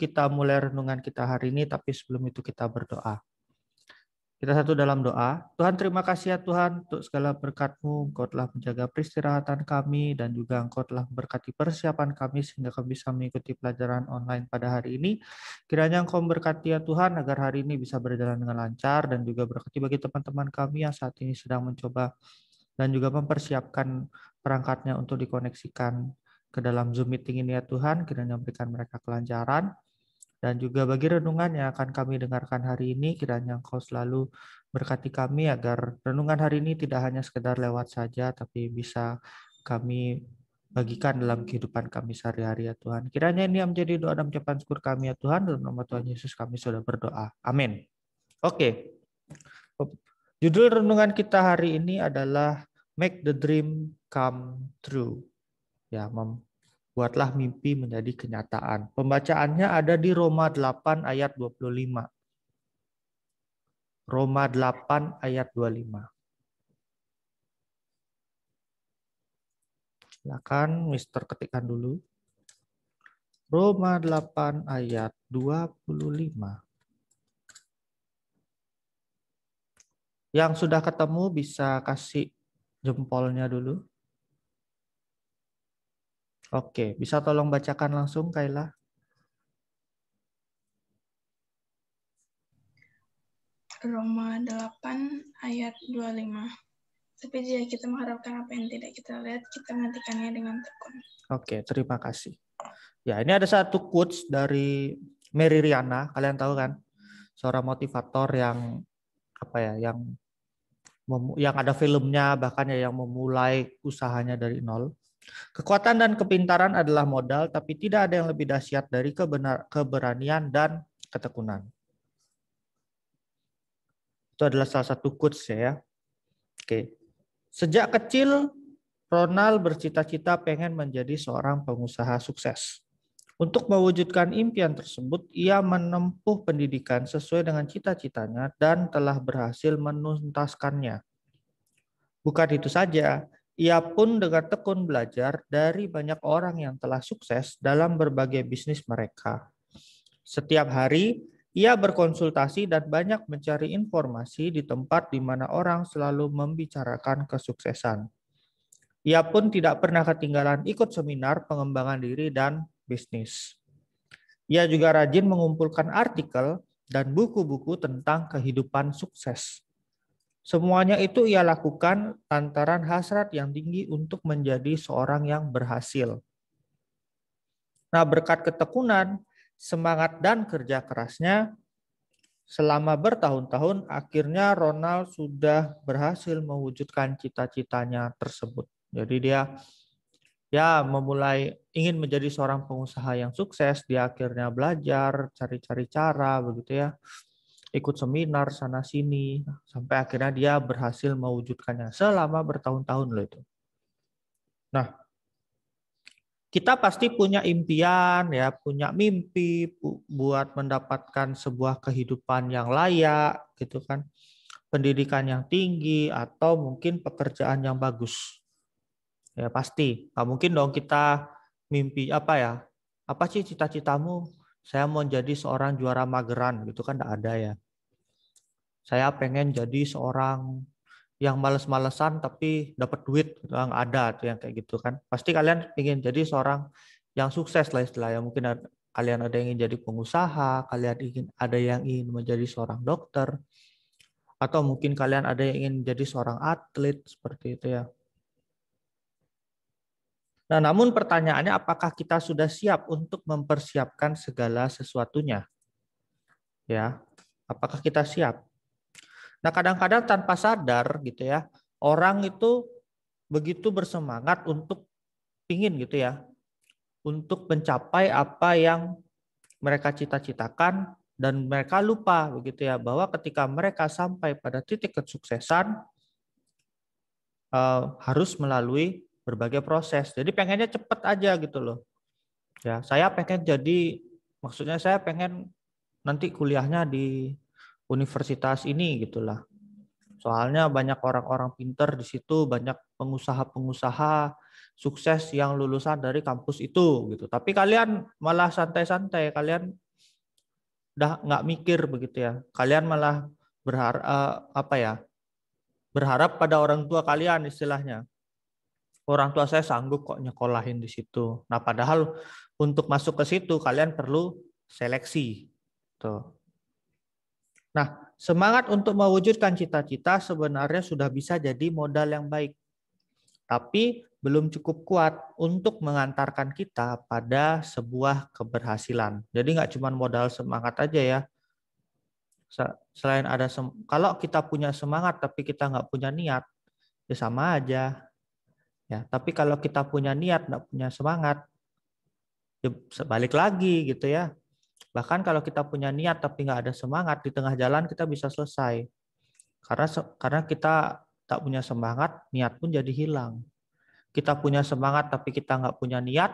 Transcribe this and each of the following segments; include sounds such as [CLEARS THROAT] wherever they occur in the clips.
kita mulai renungan kita hari ini, tapi sebelum itu kita berdoa. Kita satu dalam doa. Tuhan terima kasih ya Tuhan untuk segala berkat-Mu. Engkau telah menjaga peristirahatan kami dan juga Engkau telah memberkati persiapan kami sehingga kami bisa mengikuti pelajaran online pada hari ini. Kiranya Engkau memberkati ya Tuhan agar hari ini bisa berjalan dengan lancar dan juga berkati bagi teman-teman kami yang saat ini sedang mencoba dan juga mempersiapkan perangkatnya untuk dikoneksikan ke dalam Zoom meeting ini ya Tuhan, kiranya memberikan mereka kelancaran, dan juga bagi renungan yang akan kami dengarkan hari ini, kiranya Engkau selalu berkati kami agar renungan hari ini tidak hanya sekedar lewat saja, tapi bisa kami bagikan dalam kehidupan kami sehari-hari ya Tuhan. Kiranya ini yang menjadi doa dan ucapan syukur kami ya Tuhan, dalam nama Tuhan Yesus kami sudah berdoa. Amin. Oke, judul renungan kita hari ini adalah Make the Dream Come True ya membuatlah mimpi menjadi kenyataan. Pembacaannya ada di Roma 8 ayat 25. Roma 8 ayat 25. Silakan Mister ketikkan dulu. Roma 8 ayat 25. Yang sudah ketemu bisa kasih jempolnya dulu. Oke, bisa tolong bacakan langsung Kaila? Roma 8 ayat 25. Tapi jika kita mengharapkan apa yang tidak kita lihat, kita menghentikannya dengan tekun. Oke, terima kasih. Ya, ini ada satu quotes dari Mary Riana, kalian tahu kan? Seorang motivator yang apa ya, yang yang ada filmnya bahkan ya yang memulai usahanya dari nol. Kekuatan dan kepintaran adalah modal, tapi tidak ada yang lebih dahsyat dari kebenar, keberanian dan ketekunan. Itu adalah salah satu quotes ya. Oke. Sejak kecil, Ronald bercita-cita pengen menjadi seorang pengusaha sukses. Untuk mewujudkan impian tersebut, ia menempuh pendidikan sesuai dengan cita-citanya dan telah berhasil menuntaskannya. Bukan itu saja, ia pun dengan tekun belajar dari banyak orang yang telah sukses dalam berbagai bisnis mereka. Setiap hari, ia berkonsultasi dan banyak mencari informasi di tempat di mana orang selalu membicarakan kesuksesan. Ia pun tidak pernah ketinggalan ikut seminar pengembangan diri dan bisnis. Ia juga rajin mengumpulkan artikel dan buku-buku tentang kehidupan sukses. Semuanya itu ia lakukan lantaran hasrat yang tinggi untuk menjadi seorang yang berhasil. Nah, berkat ketekunan, semangat dan kerja kerasnya, selama bertahun-tahun akhirnya Ronald sudah berhasil mewujudkan cita-citanya tersebut. Jadi dia ya memulai ingin menjadi seorang pengusaha yang sukses, dia akhirnya belajar, cari-cari cara begitu ya ikut seminar sana sini sampai akhirnya dia berhasil mewujudkannya selama bertahun-tahun loh itu. Nah, kita pasti punya impian ya, punya mimpi buat mendapatkan sebuah kehidupan yang layak gitu kan. Pendidikan yang tinggi atau mungkin pekerjaan yang bagus. Ya pasti. Nah, mungkin dong kita mimpi apa ya? Apa sih cita-citamu? saya mau jadi seorang juara mageran gitu kan tidak ada ya. Saya pengen jadi seorang yang males-malesan tapi dapat duit gitu, yang ada tuh yang kayak gitu kan. Pasti kalian ingin jadi seorang yang sukses lah istilahnya. Mungkin ada, kalian ada yang ingin jadi pengusaha, kalian ingin ada yang ingin menjadi seorang dokter, atau mungkin kalian ada yang ingin jadi seorang atlet seperti itu ya. Nah, namun pertanyaannya apakah kita sudah siap untuk mempersiapkan segala sesuatunya? Ya. Apakah kita siap? Nah, kadang-kadang tanpa sadar gitu ya, orang itu begitu bersemangat untuk pingin gitu ya, untuk mencapai apa yang mereka cita-citakan dan mereka lupa begitu ya bahwa ketika mereka sampai pada titik kesuksesan eh, harus melalui berbagai proses. Jadi pengennya cepat aja gitu loh. Ya, saya pengen jadi maksudnya saya pengen nanti kuliahnya di universitas ini gitulah. Soalnya banyak orang-orang pinter di situ, banyak pengusaha-pengusaha sukses yang lulusan dari kampus itu gitu. Tapi kalian malah santai-santai, kalian udah nggak mikir begitu ya. Kalian malah berharap eh, apa ya? Berharap pada orang tua kalian istilahnya orang tua saya sanggup kok nyekolahin di situ. Nah, padahal untuk masuk ke situ kalian perlu seleksi. Tuh. Nah, semangat untuk mewujudkan cita-cita sebenarnya sudah bisa jadi modal yang baik. Tapi belum cukup kuat untuk mengantarkan kita pada sebuah keberhasilan. Jadi nggak cuma modal semangat aja ya. Selain ada kalau kita punya semangat tapi kita nggak punya niat, ya sama aja Ya, tapi kalau kita punya niat, tidak punya semangat, ya balik lagi gitu ya. Bahkan kalau kita punya niat tapi nggak ada semangat di tengah jalan kita bisa selesai. Karena karena kita tak punya semangat, niat pun jadi hilang. Kita punya semangat tapi kita nggak punya niat,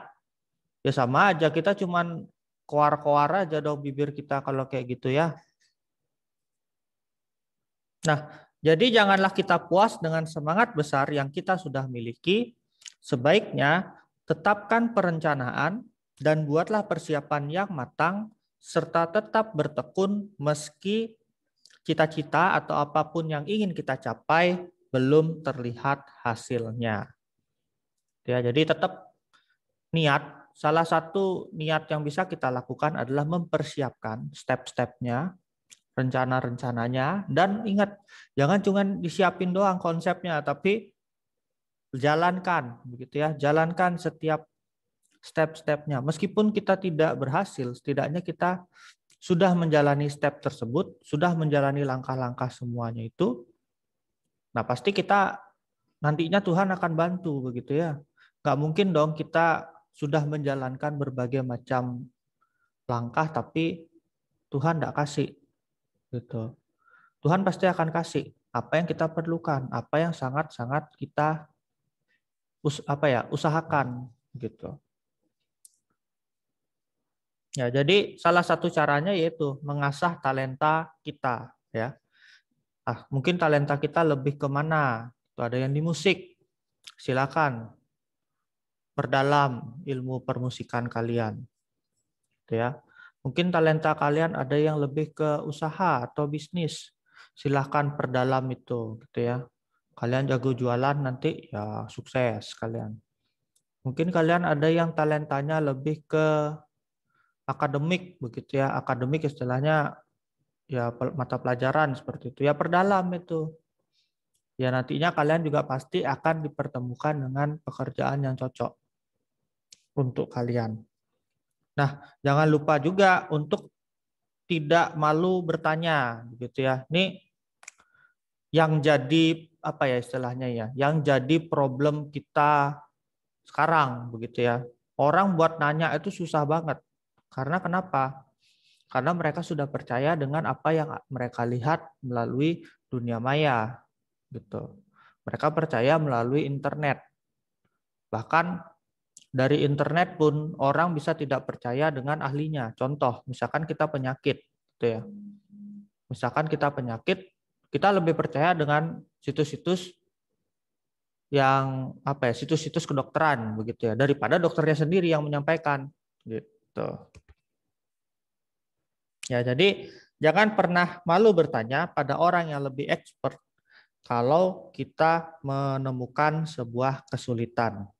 ya sama aja kita cuman koar-koar aja dong bibir kita kalau kayak gitu ya. Nah, jadi janganlah kita puas dengan semangat besar yang kita sudah miliki. Sebaiknya tetapkan perencanaan dan buatlah persiapan yang matang serta tetap bertekun meski cita-cita atau apapun yang ingin kita capai belum terlihat hasilnya. Ya, jadi tetap niat. Salah satu niat yang bisa kita lakukan adalah mempersiapkan step-stepnya rencana-rencananya dan ingat jangan cuma disiapin doang konsepnya tapi jalankan begitu ya jalankan setiap step-stepnya meskipun kita tidak berhasil setidaknya kita sudah menjalani step tersebut sudah menjalani langkah-langkah semuanya itu nah pasti kita nantinya Tuhan akan bantu begitu ya nggak mungkin dong kita sudah menjalankan berbagai macam langkah tapi Tuhan tidak kasih Gitu. Tuhan pasti akan kasih apa yang kita perlukan, apa yang sangat-sangat kita us apa ya, usahakan gitu. Ya, jadi salah satu caranya yaitu mengasah talenta kita, ya. Ah, mungkin talenta kita lebih kemana? Itu ada yang di musik, silakan perdalam ilmu permusikan kalian, gitu ya. Mungkin talenta kalian ada yang lebih ke usaha atau bisnis. Silahkan perdalam itu gitu ya. Kalian jago jualan nanti ya sukses kalian. Mungkin kalian ada yang talentanya lebih ke akademik begitu ya. Akademik istilahnya ya mata pelajaran seperti itu. Ya perdalam itu. Ya nantinya kalian juga pasti akan dipertemukan dengan pekerjaan yang cocok untuk kalian. Nah, jangan lupa juga untuk tidak malu bertanya begitu ya. Ini yang jadi apa ya istilahnya ya, yang jadi problem kita sekarang begitu ya. Orang buat nanya itu susah banget. Karena kenapa? Karena mereka sudah percaya dengan apa yang mereka lihat melalui dunia maya gitu. Mereka percaya melalui internet. Bahkan dari internet pun orang bisa tidak percaya dengan ahlinya. Contoh, misalkan kita penyakit, gitu ya. Misalkan kita penyakit, kita lebih percaya dengan situs-situs yang apa ya, situs-situs kedokteran begitu ya, daripada dokternya sendiri yang menyampaikan, gitu. Ya, jadi jangan pernah malu bertanya pada orang yang lebih expert kalau kita menemukan sebuah kesulitan.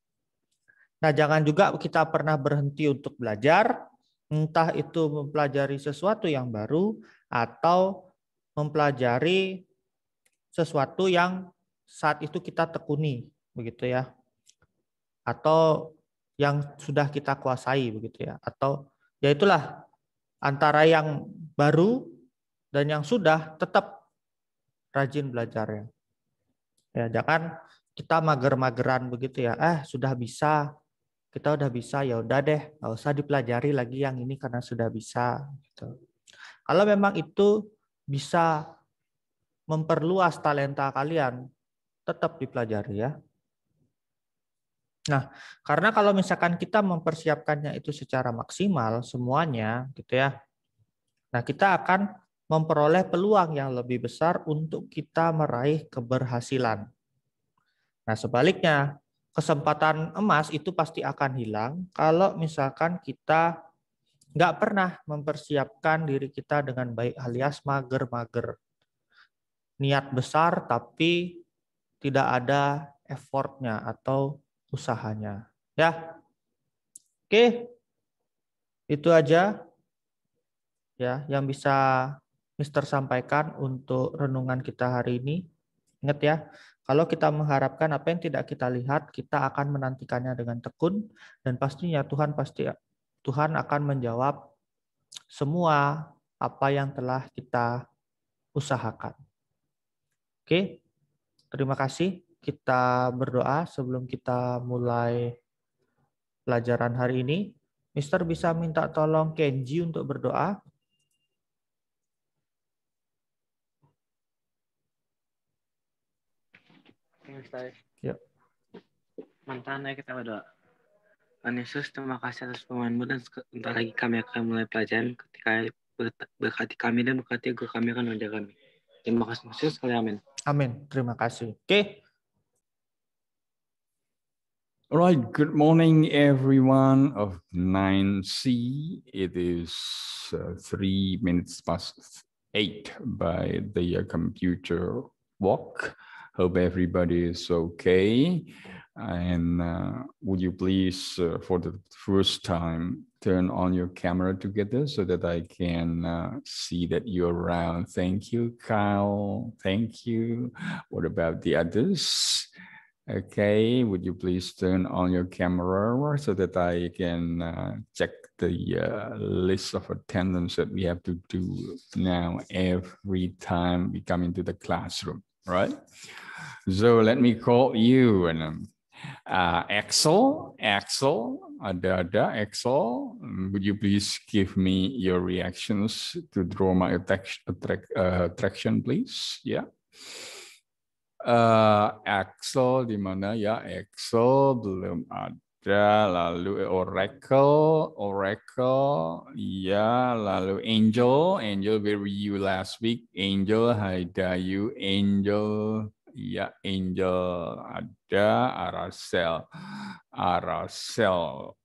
Nah, jangan juga kita pernah berhenti untuk belajar, entah itu mempelajari sesuatu yang baru atau mempelajari sesuatu yang saat itu kita tekuni, begitu ya. Atau yang sudah kita kuasai, begitu ya. Atau ya itulah antara yang baru dan yang sudah tetap rajin belajar ya Ya, jangan kita mager-mageran begitu ya. Eh, sudah bisa, kita udah bisa ya udah deh nggak usah dipelajari lagi yang ini karena sudah bisa gitu. kalau memang itu bisa memperluas talenta kalian tetap dipelajari ya nah karena kalau misalkan kita mempersiapkannya itu secara maksimal semuanya gitu ya nah kita akan memperoleh peluang yang lebih besar untuk kita meraih keberhasilan nah sebaliknya kesempatan emas itu pasti akan hilang kalau misalkan kita nggak pernah mempersiapkan diri kita dengan baik alias mager-mager. Niat besar tapi tidak ada effortnya atau usahanya. Ya, oke, itu aja ya yang bisa Mister sampaikan untuk renungan kita hari ini. Ingat ya, kalau kita mengharapkan apa yang tidak kita lihat, kita akan menantikannya dengan tekun dan pastinya Tuhan pasti Tuhan akan menjawab semua apa yang telah kita usahakan. Oke. Terima kasih. Kita berdoa sebelum kita mulai pelajaran hari ini. Mister bisa minta tolong Kenji untuk berdoa. selesai. Ya. Mantan ya kita berdoa. Tuhan Yesus, terima kasih atas pemahamanmu dan sebentar lagi kami akan mulai pelajaran ketika berkati kami dan berkati guru kami akan menjaga kami. Terima kasih Yesus, sekali amin. Amin. Terima kasih. Oke. Okay. Alright, good morning everyone of 9C. It is uh, three minutes past eight by the uh, computer walk. Hope everybody is okay. And uh, would you please, uh, for the first time, turn on your camera together so that I can uh, see that you're around. Thank you, Kyle. Thank you. What about the others? Okay, would you please turn on your camera so that I can uh, check the uh, list of attendance that we have to do now every time we come into the classroom right? So let me call you and um, uh, Axel, Axel, ada uh, ada Axel. Would you please give me your reactions to draw attraction, uh, attraction please? Yeah. Uh, Axel di mana ya? Axel belum ada. Uh, ada, lalu Oracle, Oracle, ya lalu Angel, Angel where were you last week? Angel, hi Dayu, Angel, ya Angel, ada, Aracel, Aracel,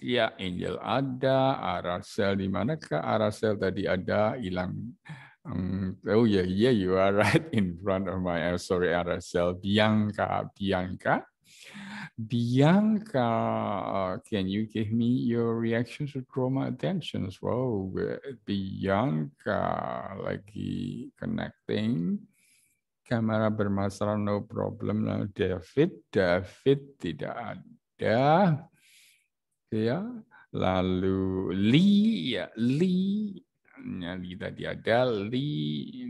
ya Angel ada, Aracel, di mana manakah Aracel tadi ada, hilang. Um, oh ya, yeah, yeah, you are right in front of my, Uh, sorry Aracel, Bianca, Bianca, Bianca, uh, can you give me your reaction to trauma attentions? Wow, Bianca lagi connecting. Kamera bermasalah, no problem. lah. David, David tidak ada. Ya, lalu Lee, ya, Lee, ya, tadi ada, Lee,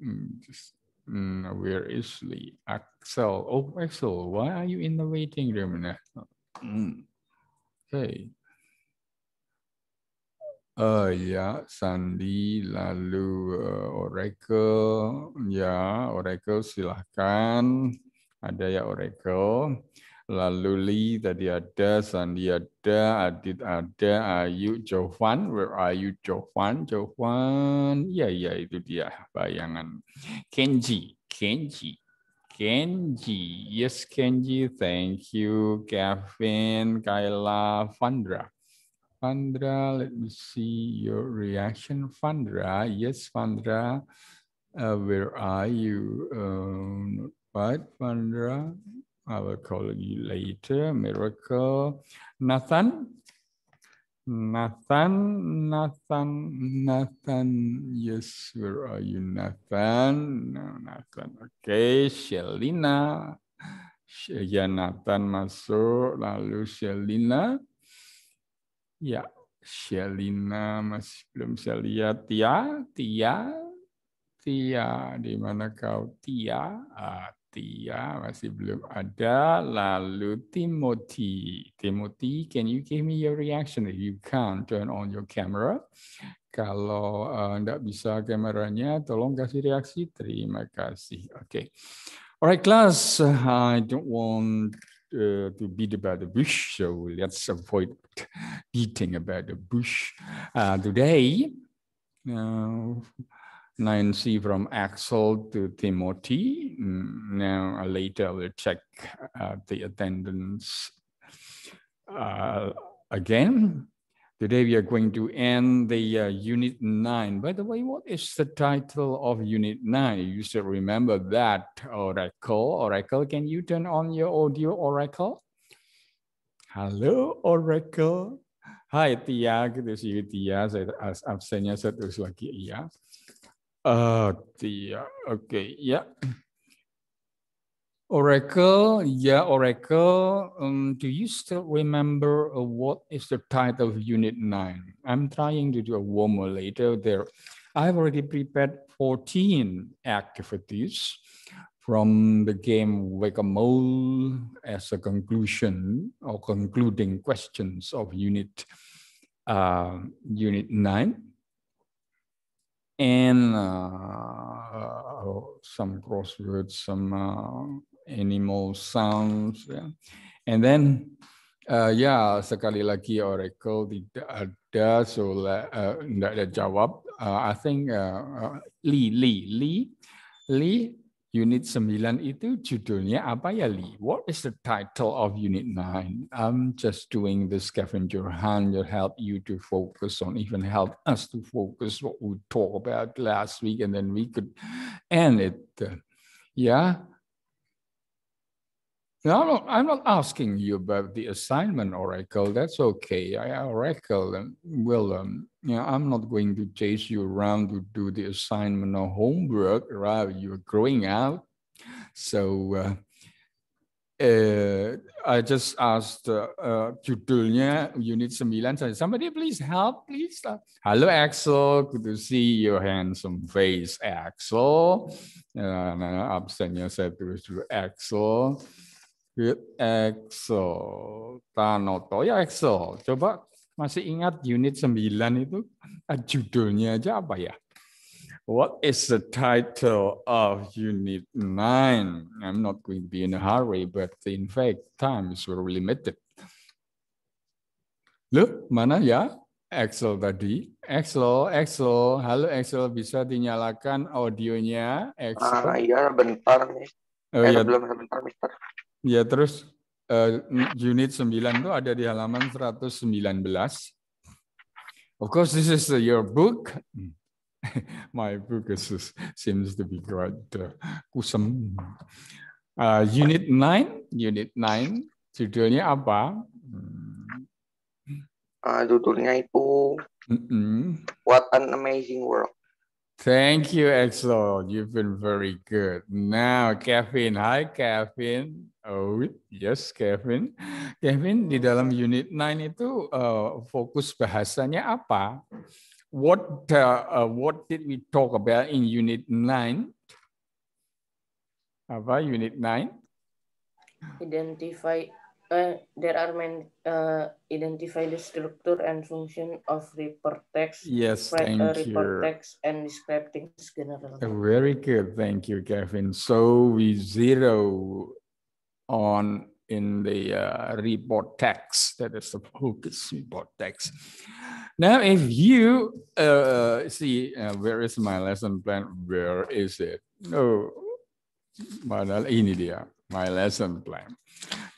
hmm, just, Mm, where is Lee? Axel. Oh, Axel, why are you in the waiting room? Ramana? Mm. Okay. Uh, yeah, Sandy, lalu uh, Oracle. Ya, Oracle silahkan. Ada ya Oracle lalu li tadi ada, sandi ada, adit ada, ayu, Jovan, where are you Jovan, Jovan, ya ya itu dia bayangan. Kenji, Kenji, Kenji, yes Kenji, thank you, Kevin, Kayla, Fandra, Fandra, let me see your reaction, Fandra, Yes, Fandra, uh, where are you? Um, but Vandra, I will call you later. Miracle. Nathan. Nathan, Nathan, Nathan. Yes, where are you, Nathan? No, Nathan. Okay, Shelina. Ya, Nathan masuk. Lalu Shelina. Ya, Shelina masih belum saya lihat. Tia, Tia, Tia. Di mana kau, Tia? Ah, Tia ya, masih belum ada. Lalu Timothy. Timothy, can you give me your reaction if you can turn on your camera? Kalau tidak eh, uh, bisa kameranya, tolong kasih reaksi. Terima kasih. Oke. Okay. Alright, class. I don't want uh, to beat about the bush, so let's avoid beating about the bush uh, today. Uh, 9C from Axel to Timothy. Mm, now uh, later we will check uh, the attendance uh, again. Today we are going to end the uh, unit nine. By the way, what is the title of unit nine? You should remember that, Oracle. Oracle, can you turn on your audio, Oracle? Hello, Oracle. Hi Tia, good to see you Tia. Saya absennya satu lagi uh, ah, the okay, yeah. Oracle, yeah, Oracle. Um, do you still remember uh, what is the title of Unit Nine? I'm trying to do a warmer later there. I've already prepared 14 activities from the game Wake a Mole as a conclusion or concluding questions of Unit uh, Unit Nine and uh, oh, some crosswords, some uh, animal sounds. Yeah. And then Uh, ya, sekali lagi Oracle tidak ada, so uh, tidak ada jawab. Uh, I think uh, uh, Lee, Lee, Lee, Lee Unit 9 itu judulnya apa ya Lee? What is the title of Unit 9? I'm just doing the scavenger hunt to help you to focus on, even help us to focus what we talked about last week and then we could end it. Yeah, no, no, I'm not asking you about the assignment, Oracle. That's okay. I, Oracle, well, um, um yeah, I'm not going to chase you around to do the assignment or homework. Rather, you're growing out. So uh, uh, I just asked uh, uh, judulnya Unit 9, somebody please help, please. Uh, hello, Axel. Good to see your handsome face, Axel. Uh, uh absennya saya tulis dulu Axel. Good Excel. Tanoto ya Excel. Coba masih ingat unit 9 itu ah, judulnya aja apa ya? What is the title of unit 9? I'm not going to be in a hurry, but in fact time is very limited. Loh, mana ya Excel tadi? Excel, Excel. Halo Excel, bisa dinyalakan audionya? Excel. Ah iya, bentar nih. Oh, eh, iya. belum sebentar, Mister. Ya terus uh, unit 9 itu ada di halaman 119. Of course this is uh, your book. [LAUGHS] My book is, seems to be quite uh, kusam. Uh, unit 9, unit 9 judulnya apa? Uh, judulnya itu mm -mm. What an amazing world. Thank you, Axel. You've been very good. Now, Kevin. Hi, Kevin. Oh, yes, Kevin. Kevin, di dalam unit 9 itu uh, fokus bahasanya apa? What uh, uh, what did we talk about in unit 9? Apa unit 9? Identify uh, there are many uh, identify the structure and function of report text. Yes, thank report you. Report text and describe things generally. Very good, thank you, Kevin. So we zero on in the uh, report text. That is the focus report text. Now, if you uh, see, uh, where is my lesson plan? Where is it? Oh, padahal ini dia. my lesson plan.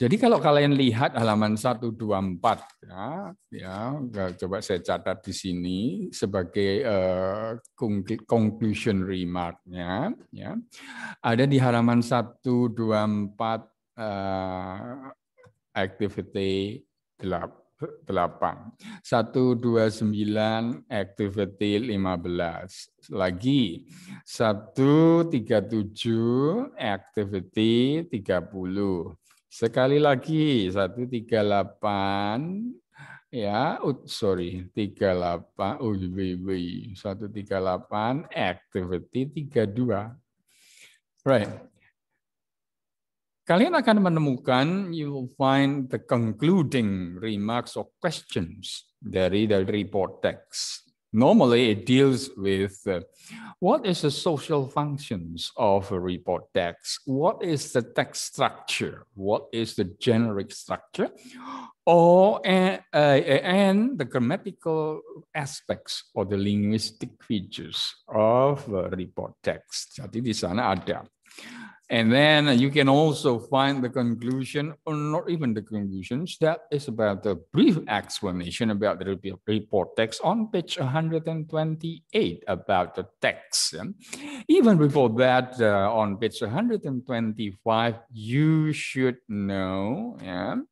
Jadi kalau kalian lihat halaman 124 ya, ya coba saya catat di sini sebagai uh, conclusion remarknya, ya. Ada di halaman 124 uh, eh, activity 8 8. 129 activity 15. Lagi 137 activity 30. Sekali lagi 138 ya uh, sorry 38 oh, baby iya, iya, 138 iya. activity 32 right kalian akan menemukan you will find the concluding remarks or questions dari the report text. Normally, it deals with uh, what is the social functions of a report text? What is the text structure? What is the generic structure? Or, uh, and the grammatical aspects or the linguistic features of a report text. Jadi di sana ada and then you can also find the conclusion, or not even the conclusions, that is about the brief explanation about the report text on page 128 about the text. Even before that, uh, on page 125, you should know, Yeah,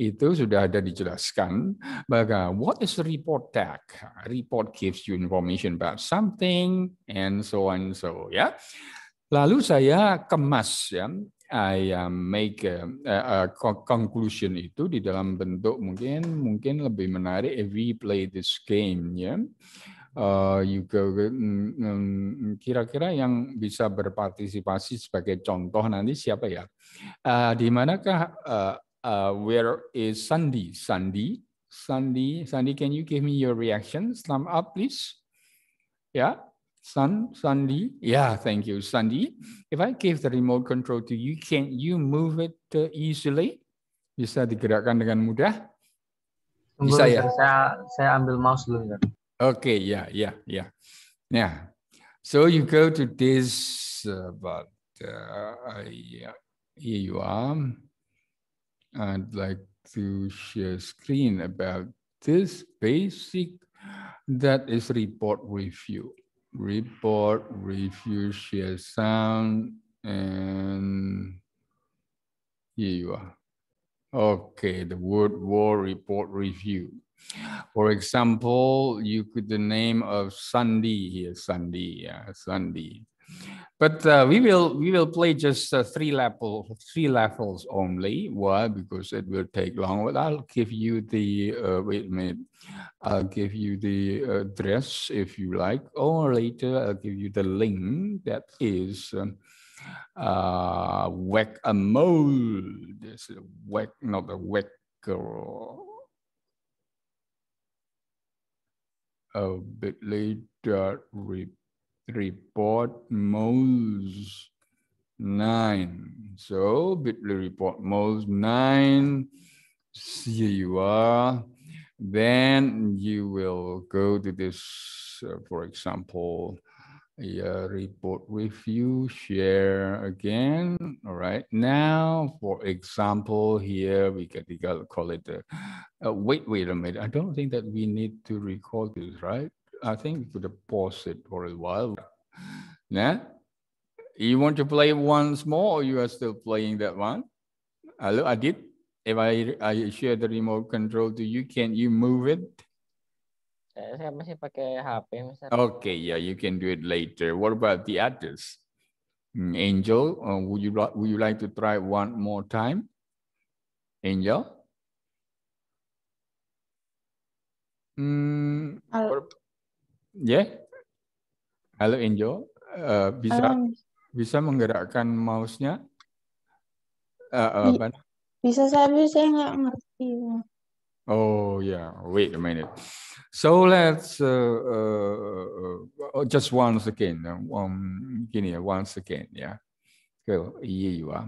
itu sudah ada dijelaskan, bahwa uh, what is the report tag? Report gives you information about something, and so on and so, yeah. Lalu saya kemas ya, I make a, eh, a, a conclusion itu di dalam bentuk mungkin mungkin lebih menarik if we play this game ya. Uh, kira-kira yang bisa berpartisipasi sebagai contoh nanti siapa ya? Uh, di manakah uh, uh, where is Sandy? Sandy, Sandy, Sandy, can you give me your reaction? Slam up please. Ya, Sun, Sandy, yeah, thank you, Sandy. If I give the remote control to you, can you move it uh, easily? Bisa digerakkan dengan mudah? Bisa ya? Saya, saya ambil mouse dulu. Okay, yeah, yeah, yeah. So you go to this, uh, but uh, yeah, here you are. I'd like to share screen about this basic that is report review report, review, share sound, and here you are. Okay, the word war report review. For example, you could the name of Sunday here, Sunday, yeah, Sunday. But uh, we will we will play just uh, three level three levels only. Why? Because it will take long. But I'll give you the uh, wait a minute. I'll give you the address if you like, or later I'll give you the link. That is um, uh, whack a mole. This is whack, not a whack. A bit later. Rip report moles nine. So bitly report moles nine. Here you are. Uh, then you will go to this, uh, for example, yeah, uh, report review, share again. All right. Now, for example, here we can call it. Uh, wait, wait a minute. I don't think that we need to record this, right? I think we could pause it for a while. Yeah? You want to play once more or you are still playing that one? Hello, I did. If I, I share the remote control to you, can you move it? Eh, okay, yeah, you can do it later. What about the others? Hmm, Angel, uh, would you would you like to try one more time? Angel. Mm, Ya. Yeah. Halo Enjo, uh, bisa um, bisa menggerakkan mouse-nya? Uh, uh, bisa, bisa saya saya nggak ngerti. Oh yeah, wait a minute. So let's uh, uh, just once again, um, gini ya, once again ya. Yeah. Go, here you are.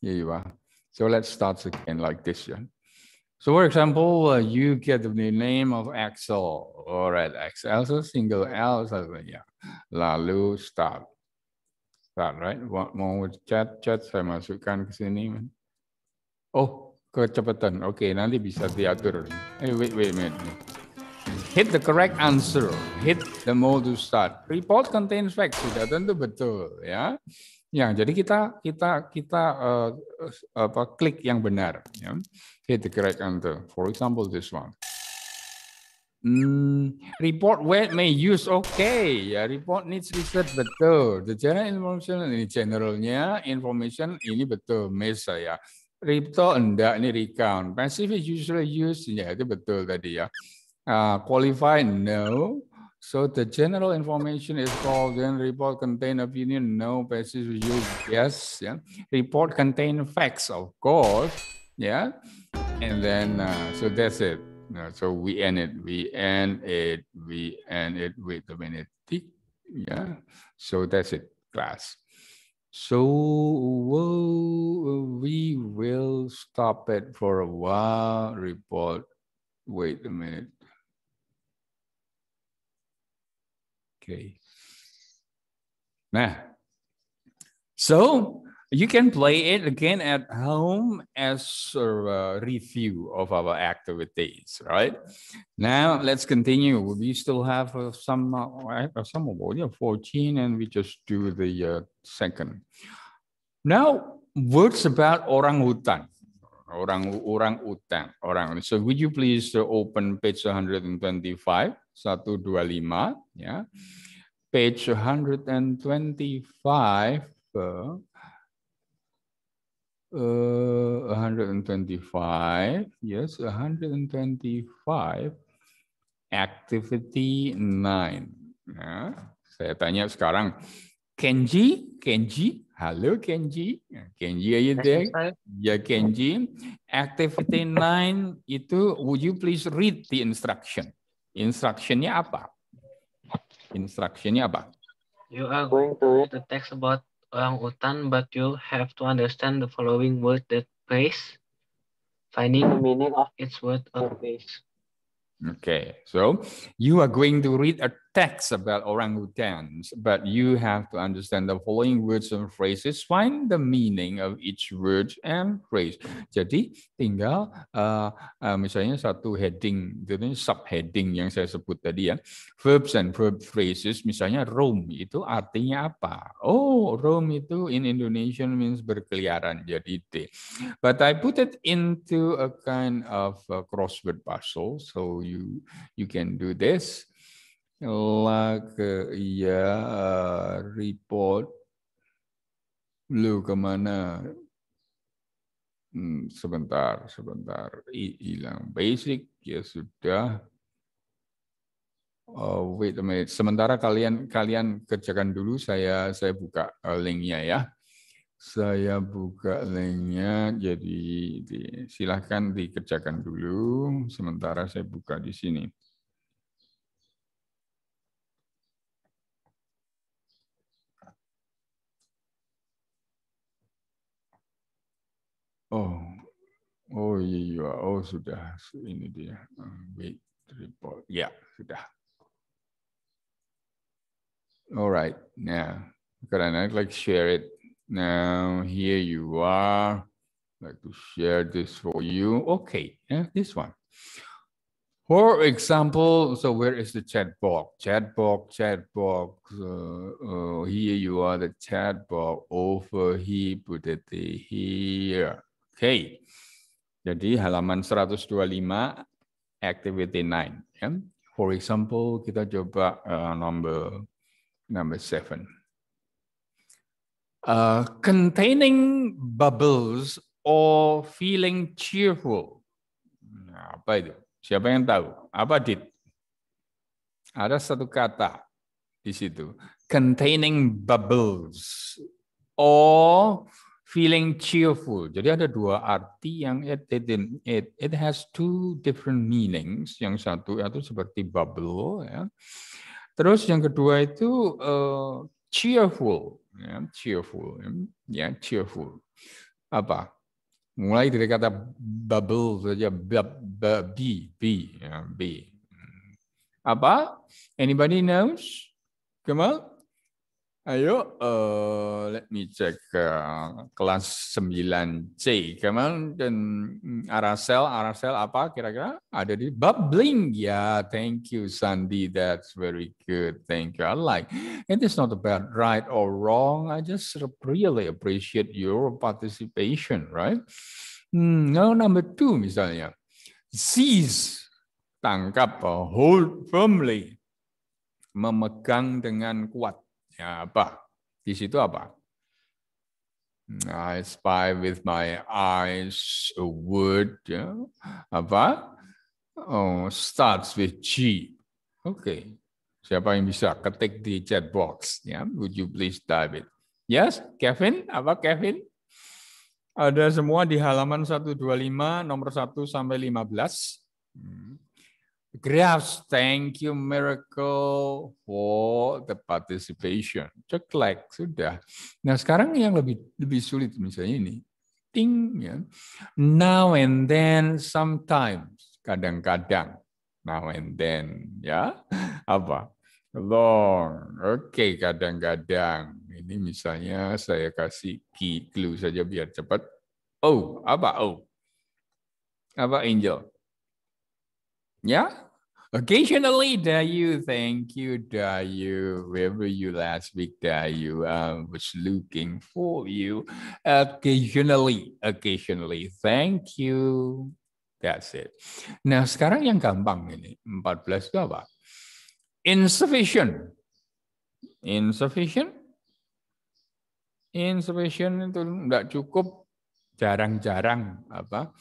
Here you are. So let's start again like this. Yeah. So for example, uh, you get the name of Axel, all right, Axel, so single L, so yeah, lalu start, start, right? Mau chat, chat saya masukkan ke sini. Oh, kecepatan, oke, okay, nanti bisa diatur. Eh, hey, wait, wait, wait. Hit the correct answer, hit the mode to start. Report contains facts, sudah tentu betul, ya. Ya, jadi kita kita kita uh, apa klik yang benar, ya hit the correct answer. For example, this one. Hmm, report where may use okay ya report needs research betul the general information ini generalnya information ini betul mesa ya report enggak ini recount passive is usually used ya itu betul tadi ya uh, qualify no so the general information is called then report contain opinion no passive is used yes ya yeah. report contain facts of course ya yeah. and then uh, so that's it. Uh, so we end it. We end it. We end it. with a minute. Yeah. So that's it, class. So we'll, we will stop it for a while. Report. Wait a minute. Okay. Nah. So you can play it again at home as a uh, review of our activities, right? Now let's continue. We still have uh, some uh, uh, some award, yeah, 14, and we just do the uh, second. Now, words about orang Orang orang utan orang. So would you please uh, open page 125, 125, yeah. Page 125, 125. Eh, yes, 125. Activity 9. Nah, ya, saya tanya sekarang, Kenji, Kenji, halo Kenji. Ya, Kenji are you Ya Kenji. Activity 9 itu, would you please read the instruction? Instructionnya apa? Instructionnya apa? You are going to read the text about orangutan, but you have to understand the following word that phrase, finding the meaning of its word or phrase. Okay, so you are going to read a text about orangutans, but you have to understand the following words and phrases. Find the meaning of each word and phrase. Jadi tinggal uh, uh, misalnya satu heading, jadi subheading yang saya sebut tadi ya, verbs and verb phrases. Misalnya roam itu artinya apa? Oh, roam itu in Indonesian means berkeliaran. Jadi T. But I put it into a kind of a crossword puzzle, so you you can do this la ke ia eh, report lu kemana hmm, sebentar sebentar hilang basic ya sudah Oh, wait a minute sementara kalian kalian kerjakan dulu saya saya buka eh, linknya ya saya buka linknya jadi di, silahkan dikerjakan dulu sementara saya buka di sini Oh, oh, you are oh sudah ini dia ah, wait report. Ya yeah, sudah. All right now, karena I'd like share it now. Here you are. I'd like to share this for you. Okay, yeah, this one. For example, so where is the chat box? Chat box, chat box. Uh, uh, here you are, the chat box over here. Put it here. okay. jadi halaman 125 activity 9 ya. For example, kita coba uh, number number seven. Uh, containing bubbles or feeling cheerful. Nah, apa itu? Siapa yang tahu? Apa dit? Ada satu kata di situ. Containing bubbles or feeling cheerful. Jadi ada dua arti yang it it it, it has two different meanings. Yang satu itu seperti bubble ya. Terus yang kedua itu uh, cheerful ya, cheerful ya, cheerful. Apa? Mulai dari kata bubble saja b b b ya, b. Hmm. Apa? Anybody knows? Kemal? Ayo, uh, let me check uh, kelas 9C. kemarin dan mm, Arasel, Arasel apa kira-kira ada di bubbling? Ya, yeah, thank you Sandy that's very good. Thank you. I like. It is not about right or wrong. I just really appreciate your participation, right? Hmm, now number two misalnya, seize, tangkap, eh, hold firmly, memegang dengan kuat Ya, apa? Di situ apa? I spy with my eyes a word. Ya. Apa? Oh, starts with G. Oke. Okay. Siapa yang bisa ketik di chat box? Ya, would you please type it? Yes, Kevin? Apa Kevin? Ada semua di halaman 125 nomor 1 sampai 15. Hmm graphs. Thank you, Miracle, for the participation. Ceklek, sudah. Nah, sekarang yang lebih lebih sulit misalnya ini. Ting, ya. Now and then, sometimes. Kadang-kadang. Now and then, ya. Apa? Long. Oke, okay, kadang-kadang. Ini misalnya saya kasih key clue saja biar cepat. Oh, apa oh? Apa angel? Yeah. Occasionally, Dayu, thank you, Dayu. Wherever you last week, Dayu, I um, was looking for you. Occasionally, occasionally, thank you. That's it. Nah, sekarang yang gampang ini, 14 itu apa? Insufficient. Insufficient. Insufficient itu enggak cukup, jarang-jarang apa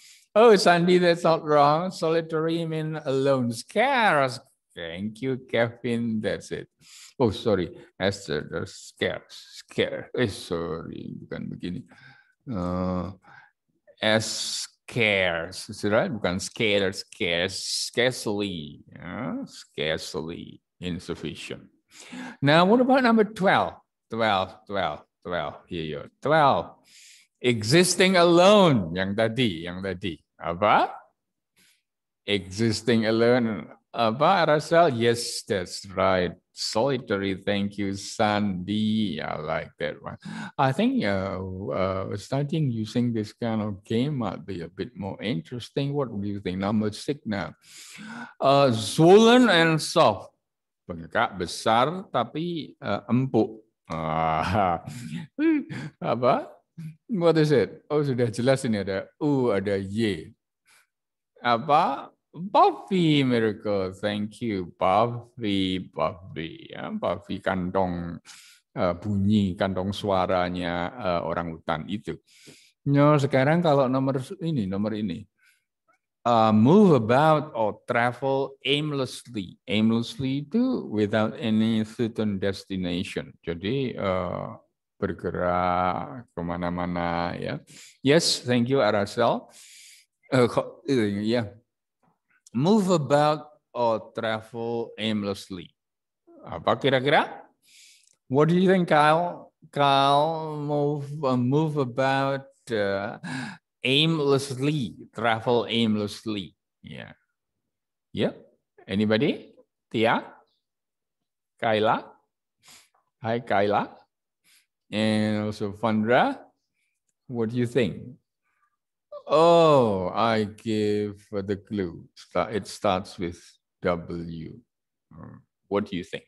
Oh, Sandy, that's not wrong. Solitary mean alone. Scarce. Thank you, Kevin. That's it. Oh, sorry. Esther, there's scarce. Scarce. Eh, sorry, bukan begini. Uh, S scarce. Is it right? Bukan scarce. scarce, scarcely. Scarcely insufficient. Now, what about number 12? 12, 12, 12. Here you are. 12. Existing alone. Yang tadi, yang tadi apa existing alone apa Rascal. yes that's right solitary thank you Sandy I like that one I think uh, uh, starting using this kind of game might be a bit more interesting what do you think number six now uh, swollen and soft bengkak besar tapi uh, empuk uh, [LAUGHS] apa What is it? Oh, sudah jelas ini ada U, ada Y. Apa? Buffy Miracle. Thank you. Buffy, Buffy. Ya, Buffy kantong uh, bunyi, kantong suaranya uh, orang hutan itu. No, sekarang kalau nomor ini, nomor ini. Uh, move about or travel aimlessly. Aimlessly itu without any certain destination. Jadi uh, bergerak kemana-mana ya. Yes, thank you Arasel. Uh, eh, yeah. Iya. Move about or travel aimlessly. Apa kira-kira? What do you think, Kyle? Kyle, move, uh, move about uh, aimlessly, travel aimlessly. Yeah. Yeah. Anybody? Tia? Kaila? Hi, Kaila. and also Fandra. What do you think? Oh, I give the clue. It starts with W. Mm. What do you think?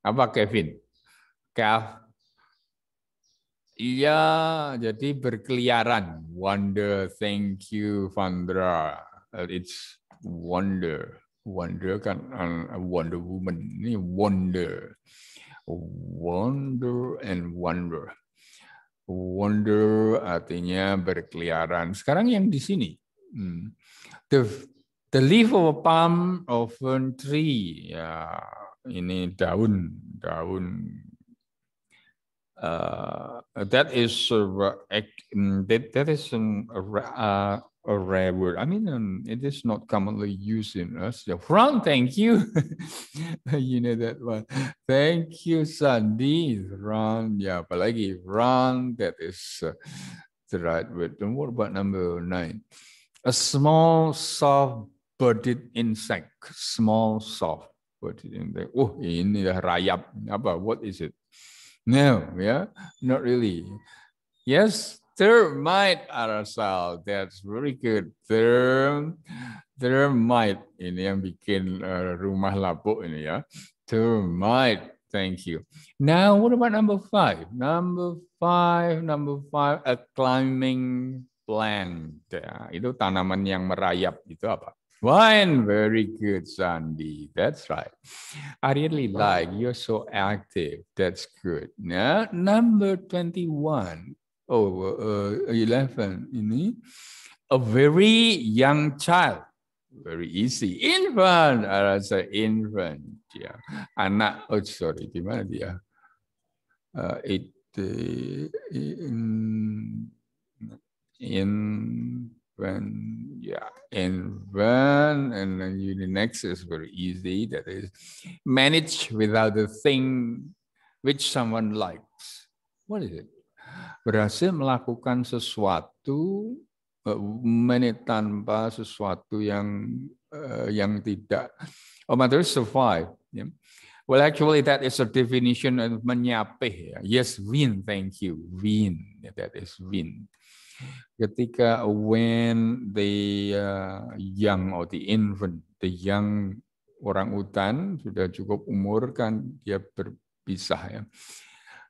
Apa Kevin? Kev. Iya, jadi berkeliaran. Wonder, thank you, Fandra. Uh, it's wonder. Wonder kan, uh, Wonder Woman. Ini wonder. wonder and wonder. Wonder artinya berkeliaran. Sekarang yang di sini, hmm, the the leaf of a palm of a tree, ya ini daun daun. Uh, that is uh, that that is uh, a rare word. I mean, um, it is not commonly used in Russia. Frank, thank you. [LAUGHS] you know that one. Thank you, Sandi. Ran, yeah, apalagi ran. That is uh, the right word. And what about number nine? A small, soft-bodied insect. Small, soft-bodied insect. Oh, ini rayap. What is it? No, yeah, not really. Yes, Termite aerosol. that's really good. Term, termite ini yang bikin uh, rumah lapuk ini ya. Termite, Thank you. Now, what about number five? Number five, number five, a climbing plant. Ya, itu tanaman yang merayap itu apa? Fine, very good, Sandy. That's right. I really like you're so active. That's good. Now, number 21, oh, uh, 11 ini, a very young child. Very easy. Infant, I ah, say infant. Ya. Anak, oh sorry, di mana dia? Uh, it, uh, in, in when yeah infant. and then you the next is very easy that is manage without the thing which someone likes what is it berhasil melakukan sesuatu eh, menit tanpa sesuatu yang uh, yang tidak oh materi survive yeah. well actually that is a definition of menyapih ya. yes win thank you win ya, that is win ketika when the uh, young or the infant the young orang utan sudah cukup umur kan dia berpisah ya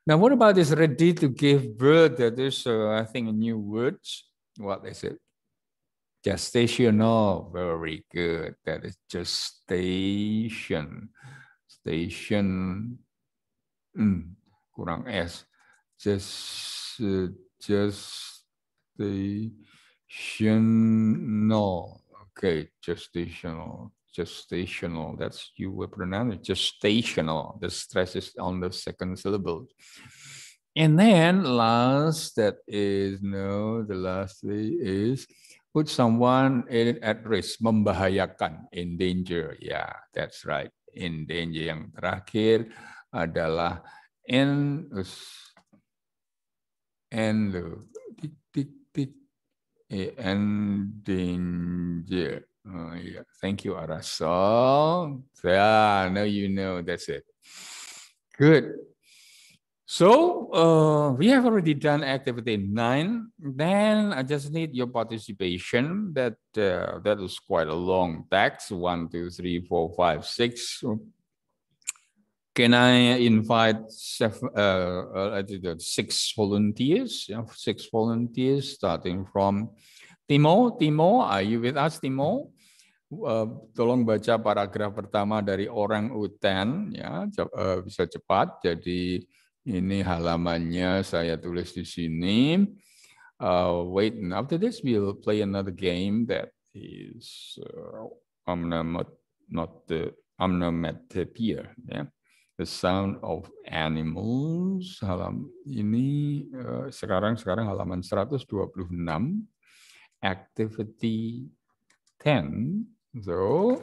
Now, what about this ready to give birth? That is, uh, I think, a new word. What is it? Gestational. Very good. That is gestation. Station. Mm, kurang S. Just, uh, just the gestational. Okay, gestational. gestational. That's you were pronouncing gestational. The stress is on the second syllable. And then last that is no, the lastly is put someone in, at risk, membahayakan, in danger. Yeah, that's right. In danger yang terakhir adalah in and tik tik tik and eh, danger Oh, yeah. Thank you, Arasal. Yeah, now you know. That's it. Good. So uh, we have already done activity nine. Then I just need your participation. That uh, that was quite a long text. One, two, three, four, five, six. Can I invite seven, uh, uh six volunteers? Six volunteers, starting from Timo. Timo, are you with us, Timo? Eh, tolong baca paragraf pertama dari orang uten ya eh, bisa cepat jadi ini halamannya saya tulis di sini uh, wait and after this we'll play another game that is uh, I'm not the the ya yeah. the sound of animals halam ini uh, sekarang sekarang halaman 126 activity 10 So,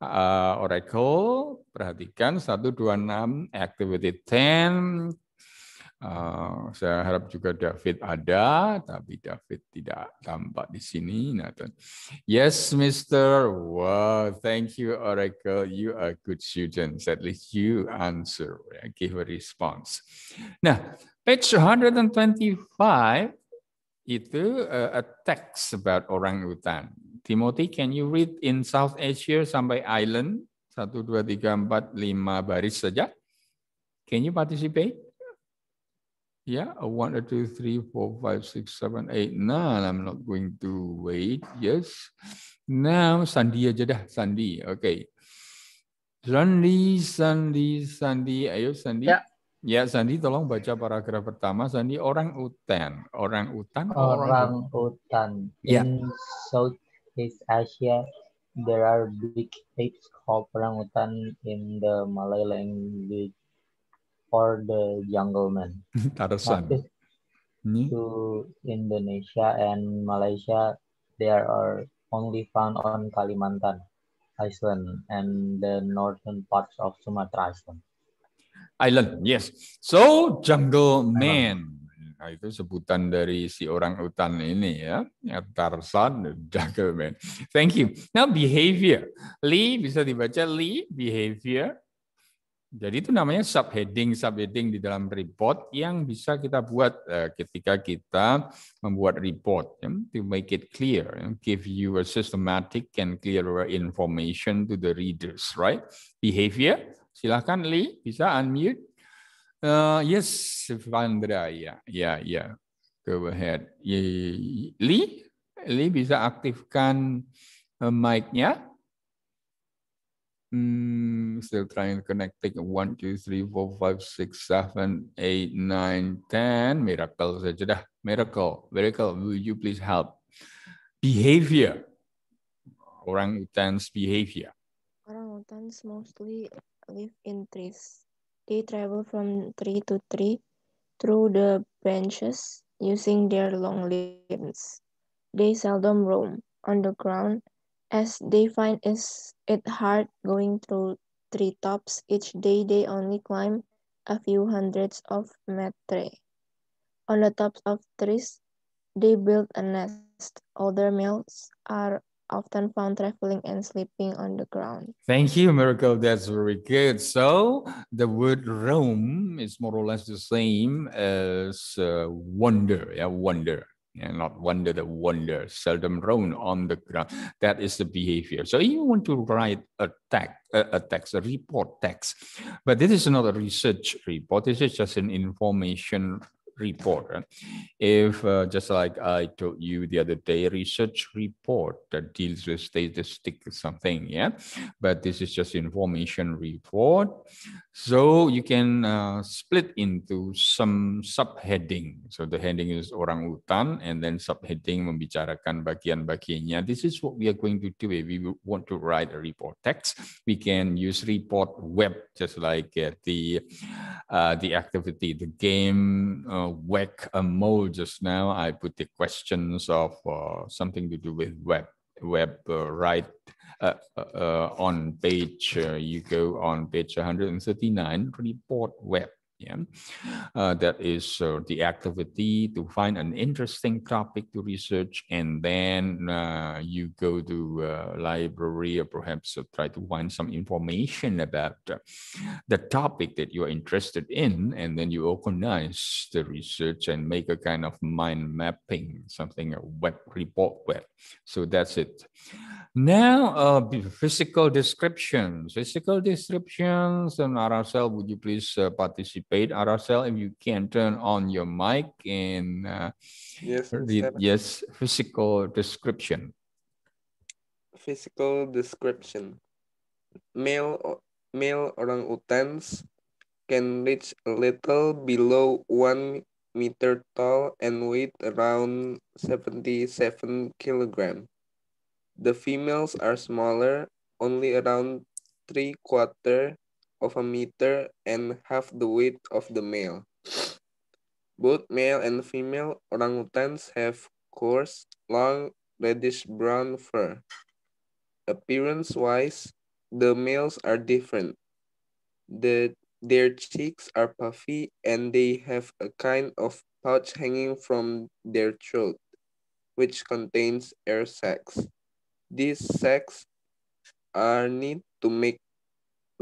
uh, Oracle, perhatikan 126, activity 10. Uh, saya harap juga David ada, tapi David tidak tampak di sini. Nathan. Yes, Mister. Wow, thank you, Oracle. You are good students. At least you answer, give a response. Nah, page 125 itu uh, a text about orang hutan. Timothy, can you read in South Asia sampai island? satu dua tiga empat lima baris saja. Can you participate? Yeah, 1, 2, 3, 4, 5, 6, 7, 8, Nah, I'm not going to wait. Yes. Now, Sandi aja dah. Sandi, oke. Okay. Sandi, Sandi, Sandi. Ayo, Sandi. Ya. ya, Sandi tolong baca paragraf pertama. Sandi, orang utan. Orang utan? Orang, orang utan. Ya. South East Asia, there are big apes called orangutan in the Malay language or the jungle man. Tarzan. [LAUGHS] Hmm? Nah, to Indonesia and Malaysia, they are only found on Kalimantan Island and the northern parts of Sumatra Island. Island, yes. So, jungle man. Nah, itu sebutan dari si orang utan ini ya, Tarzan Tarsan Gentleman. Thank you. Now behavior. Li bisa dibaca Li behavior. Jadi itu namanya subheading subheading di dalam report yang bisa kita buat eh, ketika kita membuat report ya, to make it clear, ya, give you a systematic and clearer information to the readers, right? Behavior. Silahkan Lee bisa unmute. Uh, yes, Vandra, ya, ya, ya. Go ahead. Lee, Lee bisa aktifkan uh, mic-nya. Hmm, still trying to connecting. One, two, three, four, five, six, seven, eight, nine, ten. Miracle saja dah. Miracle, miracle. Will you please help? Behavior. Orang utan's behavior. Orang utan's mostly live in trees. They travel from tree to tree through the branches using their long limbs. They seldom roam on the ground as they find it hard going through tree tops each day they only climb a few hundreds of metre. On the tops of trees, they build a nest. Older males are often found traveling and sleeping on the ground. Thank you, Miracle. That's very good. So the word roam is more or less the same as uh, wander. Yeah, wander. Yeah, not wander the wander, seldom roam on the ground. That is the behavior. So you want to write a text, a, text, a report text. But this is not a research report. This is just an information report. If uh, just like I told you the other day, research report that deals with statistic something, yeah. But this is just information report. So you can uh, split into some subheading. So the heading is orangutan, and then subheading membicarakan bagian-bagiannya. This is what we are going to do if we want to write a report text. We can use report web just like uh, the uh, the activity, the game uh, Web a mole just now. I put the questions of uh, something to do with web web uh, right uh, on page. you go on page 139 report web yeah, uh, that is uh, the activity to find an interesting topic to research, and then uh, you go to a library or perhaps uh, try to find some information about uh, the topic that you are interested in, and then you organize the research and make a kind of mind mapping, something a web report web. So that's it. Now, uh, physical descriptions, physical descriptions, and Arasel, would you please participate? paid RSL. If you can turn on your mic and uh, yes, read, yes, physical description. Physical description. Male male orangutans can reach a little below one meter tall and weight around 77 kilogram. The females are smaller, only around three quarter of a meter and half the weight of the male. Both male and female orangutans have coarse, long, reddish-brown fur. Appearance-wise, the males are different. The, their cheeks are puffy and they have a kind of pouch hanging from their throat, which contains air sacs. These sacs are needed to make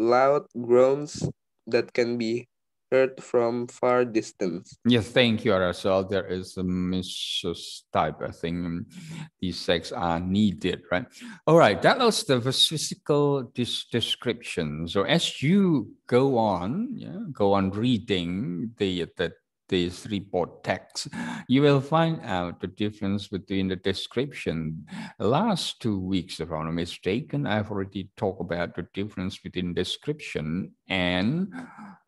loud groans that can be heard from far distance. Yes, thank you, Arasal. There is a type I think these sex are needed, right? All right, that was the physical description. So as you go on, yeah, go on reading the, the these report texts, you will find out the difference between the description. last two weeks, if I'm not mistaken, I've already talked about the difference between description and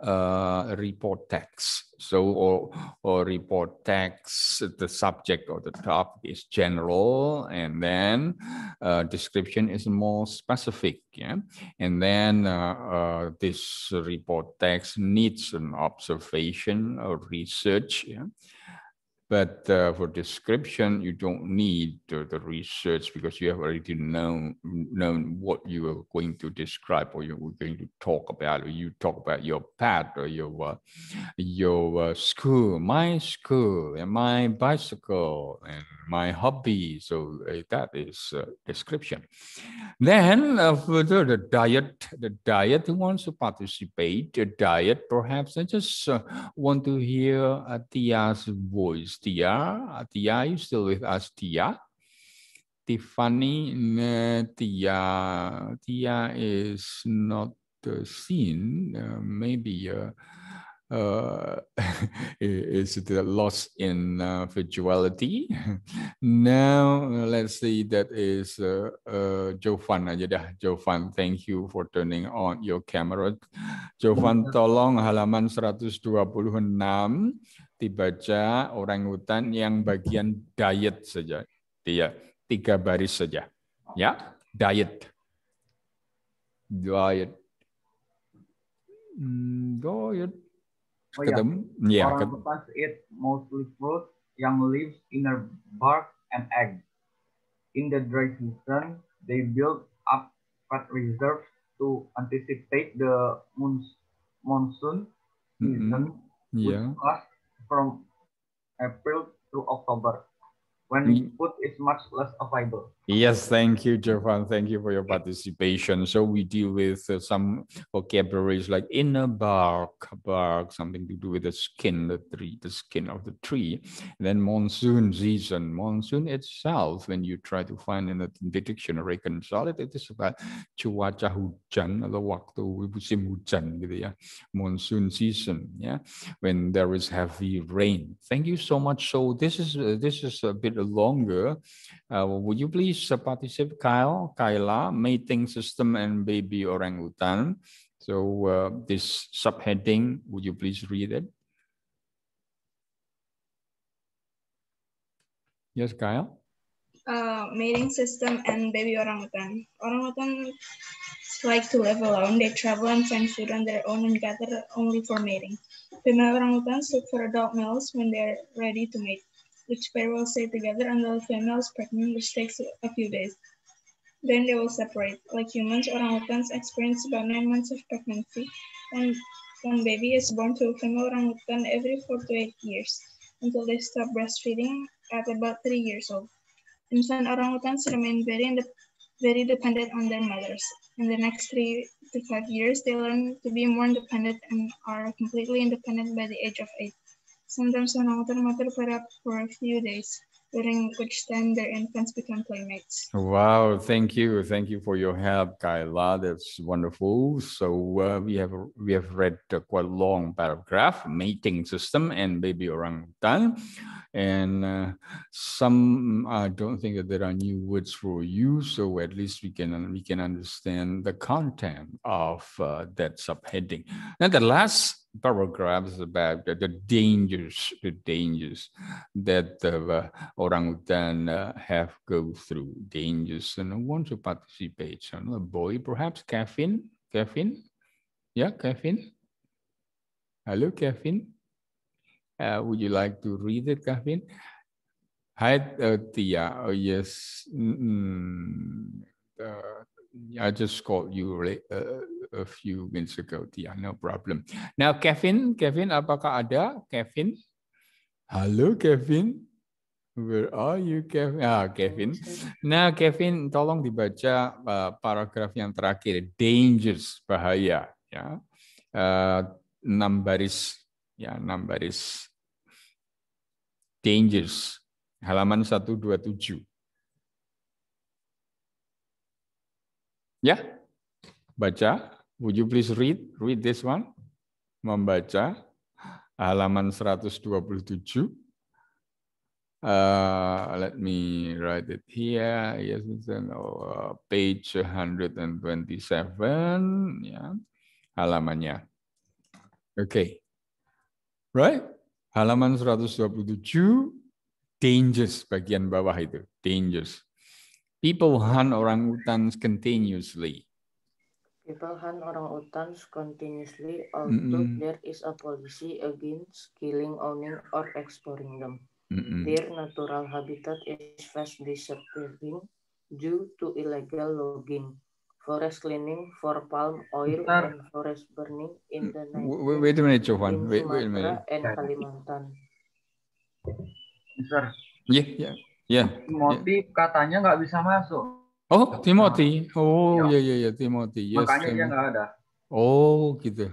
uh, report text. So, or, or report text, the subject or the topic is general, and then uh, description is more specific. Yeah? And then uh, uh this report text needs an observation or research Search. Yeah? But uh, for description, you don't need the, the, research because you have already known known what you are going to describe or you're going to talk about. Or you talk about your pet or your uh, your uh, school, my school, and my bicycle, and my hobby. So uh, that is uh, description. Then uh, for the diet, the diet who wants to participate. The diet perhaps I just want to hear Tia's voice Tia. Tia, you still with us, Tia? Tiffany, Tia. Tia is not seen. Uh, maybe uh, uh, [LAUGHS] is it lost in uh, virtuality? [LAUGHS] now let's see. That is uh, uh, Jovan aja dah. Jovan, thank you for turning on your camera. Jovan, tolong halaman 126 dibaca orangutan yang bagian diet saja. Tiga, tiga baris saja. Ya, diet. Diet. Hmm, diet. Oh, ya. Ya. Yeah. Orangutans eat mostly fruit, young leaves, inner bark, and egg. In the dry season, they build up fat reserves to anticipate the monsoon mm-hmm. season, mm -hmm. yeah. which iya. from April to October when mm. food is much less available. Yes, thank you, Jovan. Thank you for your participation. So we deal with uh, some vocabularies like inner bark, bark, something to do with the skin, the tree, the skin of the tree. And then monsoon season, monsoon itself. When you try to find in the dictionary consolidated, it is about cuaca hujan atau waktu musim hujan gitu ya, monsoon season. Yeah, when there is heavy rain. Thank you so much. So this is uh, this is a bit longer. Uh, would you please participate, Kyle, Kyla, mating system and baby orangutan? So uh, this subheading, would you please read it? Yes, Kyle? Uh, mating system and baby orangutan. Orangutan like to live alone. They travel and find food on their own and gather only for mating. Female orangutans look for adult males when they're ready to mate which pair stay together until the female is pregnant, which takes a few days. Then they will separate. Like humans, orangutans experience about nine months of pregnancy. One baby is born to a female orangutan every four to eight years, until they stop breastfeeding at about three years old. Infant orangutans remain very, very dependent on their mothers. In the next three to five years, they learn to be more independent and are completely independent by the age of eight. Sometimes an older mother put up for a few days, during which time their infants become playmates. Wow, thank you. Thank you for your help, Kyla. That's wonderful. So uh, we have we have read a quite a long paragraph, mating system and baby orangutan. And uh, some, I don't think that there are new words for you. So at least we can, we can understand the content of uh, that subheading. Now the last paragraphs about the, the dangers, the dangers that the uh, orangutan uh, have go through, dangers, and want to participate. So a boy, perhaps Kevin, Kevin, yeah, Kevin. Hello, Kevin. Uh, would you like to read it, Kevin? Hi, uh, Tia. Oh, yes. Mm, mm, uh, I just called you uh, a few minutes ago. Yeah, no problem. Now, Kevin, Kevin, apakah ada Kevin? Halo, Kevin. Where are you, Kevin? Ah, Kevin. Nah, Kevin, tolong dibaca uh, paragraf yang terakhir, dangers, bahaya, ya. Uh, enam baris, ya, enam baris. Dangers, halaman 127. Ya, baca. Would you please read read this one? Membaca halaman 127. Uh, let me write it here. Yes, it's an, uh, page 127 ya. Halamannya. Oke. Okay. Right? Halaman 127 dangers bagian bawah itu, dangers. People hunt orangutans continuously. People hunt orangutans continuously, although mm -hmm. there is a policy against killing, owning, or exploring them. Mm -hmm. Their natural habitat is fast disappearing due to illegal logging, forest cleaning for palm oil, Bentar. and forest burning in the night. Wait, wait a minute, Johan. Wait, wait a minute. And Kalimantan. Sir. Yeah, yeah, yeah. Motif yeah. katanya nggak bisa masuk. Oh, nah, Timothy. Oh, iya. iya iya iya Timothy. Yes, Makanya Timothy. dia nggak ada. Oh, gitu.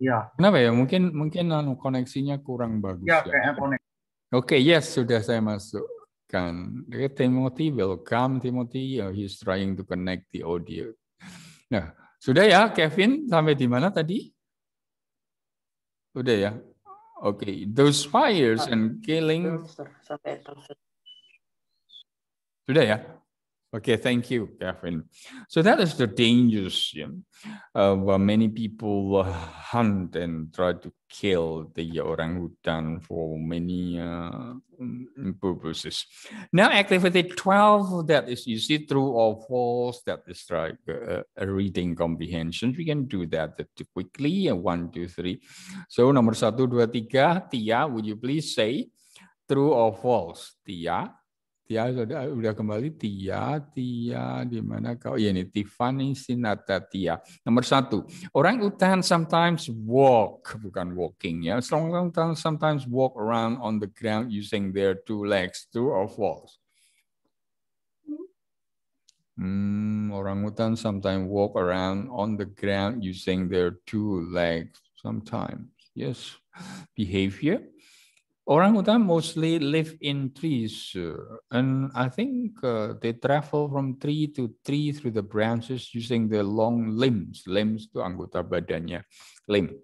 Iya. Kenapa ya? Mungkin mungkin anu, koneksinya kurang bagus. Iya, ya. koneksi. Oke, okay, yes, sudah saya masukkan. Timothy, welcome Timothy. He's trying to connect the audio. Nah, sudah ya Kevin sampai di mana tadi? Sudah ya. Oke, okay. those fires and killing. Sudah ya. Okay, thank you, Catherine. So that is the dangers you know, uh, many people uh, hunt and try to kill the orangutan for many uh, mm, mm, purposes. Now, activity 12, that is, you see true or false, that is like a, uh, a reading comprehension. We can do that quickly, uh, one, two, three. So number satu, dua, tiga, Tia, would you please say true or false, Tia? Tia sudah kembali Tia Tia di mana kau ya ini Tiffany Sinata Tia nomor satu orang utan sometimes walk bukan walking ya orang utan sometimes walk around on the ground using their two legs two or four hmm, orang utan sometimes walk around on the ground using their two legs sometimes yes behavior orangutan mostly live in trees, and I think uh, they travel from tree to tree through the branches using their long limbs. Limbs itu anggota badannya, limb.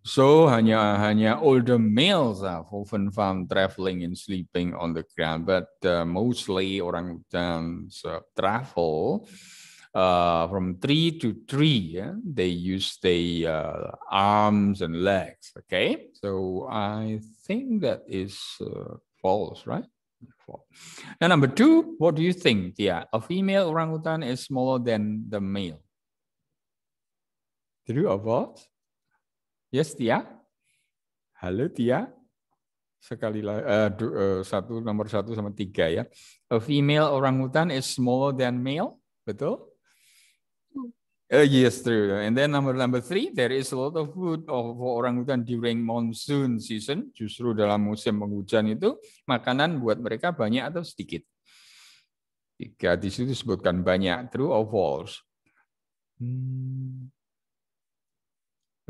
So hanya hanya older males are often found traveling and sleeping on the ground, but uh, mostly orangutan uh, travel uh, from three to three. Yeah? They use the uh, arms and legs. Okay, so I think that is uh, false, right? False. Now, number two, what do you think? Yeah, a female orangutan is smaller than the male. True or false? Yes, Tia. Hello, Tia. Sekali lagi, uh, eh, uh, eh, satu nomor satu sama tiga ya. A female orangutan is smaller than male, betul? Uh, yes, true. And then number number three, there is a lot of food of orangutan during monsoon season. Justru dalam musim penghujan itu makanan buat mereka banyak atau sedikit. Tiga di situ disebutkan banyak. True or false? Hmm.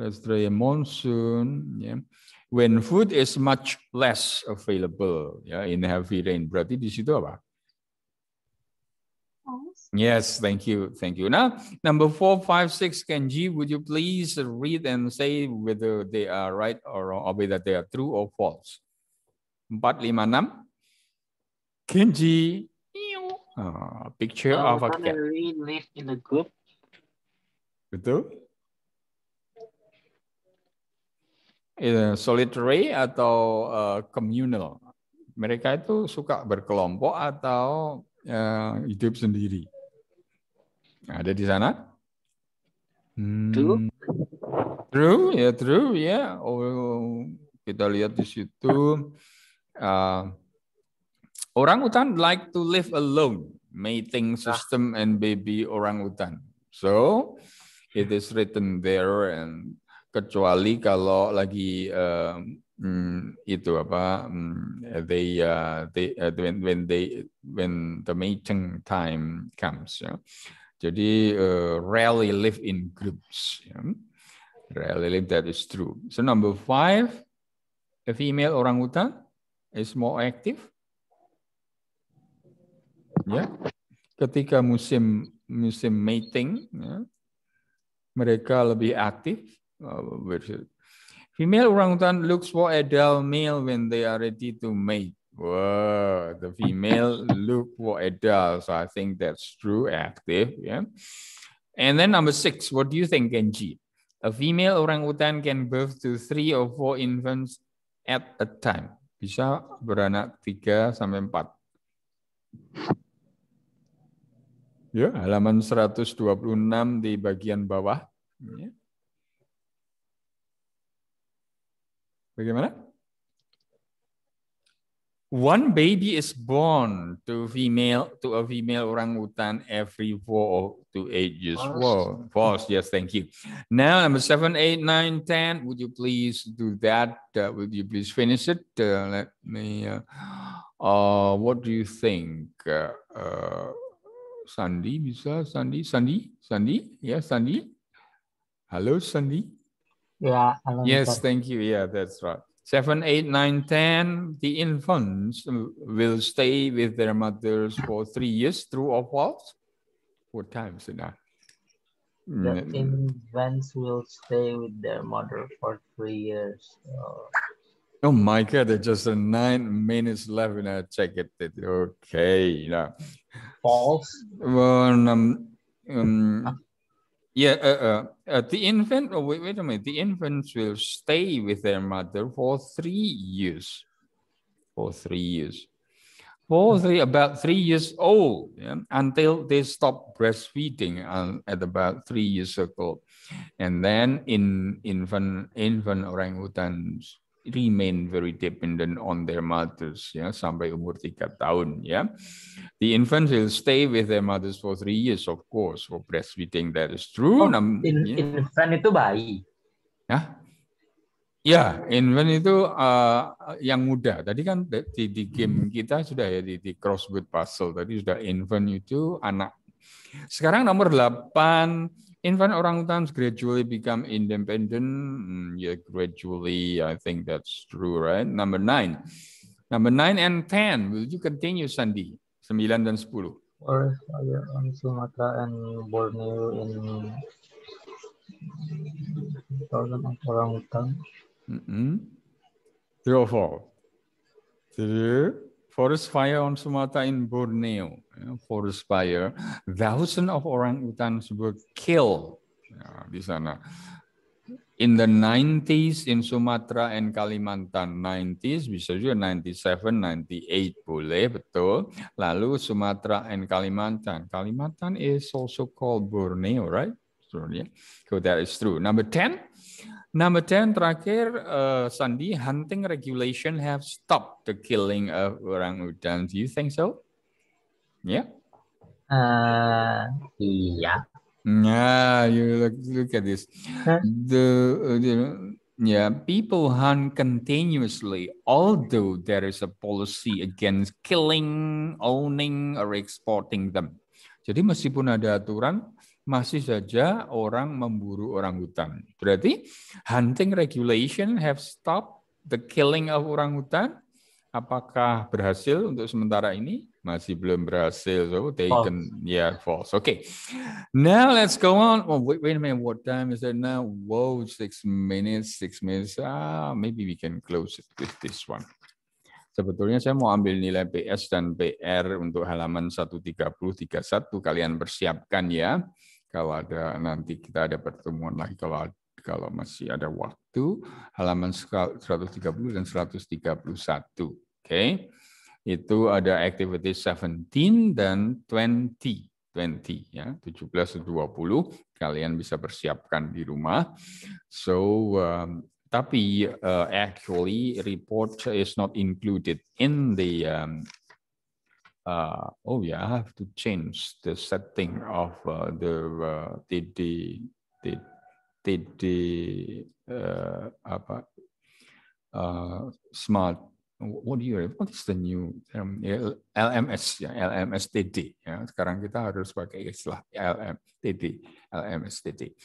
Let's try monsoon. Yeah. When food is much less available, ya yeah, in heavy rain. Berarti di situ apa? Yes, thank you. Thank you. Now, number four, five, six, Kenji, would you please read and say whether they are right or wrong, or whether they are true or false? Empat, lima, enam. Kenji, ah, oh, picture of a cat. Really live in a group. Betul? Uh, solitary atau uh, communal? Mereka itu suka berkelompok atau uh, hidup sendiri? Ada di sana? Hmm. True. True, ya yeah, true, ya. Yeah. Oh, kita lihat di situ. Uh, ah, orang utan like to live alone, mating ah. system and baby orang utan. So, it is written there and kecuali kalau lagi uh, mm, itu apa mm, they uh, they uh, when when they when the mating time comes ya. Jadi uh, rarely live in groups. Yeah. Rarely live that is true. So number five, a female orangutan is more active. Ya, yeah. ketika musim musim mating, yeah, mereka lebih aktif. Oh, female orangutan looks for adult male when they are ready to mate. Wah, the female look it So I think that's true, active. Yeah. And then number six, what do you think, Genji? A female orangutan can birth to three or four infants at a time. Bisa beranak tiga sampai empat. Ya, yeah, halaman 126 di bagian bawah. Ya. Bagaimana? one baby is born to female to a female orangutan every four to eight years. Whoa, false. Yes, thank you. Now number seven, eight, nine, ten. Would you please do that? Uh, would you please finish it? Uh, let me. Uh, uh, what do you think, uh, uh, Sandy? Bisa Sandy? Sandy? Sandy? Yes, Sandy. Hello, Sandy. Yeah. Hello, yes, thank you. Yeah, that's right seven, eight, nine, ten, the infants will stay with their mothers for three years. True or false? What time is it now? The mm. infants will stay with their mother for three years. Oh my God, there's just a nine minutes left When I check it. Okay. Yeah. False. Well, um, um, ah. Yeah, uh, uh, uh, the infant. Oh, wait, wait a minute. The infants will stay with their mother for three years. For three years. For three, about three years old, yeah, until they stop breastfeeding um, at about three years old, and then in infant infant orangutans remain very dependent on their mothers ya sampai umur tiga tahun ya. The infants will stay with their mothers for three years of course for breastfeeding that is true. Oh, Nam, in, ya. Infant itu bayi. ya. Ya, infant itu uh, yang muda. Tadi kan di, di game kita sudah ya di, di crossword puzzle tadi sudah infant itu anak. Sekarang nomor 8 infant orangutan gradually become independent. Hmm, yeah, gradually, I think that's true, right? Number nine. Number nine and ten. Will you continue, Sandi? Sembilan dan sepuluh. Or on Sumatra and Borneo in orangutan. Mm -hmm. Three or four. Three forest fire on Sumatra in Borneo, ya, forest fire, Thousands of orang were killed ya, di sana. In the 90s in Sumatra and Kalimantan, 90s bisa juga 97, 98 boleh betul. Lalu Sumatra and Kalimantan, Kalimantan is also called Borneo, right? So, so that is true. Number 10, Number nah, 10 terakhir, uh, Sandi, hunting regulation have stopped the killing of orangutan. Do you think so? Yeah. Uh, eh, yeah. Iya. Yeah, you look, look at this. The, uh, the yeah, people hunt continuously, although there is a policy against killing, owning, or exporting them. Jadi meskipun ada aturan, masih saja orang memburu orang hutan. Berarti hunting regulation have stopped the killing of orang hutan. Apakah berhasil untuk sementara ini? Masih belum berhasil. So they false. can, ya, yeah, false. Okay. Now let's go on. Oh, wait, wait a minute. What time is it now? Whoa, six minutes, six minutes. Ah, maybe we can close it with this one. Sebetulnya saya mau ambil nilai PS dan PR untuk halaman 13031 kalian persiapkan ya. Kalau ada nanti kita ada pertemuan lagi kalau kalau masih ada waktu halaman 130 dan 131. Oke. Okay. Itu ada activity 17 dan 20. 20 ya, 17 20 kalian bisa persiapkan di rumah. So um, tapi uh, actually report is not included in the um, uh, oh yeah, I have to change the setting of uh, the, uh, the, the the the the uh, uh, smart. What do you? What is the new term? LMS ya, LMS TD ya. Sekarang kita harus pakai istilah LMTD, LMS TD.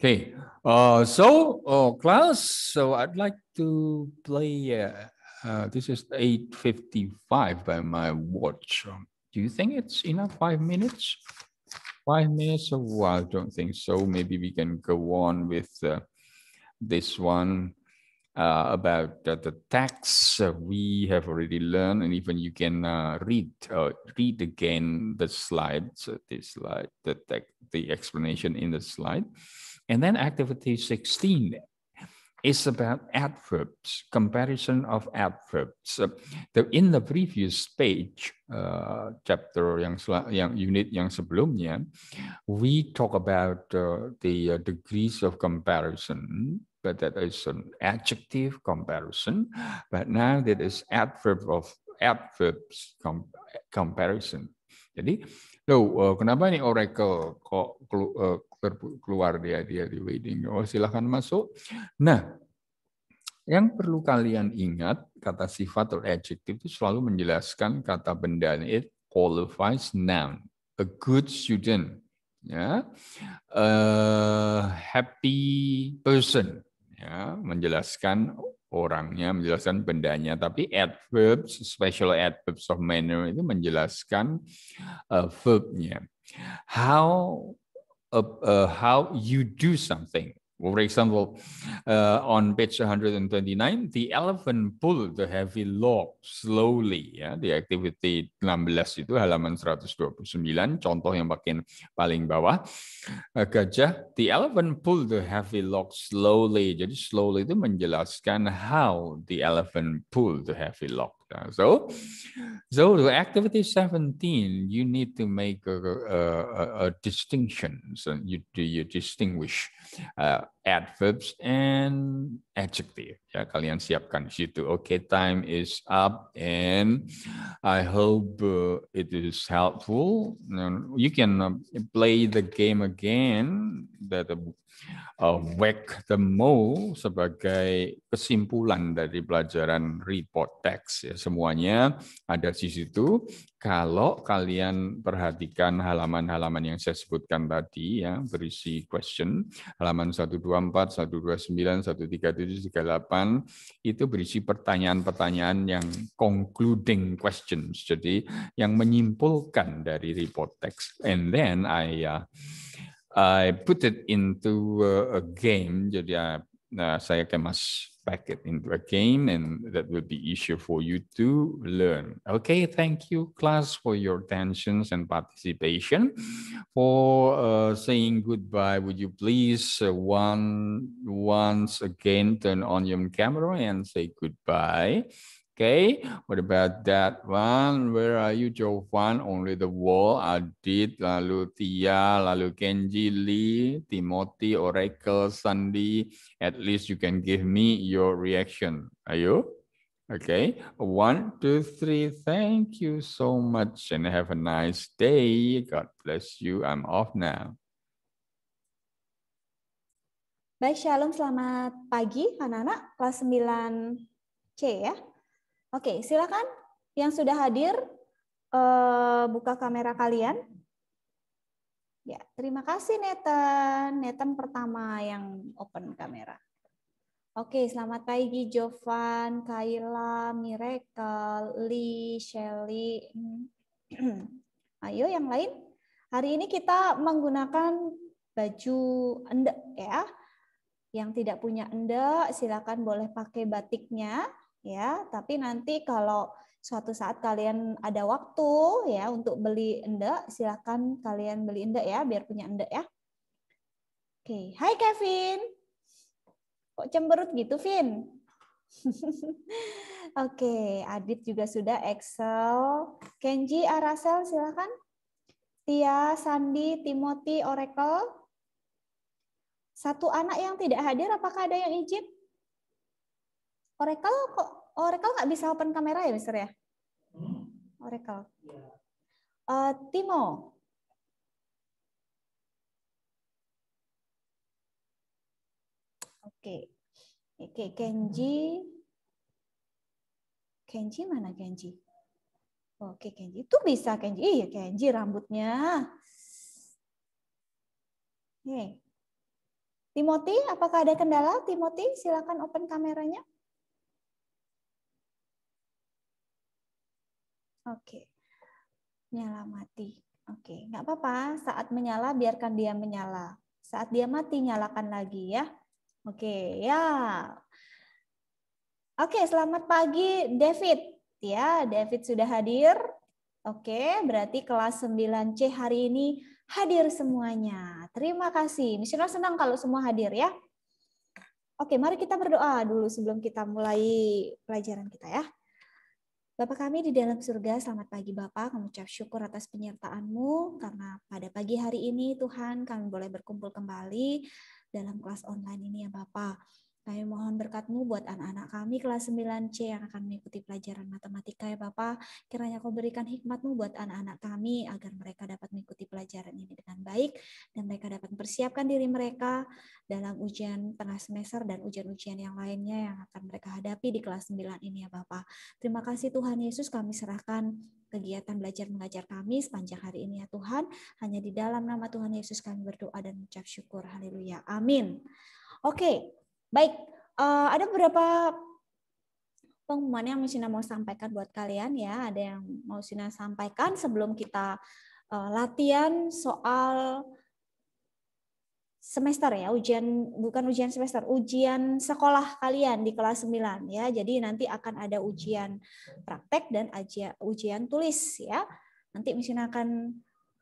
Okay, uh, so oh, class. So I'd like to play. Uh, this is 8.55 by my watch. Um, do you think it's enough, five minutes? Five minutes? Oh, I don't think so. Maybe we can go on with uh, this one uh, about uh, the tax we have already learned. And even you can uh, read read again the slides, this slide, the, the explanation in the slide. And then activity 16, is about adverbs, comparison of adverbs. So in the previous page, uh, chapter yang, yang unit yang sebelumnya, we talk about uh, the uh, degrees of comparison. But that is an adjective comparison. But now that is adverb of adverbs com comparison. Jadi, lo eh, kenapa nih Oracle kok eh, keluar dia dia di waiting? Oh, silahkan masuk. Nah, yang perlu kalian ingat, kata sifat atau adjective itu selalu menjelaskan kata benda. It qualifies noun. A good student. Ya. A eh, happy person. Ya, menjelaskan orangnya, menjelaskan bendanya. Tapi adverbs, special adverbs of manner itu menjelaskan uh, verbnya. How uh, uh, how you do something For example, uh, on page 129, the elephant pulled the heavy log slowly. Ya, di activity 16 itu halaman 129, contoh yang makin paling bawah. Uh, gajah, the elephant pulled the heavy log slowly. Jadi slowly itu menjelaskan how the elephant pulled the heavy log. Uh, so, so the activity 17, you need to make a, a, a distinctions so and you do you distinguish uh, adverbs and adjective. Ya, kalian siapkan situ. Okay, time is up and I hope uh, it is helpful. You can uh, play the game again that uh, the Mo sebagai kesimpulan dari pelajaran report text ya semuanya ada di situ. Kalau kalian perhatikan halaman-halaman yang saya sebutkan tadi ya berisi question halaman 124, 129, 137, 38 itu berisi pertanyaan-pertanyaan yang concluding questions. Jadi yang menyimpulkan dari report text and then I uh, I put it into a, a game. Jadi uh, uh saya akan mas back into a game and that will be easier for you to learn. Okay, thank you class for your attentions and participation. For uh, saying goodbye, would you please uh, one once again turn on your camera and say goodbye. Okay, what about that one? Where are you, Jovan? Only the wall, Adit, lalu Tia, lalu Kenji, Lee, Timothy, Oracle, Sandy. At least you can give me your reaction. Are you? Okay, one, two, three. Thank you so much and have a nice day. God bless you. I'm off now. Baik, Shalom. Selamat pagi anak-anak kelas 9C ya. Oke, silakan yang sudah hadir eh, buka kamera kalian. Ya, terima kasih Nathan. Nathan pertama yang open kamera. Oke, selamat pagi Jovan, Kaila, Miracle, Lee, Shelly. [CLEARS THROAT] Ayo yang lain. Hari ini kita menggunakan baju endek ya. Yang tidak punya endek silakan boleh pakai batiknya ya. Tapi nanti kalau suatu saat kalian ada waktu ya untuk beli endek, silakan kalian beli endek ya, biar punya endek ya. Oke, hai Kevin. Kok cemberut gitu, Vin? [LAUGHS] Oke, Adit juga sudah Excel. Kenji, Arasel, silakan. Tia, Sandi, Timothy, Oracle. Satu anak yang tidak hadir, apakah ada yang izin? Oracle kok Oracle nggak bisa open kamera ya, Mister ya? Oracle. Uh, Timo. Oke. Okay. Oke, okay, Kenji. Kenji mana Kenji? Oke, okay, Kenji. Itu bisa Kenji. Iya, Kenji rambutnya. Oke. Timothy, apakah ada kendala? Timothy, silakan open kameranya. Oke. Nyala mati. Oke, nggak apa-apa. Saat menyala, biarkan dia menyala. Saat dia mati, nyalakan lagi ya. Oke, ya. Oke, selamat pagi David. Ya, David sudah hadir. Oke, berarti kelas 9C hari ini hadir semuanya. Terima kasih. Misalnya senang kalau semua hadir ya. Oke, mari kita berdoa dulu sebelum kita mulai pelajaran kita ya. Bapak kami di dalam surga, selamat pagi Bapak. Kami ucap syukur atas penyertaan-Mu karena pada pagi hari ini Tuhan kami boleh berkumpul kembali dalam kelas online ini ya Bapak. Kami mohon berkatmu buat anak-anak kami kelas 9C yang akan mengikuti pelajaran matematika ya Bapak. Kiranya Kau berikan hikmatmu buat anak-anak kami agar mereka dapat mengikuti pelajaran ini dengan baik dan mereka dapat persiapkan diri mereka dalam ujian tengah semester dan ujian-ujian yang lainnya yang akan mereka hadapi di kelas 9 ini ya Bapak. Terima kasih Tuhan Yesus kami serahkan kegiatan belajar mengajar kami sepanjang hari ini ya Tuhan. Hanya di dalam nama Tuhan Yesus kami berdoa dan mengucap syukur. Haleluya. Amin. Oke, okay. Baik, uh, ada beberapa pengumuman yang Sina mau sampaikan buat kalian ya. Ada yang mau Sina sampaikan sebelum kita uh, latihan soal semester ya, ujian bukan ujian semester, ujian sekolah kalian di kelas 9 ya. Jadi nanti akan ada ujian praktek dan ujian, tulis ya. Nanti Sina akan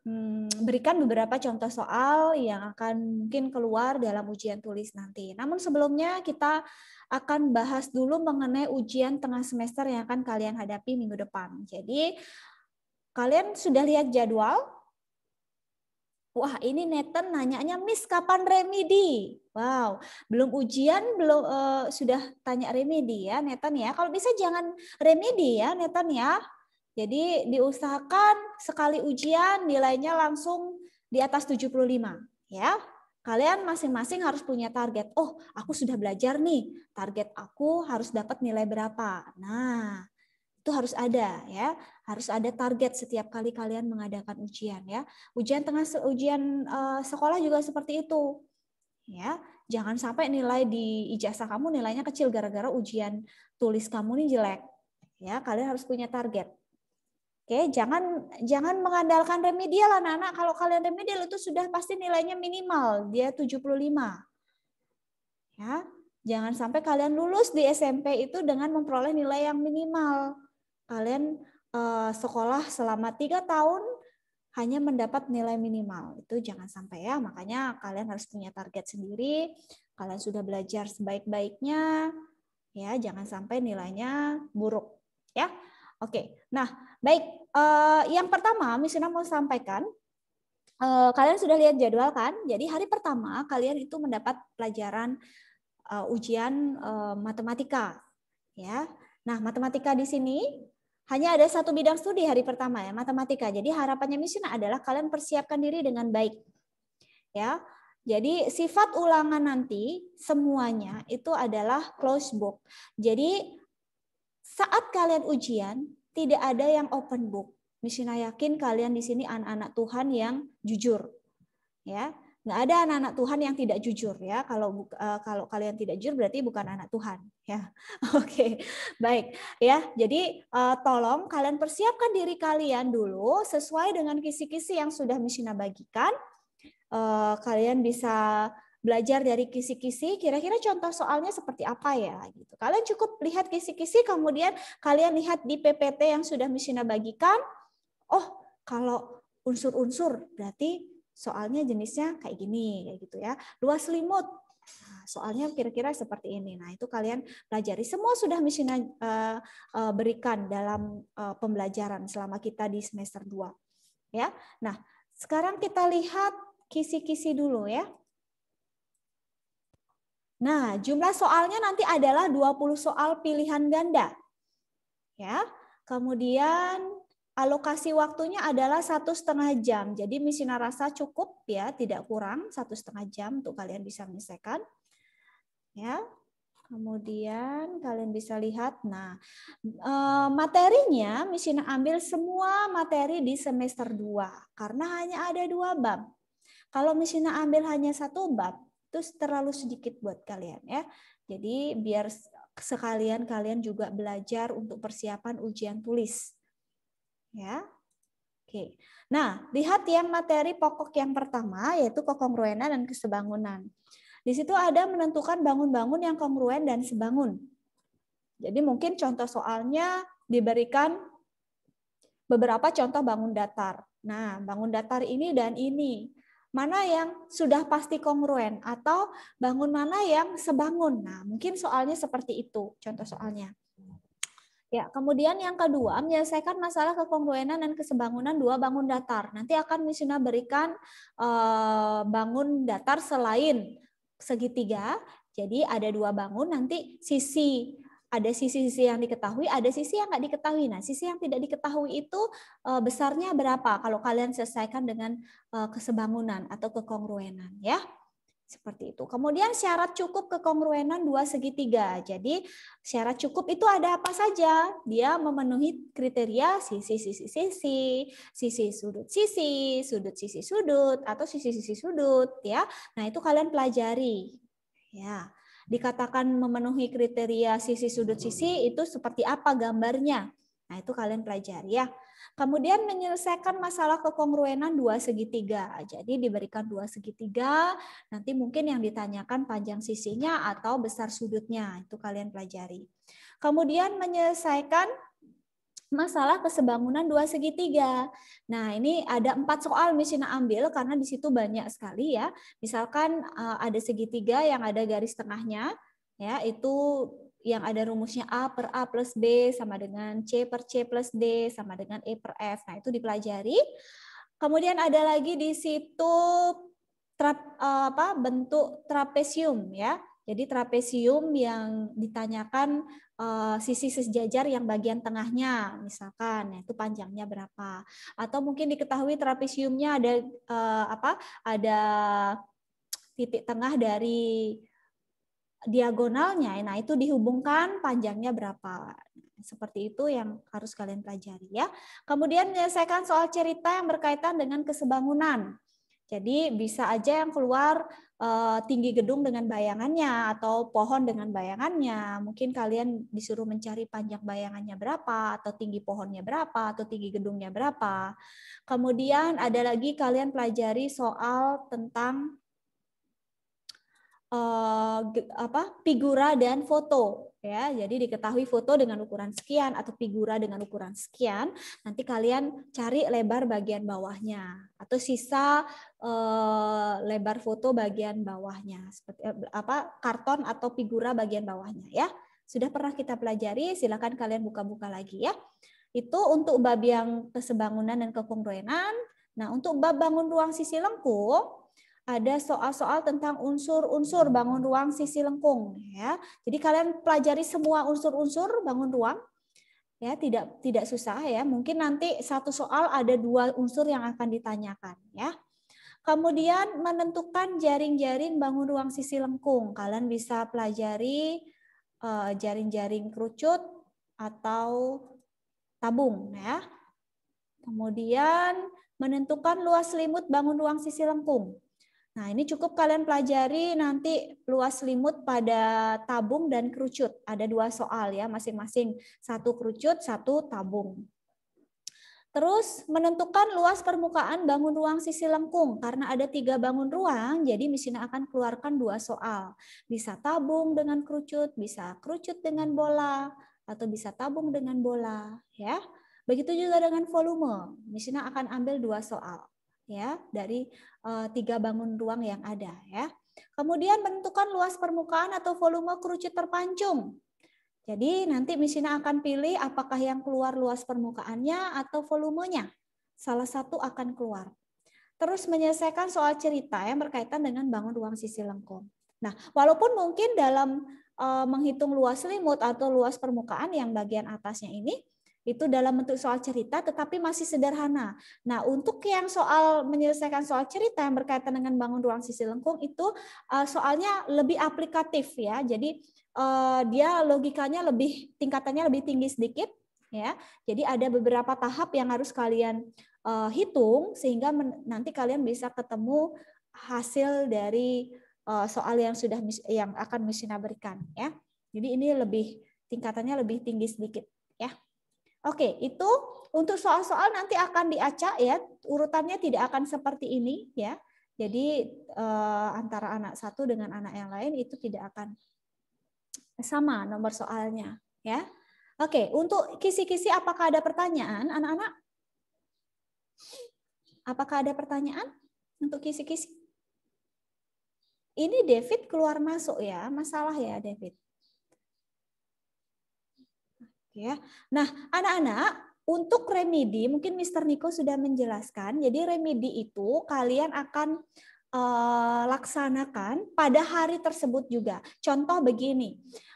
Hmm, berikan beberapa contoh soal yang akan mungkin keluar dalam ujian tulis nanti. Namun sebelumnya kita akan bahas dulu mengenai ujian tengah semester yang akan kalian hadapi minggu depan. Jadi kalian sudah lihat jadwal? Wah, ini Nathan nanyanya Miss kapan remedi? Wow, belum ujian belum uh, sudah tanya remedi ya Nathan ya. Kalau bisa jangan remedi ya Nathan ya. Jadi diusahakan sekali ujian nilainya langsung di atas 75 ya. Kalian masing-masing harus punya target. Oh, aku sudah belajar nih. Target aku harus dapat nilai berapa. Nah, itu harus ada ya. Harus ada target setiap kali kalian mengadakan ujian ya. Ujian tengah ujian uh, sekolah juga seperti itu. Ya, jangan sampai nilai di ijazah kamu nilainya kecil gara-gara ujian tulis kamu nih jelek. Ya, kalian harus punya target. Oke, jangan jangan mengandalkan remedial anak-anak. Kalau kalian remedial itu sudah pasti nilainya minimal, dia 75. Ya, jangan sampai kalian lulus di SMP itu dengan memperoleh nilai yang minimal. Kalian eh, sekolah selama tiga tahun hanya mendapat nilai minimal. Itu jangan sampai ya. Makanya kalian harus punya target sendiri. Kalian sudah belajar sebaik-baiknya. Ya, jangan sampai nilainya buruk, ya. Oke. Nah, Baik, uh, yang pertama Misina mau sampaikan, uh, kalian sudah lihat jadwal kan? Jadi hari pertama kalian itu mendapat pelajaran uh, ujian uh, matematika, ya. Nah, matematika di sini hanya ada satu bidang studi hari pertama ya, matematika. Jadi harapannya Misina adalah kalian persiapkan diri dengan baik, ya. Jadi sifat ulangan nanti semuanya itu adalah close book. Jadi saat kalian ujian, tidak ada yang open book. Misina yakin kalian di sini anak-anak Tuhan yang jujur. Ya, nggak ada anak-anak Tuhan yang tidak jujur ya. Kalau eh, kalau kalian tidak jujur berarti bukan anak Tuhan ya. [LAUGHS] Oke, okay. baik ya. Jadi eh, tolong kalian persiapkan diri kalian dulu sesuai dengan kisi-kisi yang sudah Misina bagikan. Eh, kalian bisa belajar dari kisi-kisi, kira-kira contoh soalnya seperti apa ya gitu. Kalian cukup lihat kisi-kisi kemudian kalian lihat di PPT yang sudah Misina bagikan, oh kalau unsur-unsur berarti soalnya jenisnya kayak gini kayak gitu ya. Luas limut nah, soalnya kira-kira seperti ini. Nah, itu kalian pelajari. Semua sudah Misina eh, eh, berikan dalam eh, pembelajaran selama kita di semester 2. Ya. Nah, sekarang kita lihat kisi-kisi dulu ya. Nah, jumlah soalnya nanti adalah 20 soal pilihan ganda. Ya. Kemudian alokasi waktunya adalah satu setengah jam. Jadi misi narasa cukup ya, tidak kurang satu setengah jam untuk kalian bisa menyelesaikan. Ya, kemudian kalian bisa lihat. Nah, eh, materinya misi ambil semua materi di semester 2 karena hanya ada dua bab. Kalau misi ambil hanya satu bab, itu terlalu sedikit buat kalian ya. Jadi biar sekalian kalian juga belajar untuk persiapan ujian tulis. Ya. Oke. Nah, lihat yang materi pokok yang pertama yaitu kekongruenan dan kesebangunan. Di situ ada menentukan bangun-bangun yang kongruen dan sebangun. Jadi mungkin contoh soalnya diberikan beberapa contoh bangun datar. Nah, bangun datar ini dan ini mana yang sudah pasti kongruen atau bangun mana yang sebangun. Nah, mungkin soalnya seperti itu contoh soalnya. Ya, kemudian yang kedua, menyelesaikan masalah kekongruenan dan kesebangunan dua bangun datar. Nanti akan Misuna berikan eh, bangun datar selain segitiga. Jadi ada dua bangun, nanti sisi ada sisi-sisi yang diketahui, ada sisi yang nggak diketahui. Nah, sisi yang tidak diketahui itu eh, besarnya berapa kalau kalian selesaikan dengan eh, kesebangunan atau kekongruenan ya. Seperti itu. Kemudian syarat cukup kekongruenan dua segitiga. Jadi syarat cukup itu ada apa saja? Dia memenuhi kriteria sisi sisi sisi, sisi sudut sisi, sudut sisi sudut atau sisi sisi sudut ya. Nah, itu kalian pelajari. Ya dikatakan memenuhi kriteria sisi sudut sisi itu seperti apa gambarnya. Nah, itu kalian pelajari ya. Kemudian menyelesaikan masalah kekongruenan dua segitiga. Jadi diberikan dua segitiga, nanti mungkin yang ditanyakan panjang sisinya atau besar sudutnya. Itu kalian pelajari. Kemudian menyelesaikan masalah kesebangunan dua segitiga. Nah, ini ada empat soal misalnya ambil karena di situ banyak sekali ya. Misalkan eh, ada segitiga yang ada garis tengahnya, ya itu yang ada rumusnya A per A plus B sama dengan C per C plus D sama dengan E per F. Nah, itu dipelajari. Kemudian ada lagi di situ trap, eh, apa, bentuk trapesium ya. Jadi trapesium yang ditanyakan uh, sisi sejajar yang bagian tengahnya, misalkan, nah itu panjangnya berapa? Atau mungkin diketahui trapesiumnya ada uh, apa? Ada titik tengah dari diagonalnya. Nah, itu dihubungkan panjangnya berapa. Seperti itu yang harus kalian pelajari ya. Kemudian menyelesaikan soal cerita yang berkaitan dengan kesebangunan. Jadi bisa aja yang keluar Eh, tinggi gedung dengan bayangannya atau pohon dengan bayangannya. Mungkin kalian disuruh mencari panjang bayangannya berapa atau tinggi pohonnya berapa atau tinggi gedungnya berapa. Kemudian ada lagi kalian pelajari soal tentang uh, apa? figura dan foto ya. Jadi diketahui foto dengan ukuran sekian atau figura dengan ukuran sekian. Nanti kalian cari lebar bagian bawahnya atau sisa eh, lebar foto bagian bawahnya seperti eh, apa karton atau figura bagian bawahnya ya. Sudah pernah kita pelajari, silakan kalian buka-buka lagi ya. Itu untuk bab yang kesebangunan dan kekongruenan. Nah, untuk bab bangun ruang sisi lengkung ada soal-soal tentang unsur-unsur bangun ruang sisi lengkung ya. Jadi kalian pelajari semua unsur-unsur bangun ruang ya tidak tidak susah ya. Mungkin nanti satu soal ada dua unsur yang akan ditanyakan ya. Kemudian menentukan jaring-jaring bangun ruang sisi lengkung. Kalian bisa pelajari eh, jaring-jaring kerucut atau tabung ya. Kemudian menentukan luas selimut bangun ruang sisi lengkung. Nah, ini cukup kalian pelajari nanti luas limut pada tabung dan kerucut. Ada dua soal ya masing-masing, satu kerucut, satu tabung. Terus menentukan luas permukaan bangun ruang sisi lengkung karena ada tiga bangun ruang, jadi Misina akan keluarkan dua soal. Bisa tabung dengan kerucut, bisa kerucut dengan bola, atau bisa tabung dengan bola, ya. Begitu juga dengan volume, Misina akan ambil dua soal, ya dari Eh, tiga bangun ruang yang ada ya. Kemudian menentukan luas permukaan atau volume kerucut terpancung. Jadi nanti Misina akan pilih apakah yang keluar luas permukaannya atau volumenya. Salah satu akan keluar. Terus menyelesaikan soal cerita yang berkaitan dengan bangun ruang sisi lengkung. Nah, walaupun mungkin dalam eh, menghitung luas selimut atau luas permukaan yang bagian atasnya ini itu dalam bentuk soal cerita tetapi masih sederhana. Nah, untuk yang soal menyelesaikan soal cerita yang berkaitan dengan bangun ruang sisi lengkung itu eh, soalnya lebih aplikatif ya. Jadi eh, dia logikanya lebih tingkatannya lebih tinggi sedikit ya. Jadi ada beberapa tahap yang harus kalian eh, hitung sehingga nanti kalian bisa ketemu hasil dari soal yang sudah yang akan Misina berikan ya. Jadi ini lebih tingkatannya lebih tinggi sedikit ya. Oke, itu untuk soal-soal nanti akan diacak ya. Urutannya tidak akan seperti ini ya. Jadi eh, antara anak satu dengan anak yang lain itu tidak akan sama nomor soalnya ya. Oke, untuk kisi-kisi apakah ada pertanyaan anak-anak? Apakah ada pertanyaan untuk kisi-kisi? Ini David keluar masuk ya, masalah ya David. Ya. Nah, anak-anak, untuk remedi mungkin Mr. Nico sudah menjelaskan. Jadi remedi itu kalian akan uh, laksanakan pada hari tersebut juga. Contoh begini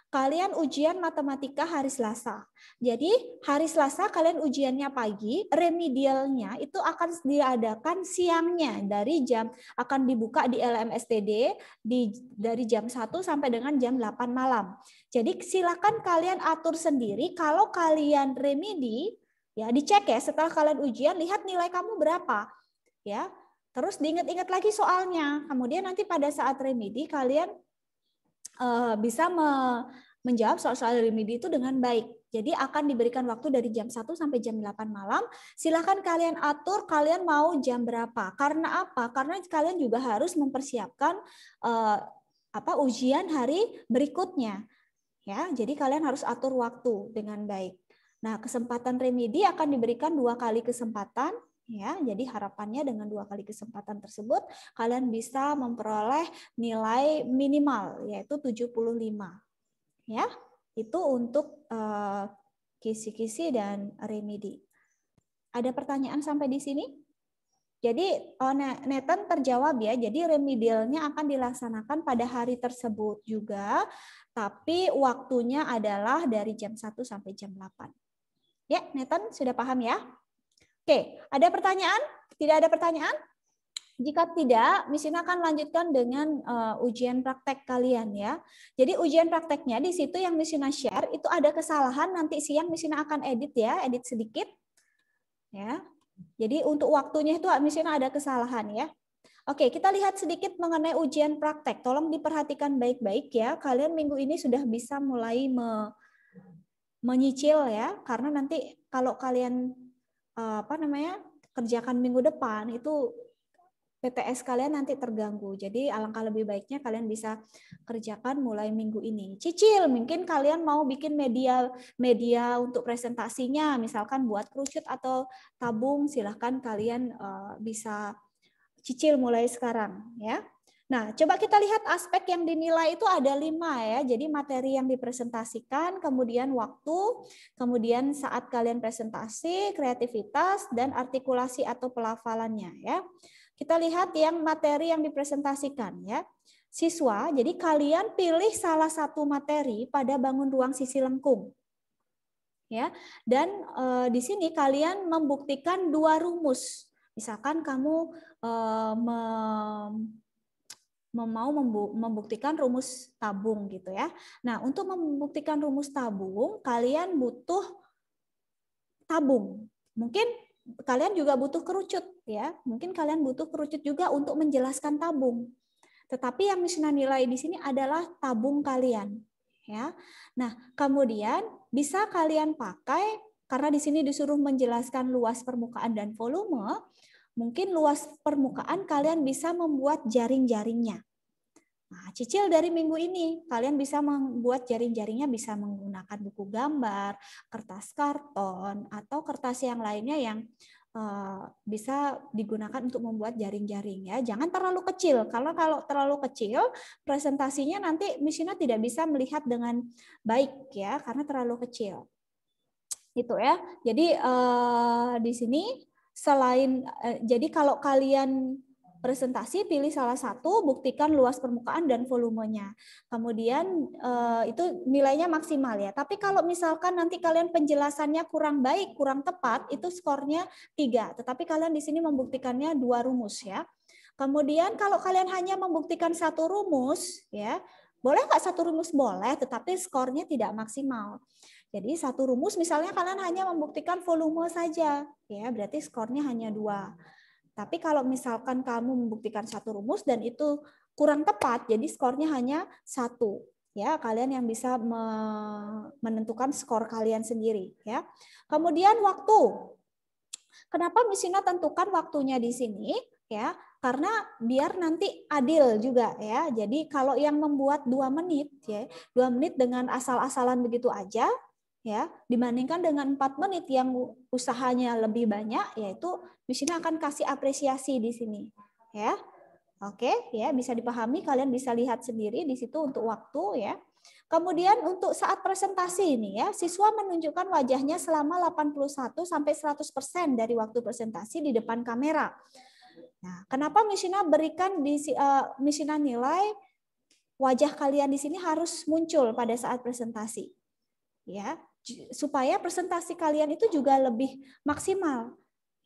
kalian ujian matematika hari Selasa. Jadi hari Selasa kalian ujiannya pagi, remedialnya itu akan diadakan siangnya dari jam akan dibuka di LMSTD di dari jam 1 sampai dengan jam 8 malam. Jadi silakan kalian atur sendiri kalau kalian remedi ya dicek ya setelah kalian ujian lihat nilai kamu berapa ya. Terus diingat-ingat lagi soalnya. Kemudian nanti pada saat remedi kalian uh, bisa me menjawab soal-soal dari MIDI itu dengan baik. Jadi akan diberikan waktu dari jam 1 sampai jam 8 malam. Silahkan kalian atur kalian mau jam berapa. Karena apa? Karena kalian juga harus mempersiapkan uh, apa ujian hari berikutnya. Ya, jadi kalian harus atur waktu dengan baik. Nah, kesempatan remedi akan diberikan dua kali kesempatan ya. Jadi harapannya dengan dua kali kesempatan tersebut kalian bisa memperoleh nilai minimal yaitu 75. Ya. Itu untuk eh, kisi-kisi uh, dan remedi. Ada pertanyaan sampai di sini? Jadi oh, Nathan terjawab ya, jadi remedialnya akan dilaksanakan pada hari tersebut juga, tapi waktunya adalah dari jam 1 sampai jam 8. Ya, Nathan sudah paham ya? Oke, ada pertanyaan? Tidak ada pertanyaan? Jika tidak, misi akan lanjutkan dengan uh, ujian praktek kalian ya. Jadi ujian prakteknya di situ yang Misina share itu ada kesalahan nanti siang misi akan edit ya, edit sedikit. Ya. Jadi untuk waktunya itu misi ada kesalahan ya. Oke, kita lihat sedikit mengenai ujian praktek. Tolong diperhatikan baik-baik ya. Kalian minggu ini sudah bisa mulai me menyicil ya, karena nanti kalau kalian Eh, apa namanya kerjakan minggu depan itu PTS kalian nanti terganggu. Jadi alangkah lebih baiknya kalian bisa kerjakan mulai minggu ini. Cicil, mungkin kalian mau bikin media media untuk presentasinya, misalkan buat kerucut atau tabung, silahkan kalian eh, bisa cicil mulai sekarang ya. Nah, coba kita lihat aspek yang dinilai itu ada lima ya. Jadi materi yang dipresentasikan, kemudian waktu, kemudian saat kalian presentasi, kreativitas, dan artikulasi atau pelafalannya ya. Kita lihat yang materi yang dipresentasikan ya. Siswa, jadi kalian pilih salah satu materi pada bangun ruang sisi lengkung ya. Dan e, di sini kalian membuktikan dua rumus. Misalkan kamu e, mem, mau membuktikan rumus tabung gitu ya. Nah, untuk membuktikan rumus tabung, kalian butuh tabung. Mungkin kalian juga butuh kerucut ya. Mungkin kalian butuh kerucut juga untuk menjelaskan tabung. Tetapi yang misalnya nilai di sini adalah tabung kalian ya. Nah, kemudian bisa kalian pakai karena di sini disuruh menjelaskan luas permukaan dan volume, mungkin luas permukaan kalian bisa membuat jaring-jaringnya. Nah, cicil dari minggu ini, kalian bisa membuat jaring-jaringnya bisa menggunakan buku gambar, kertas karton, atau kertas yang lainnya yang uh, bisa digunakan untuk membuat jaring-jaring ya. Jangan terlalu kecil, kalau kalau terlalu kecil presentasinya nanti misinya tidak bisa melihat dengan baik ya, karena terlalu kecil. Itu ya. Jadi uh, di sini selain eh, jadi kalau kalian presentasi pilih salah satu, buktikan luas permukaan dan volumenya. Kemudian eh, itu nilainya maksimal ya. Tapi kalau misalkan nanti kalian penjelasannya kurang baik, kurang tepat, itu skornya tiga. Tetapi kalian di sini membuktikannya dua rumus ya. Kemudian kalau kalian hanya membuktikan satu rumus ya, boleh nggak satu rumus boleh, tetapi skornya tidak maksimal. Jadi satu rumus misalnya kalian hanya membuktikan volume saja, ya berarti skornya hanya dua. Tapi kalau misalkan kamu membuktikan satu rumus dan itu kurang tepat, jadi skornya hanya satu. Ya, kalian yang bisa menentukan skor kalian sendiri. Ya, kemudian waktu. Kenapa Misina tentukan waktunya di sini? Ya, karena biar nanti adil juga ya. Jadi kalau yang membuat dua menit ya, dua menit dengan asal-asalan begitu aja ya dibandingkan dengan empat menit yang usahanya lebih banyak yaitu sini akan kasih apresiasi di sini ya oke ya bisa dipahami kalian bisa lihat sendiri di situ untuk waktu ya kemudian untuk saat presentasi ini ya siswa menunjukkan wajahnya selama 81 sampai 100% dari waktu presentasi di depan kamera nah kenapa Misina berikan di uh, eh, Misina nilai wajah kalian di sini harus muncul pada saat presentasi ya supaya presentasi kalian itu juga lebih maksimal.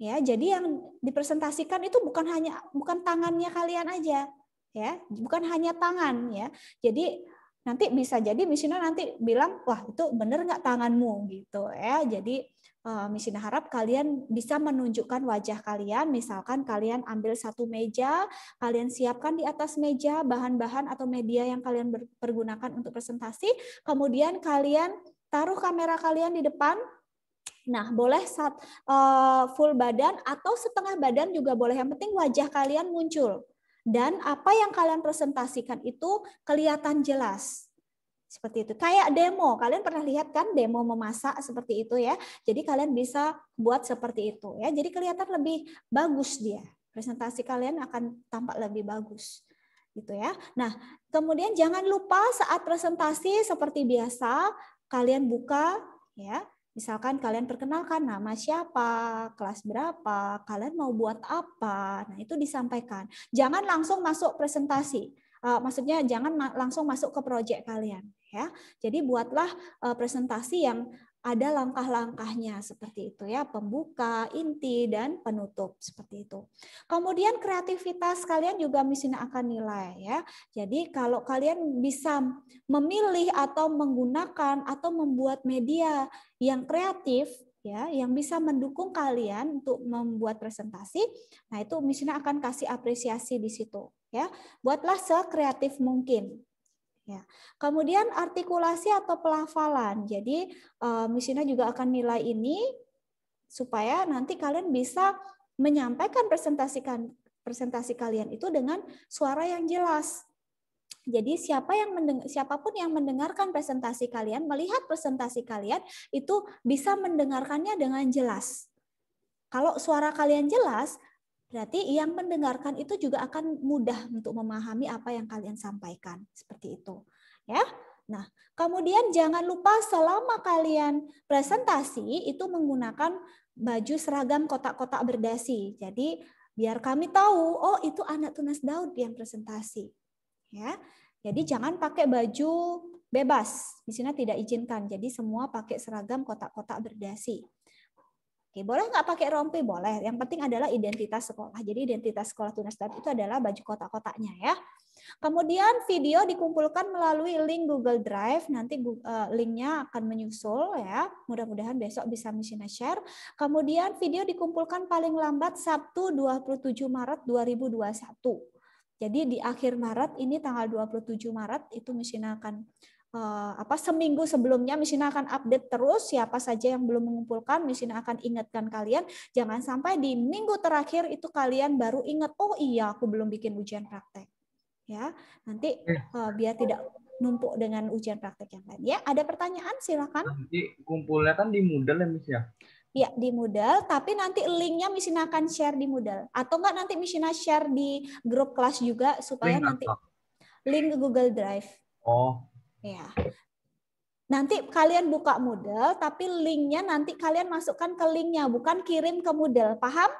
Ya, jadi yang dipresentasikan itu bukan hanya bukan tangannya kalian aja, ya, bukan hanya tangan ya. Jadi nanti bisa jadi misina nanti bilang wah itu bener nggak tanganmu gitu ya. Jadi eh, misina harap kalian bisa menunjukkan wajah kalian. Misalkan kalian ambil satu meja, kalian siapkan di atas meja bahan-bahan atau media yang kalian pergunakan untuk presentasi, kemudian kalian Taruh kamera kalian di depan. Nah, boleh saat eh, full badan atau setengah badan juga boleh. Yang penting wajah kalian muncul. Dan apa yang kalian presentasikan itu kelihatan jelas. Seperti itu. Kayak demo. Kalian pernah lihat kan demo memasak seperti itu ya. Jadi kalian bisa buat seperti itu ya. Jadi kelihatan lebih bagus dia. Presentasi kalian akan tampak lebih bagus gitu ya. Nah, kemudian jangan lupa saat presentasi seperti biasa kalian buka ya. Misalkan kalian perkenalkan nama siapa, kelas berapa, kalian mau buat apa. Nah, itu disampaikan. Jangan langsung masuk presentasi. Uh, maksudnya jangan ma langsung masuk ke proyek kalian ya. Jadi buatlah uh, presentasi yang ada langkah-langkahnya seperti itu ya, pembuka, inti dan penutup seperti itu. Kemudian kreativitas kalian juga misalnya akan nilai ya. Jadi kalau kalian bisa memilih atau menggunakan atau membuat media yang kreatif ya yang bisa mendukung kalian untuk membuat presentasi. Nah, itu misalnya akan kasih apresiasi di situ ya. Buatlah sekreatif mungkin Ya. Kemudian artikulasi atau pelafalan. Jadi uh, eh, Misina juga akan nilai ini supaya nanti kalian bisa menyampaikan presentasikan presentasi kalian itu dengan suara yang jelas. Jadi siapa yang mendengar, siapapun yang mendengarkan presentasi kalian, melihat presentasi kalian itu bisa mendengarkannya dengan jelas. Kalau suara kalian jelas, Berarti yang mendengarkan itu juga akan mudah untuk memahami apa yang kalian sampaikan, seperti itu. Ya. Nah, kemudian jangan lupa selama kalian presentasi itu menggunakan baju seragam kotak-kotak berdasi. Jadi biar kami tahu, oh itu anak tunas Daud yang presentasi. Ya. Jadi jangan pakai baju bebas. Di sini tidak izinkan. Jadi semua pakai seragam kotak-kotak berdasi. Oke, boleh nggak pakai rompi? Boleh. Yang penting adalah identitas sekolah. Jadi identitas sekolah tunas Tunestad itu adalah baju kotak-kotaknya ya. Kemudian video dikumpulkan melalui link Google Drive. Nanti eh, linknya akan menyusul ya. Mudah-mudahan besok bisa Misina share. Kemudian video dikumpulkan paling lambat Sabtu 27 Maret 2021. Jadi di akhir Maret ini tanggal 27 Maret itu Misina akan Eh, apa seminggu sebelumnya Misina akan update terus siapa saja yang belum mengumpulkan Misina akan ingatkan kalian jangan sampai di minggu terakhir itu kalian baru ingat oh iya aku belum bikin ujian praktek ya nanti uh, biar tidak numpuk dengan ujian praktek yang lain ya ada pertanyaan silakan ah, nanti kumpulnya kan di Moodle ya misya ya di modal tapi nanti linknya Misina akan share di modal Atau enggak nanti Misina share di grup kelas juga supaya link nanti link Google Drive. Oh, Ya. Nanti kalian buka model, tapi linknya nanti kalian masukkan ke linknya, bukan kirim ke model. Paham?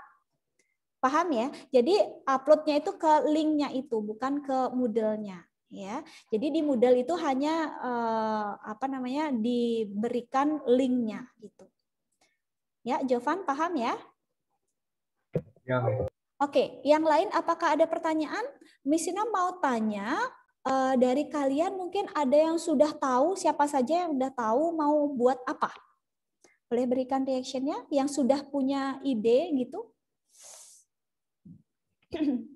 Paham ya? Jadi uploadnya itu ke linknya itu, bukan ke modelnya. Ya, jadi di Moodle itu hanya eh, apa namanya diberikan linknya gitu. Ya, Jovan paham ya? Ya. Oke, yang lain apakah ada pertanyaan? Misina mau tanya uh, dari kalian mungkin ada yang sudah tahu siapa saja yang sudah tahu mau buat apa. Boleh berikan reactionnya yang sudah punya ide gitu. [CLEARS THROAT]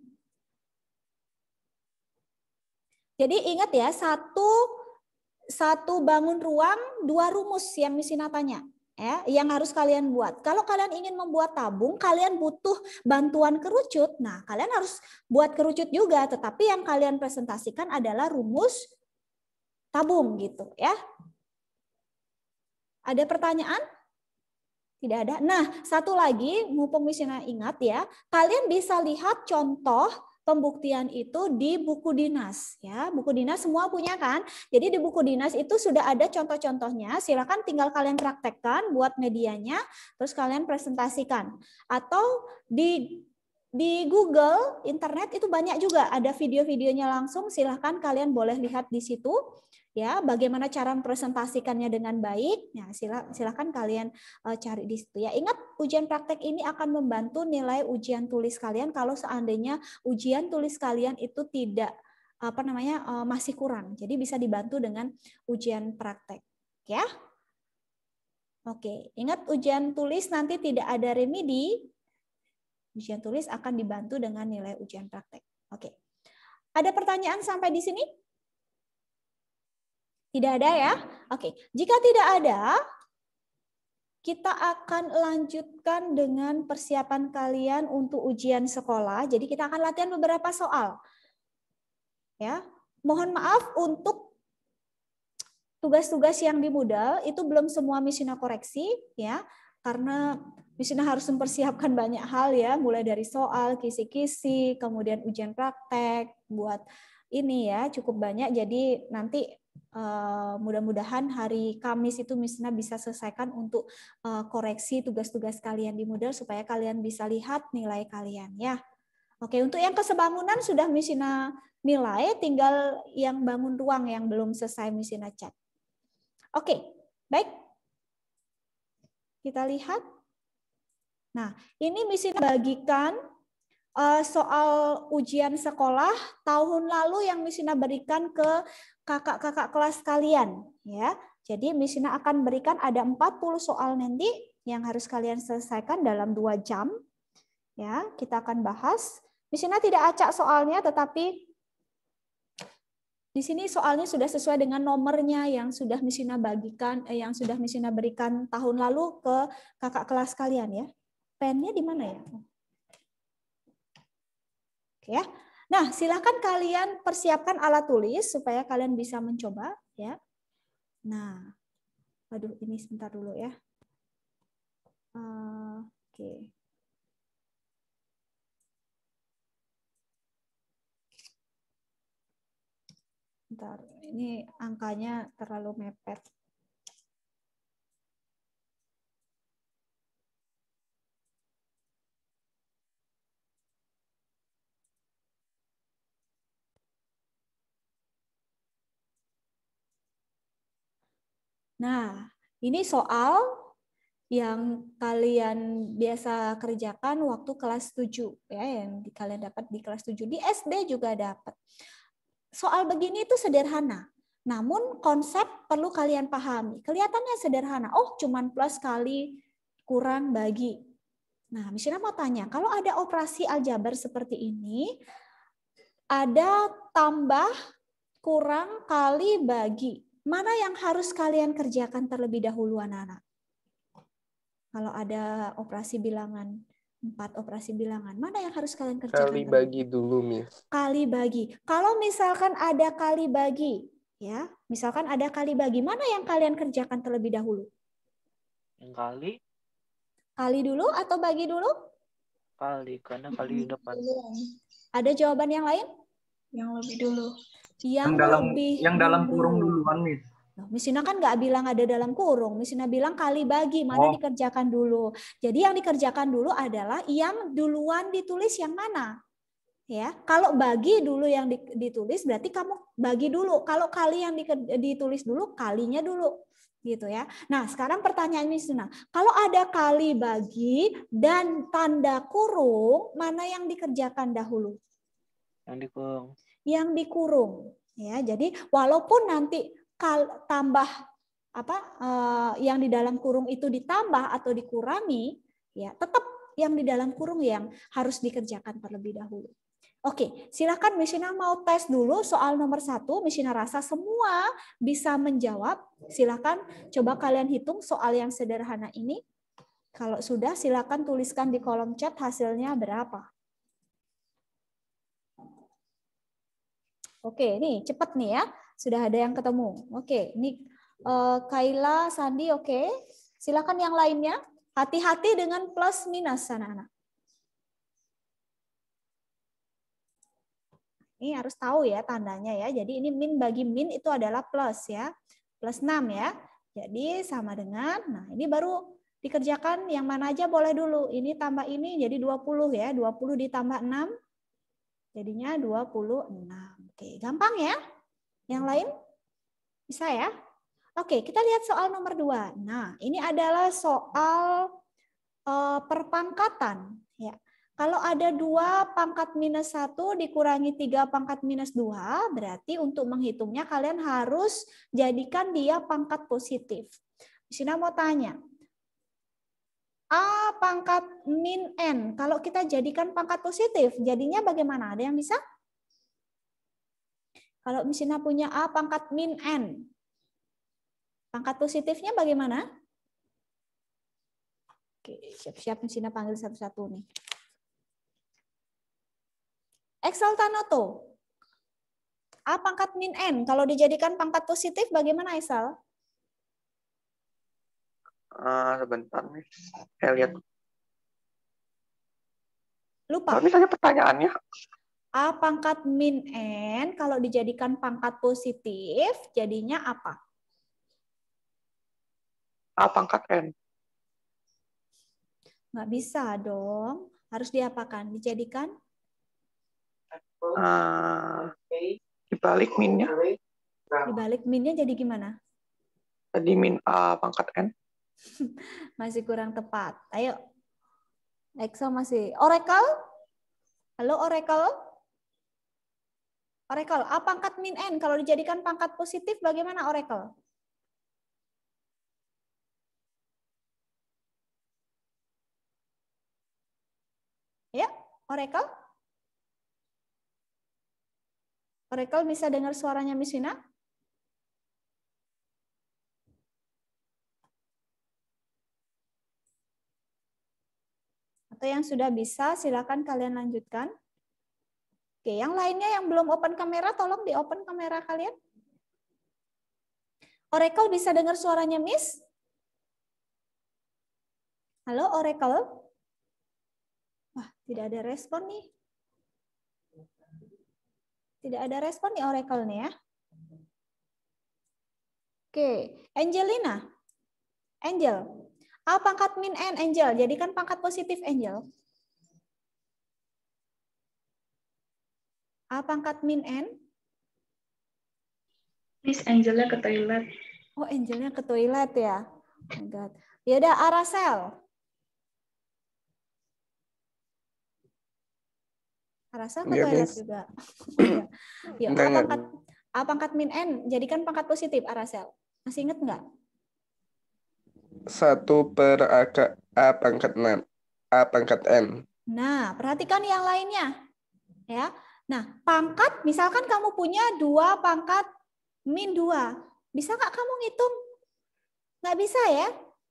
Jadi ingat ya, satu satu bangun ruang, dua rumus yang misi tanya ya, yang harus kalian buat. Kalau kalian ingin membuat tabung, kalian butuh bantuan kerucut. Nah, kalian harus buat kerucut juga, tetapi yang kalian presentasikan adalah rumus tabung gitu ya. Ada pertanyaan? Tidak ada. Nah, satu lagi mumpung misalnya ingat ya, kalian bisa lihat contoh pembuktian itu di buku dinas ya. Buku dinas semua punya kan? Jadi di buku dinas itu sudah ada contoh-contohnya, silakan tinggal kalian praktekkan buat medianya terus kalian presentasikan. Atau di di Google, internet itu banyak juga ada video-videonya langsung silahkan kalian boleh lihat di situ ya bagaimana cara mempresentasikannya dengan baik nah silakan kalian uh, cari di situ ya ingat ujian praktek ini akan membantu nilai ujian tulis kalian kalau seandainya ujian tulis kalian itu tidak apa namanya uh, masih kurang jadi bisa dibantu dengan ujian praktek ya Oke, ingat ujian tulis nanti tidak ada remedi. Ujian tulis akan dibantu dengan nilai ujian praktek. Oke. Ada pertanyaan sampai di sini? Tidak ada ya? Oke, jika tidak ada, kita akan lanjutkan dengan persiapan kalian untuk ujian sekolah. Jadi kita akan latihan beberapa soal. Ya, mohon maaf untuk tugas-tugas yang di modal itu belum semua misina koreksi ya, karena misina harus mempersiapkan banyak hal ya, mulai dari soal, kisi-kisi, kemudian ujian praktek, buat ini ya cukup banyak. Jadi nanti Eh, mudah-mudahan hari Kamis itu Misna bisa selesaikan untuk eh, koreksi tugas-tugas kalian di model supaya kalian bisa lihat nilai kalian ya. Oke, untuk yang kesebangunan sudah Misna nilai, tinggal yang bangun ruang yang belum selesai Misna cat. Oke, baik. Kita lihat. Nah, ini Misna bagikan eh, soal ujian sekolah tahun lalu yang Misina berikan ke kakak-kakak kelas kalian ya. Jadi Misina akan berikan ada 40 soal nanti yang harus kalian selesaikan dalam dua jam. Ya, kita akan bahas. Misina tidak acak soalnya tetapi di sini soalnya sudah sesuai dengan nomornya yang sudah Misina bagikan, eh, yang sudah Misina berikan tahun lalu ke kakak kelas kalian ya. Pennya di mana ya? Oke ya. Nah, silakan kalian persiapkan alat tulis supaya kalian bisa mencoba ya. Nah, aduh ini sebentar dulu ya. Uh, Oke. Okay. Bentar, ini angkanya terlalu mepet. Nah, ini soal yang kalian biasa kerjakan waktu kelas 7 ya yang kalian dapat di kelas 7 di SD juga dapat. Soal begini itu sederhana. Namun konsep perlu kalian pahami. Kelihatannya sederhana. Oh, cuman plus kali kurang bagi. Nah, misalnya mau tanya, kalau ada operasi aljabar seperti ini, ada tambah kurang kali bagi. Mana yang harus kalian kerjakan terlebih dahulu anak-anak? Kalau ada operasi bilangan, empat operasi bilangan. Mana yang harus kalian kerjakan? Kali bagi dulu, Miss. Kali bagi. Kalau misalkan ada kali bagi, ya, misalkan ada kali bagi, mana yang kalian kerjakan terlebih dahulu? Yang kali. Kali dulu atau bagi dulu? Kali, karena kali di depan. Ada jawaban yang lain? Yang lebih dulu yang, yang dalam lebih yang dalam hmm. kurung duluan Miss. Nah, Misina kan nggak bilang ada dalam kurung. Misina bilang kali bagi, mana oh. dikerjakan dulu. Jadi yang dikerjakan dulu adalah yang duluan ditulis yang mana. Ya, kalau bagi dulu yang ditulis berarti kamu bagi dulu. Kalau kali yang ditulis dulu, kalinya dulu gitu ya. Nah, sekarang pertanyaan misina kalau ada kali bagi dan tanda kurung, mana yang dikerjakan dahulu? Yang dikurung yang dikurung ya. Jadi walaupun nanti kal tambah apa eh, yang di dalam kurung itu ditambah atau dikurangi ya tetap yang di dalam kurung yang harus dikerjakan terlebih dahulu. Oke, silakan Mishina mau tes dulu soal nomor satu. Mishina rasa semua bisa menjawab. silakan coba kalian hitung soal yang sederhana ini. Kalau sudah, silakan tuliskan di kolom chat hasilnya berapa. Oke, ini cepat nih ya. Sudah ada yang ketemu. Oke, ini uh, eh, Kaila, Sandi, oke. Silakan yang lainnya. Hati-hati dengan plus minus anak-anak. Ini harus tahu ya tandanya ya. Jadi ini min bagi min itu adalah plus ya. Plus 6 ya. Jadi sama dengan, nah ini baru dikerjakan yang mana aja boleh dulu. Ini tambah ini jadi 20 ya. 20 ditambah 6 jadinya 26. Oke, gampang ya? Yang lain? Bisa ya? Oke, kita lihat soal nomor dua. Nah, ini adalah soal uh, perpangkatan. Ya, kalau ada dua pangkat minus satu dikurangi tiga pangkat minus dua, berarti untuk menghitungnya kalian harus jadikan dia pangkat positif. Di sini mau tanya, A pangkat min N, kalau kita jadikan pangkat positif, jadinya bagaimana? Ada yang bisa? Kalau misalnya punya A pangkat min N, pangkat positifnya bagaimana? Oke, siap-siap misalnya panggil satu-satu nih. Excel To, A pangkat min N, kalau dijadikan pangkat positif bagaimana Excel? Uh, sebentar nih, saya lihat. Lupa. Kalau misalnya pertanyaannya, A pangkat min N kalau dijadikan pangkat positif jadinya apa? A pangkat N. Nggak bisa dong. Harus diapakan? Dijadikan? Uh, dibalik minnya. Dibalik minnya jadi gimana? Jadi min A pangkat N. [LAUGHS] masih kurang tepat. Ayo. Excel masih. Oracle? Halo Oracle? Oracle, A ah, pangkat min N kalau dijadikan pangkat positif bagaimana Oracle? Ya, Oracle? Oracle bisa dengar suaranya Miss Wina? Atau yang sudah bisa, silakan kalian lanjutkan. Oke, yang lainnya yang belum open kamera, tolong di open kamera kalian. Oracle bisa dengar suaranya, Miss? Halo, Oracle? Wah, tidak ada respon nih. Tidak ada respon nih Oracle nih ya. Oke, Angelina. Angel. Ah, pangkat min N, Angel. Jadi kan pangkat positif, Angel. A pangkat min N? Miss Angelnya ke toilet. Oh, Angelnya ke toilet ya. Oh God. Ya udah Aracel ke iya, toilet juga. Oh, iya. ya, A pangkat A pangkat min N jadikan pangkat positif Aracel. Masih inget nggak? Satu per A, ke A pangkat 6. A pangkat N. Nah, perhatikan yang lainnya. Ya, Nah, pangkat, misalkan kamu punya dua pangkat min 2. bisa nggak kamu ngitung? Nggak bisa ya?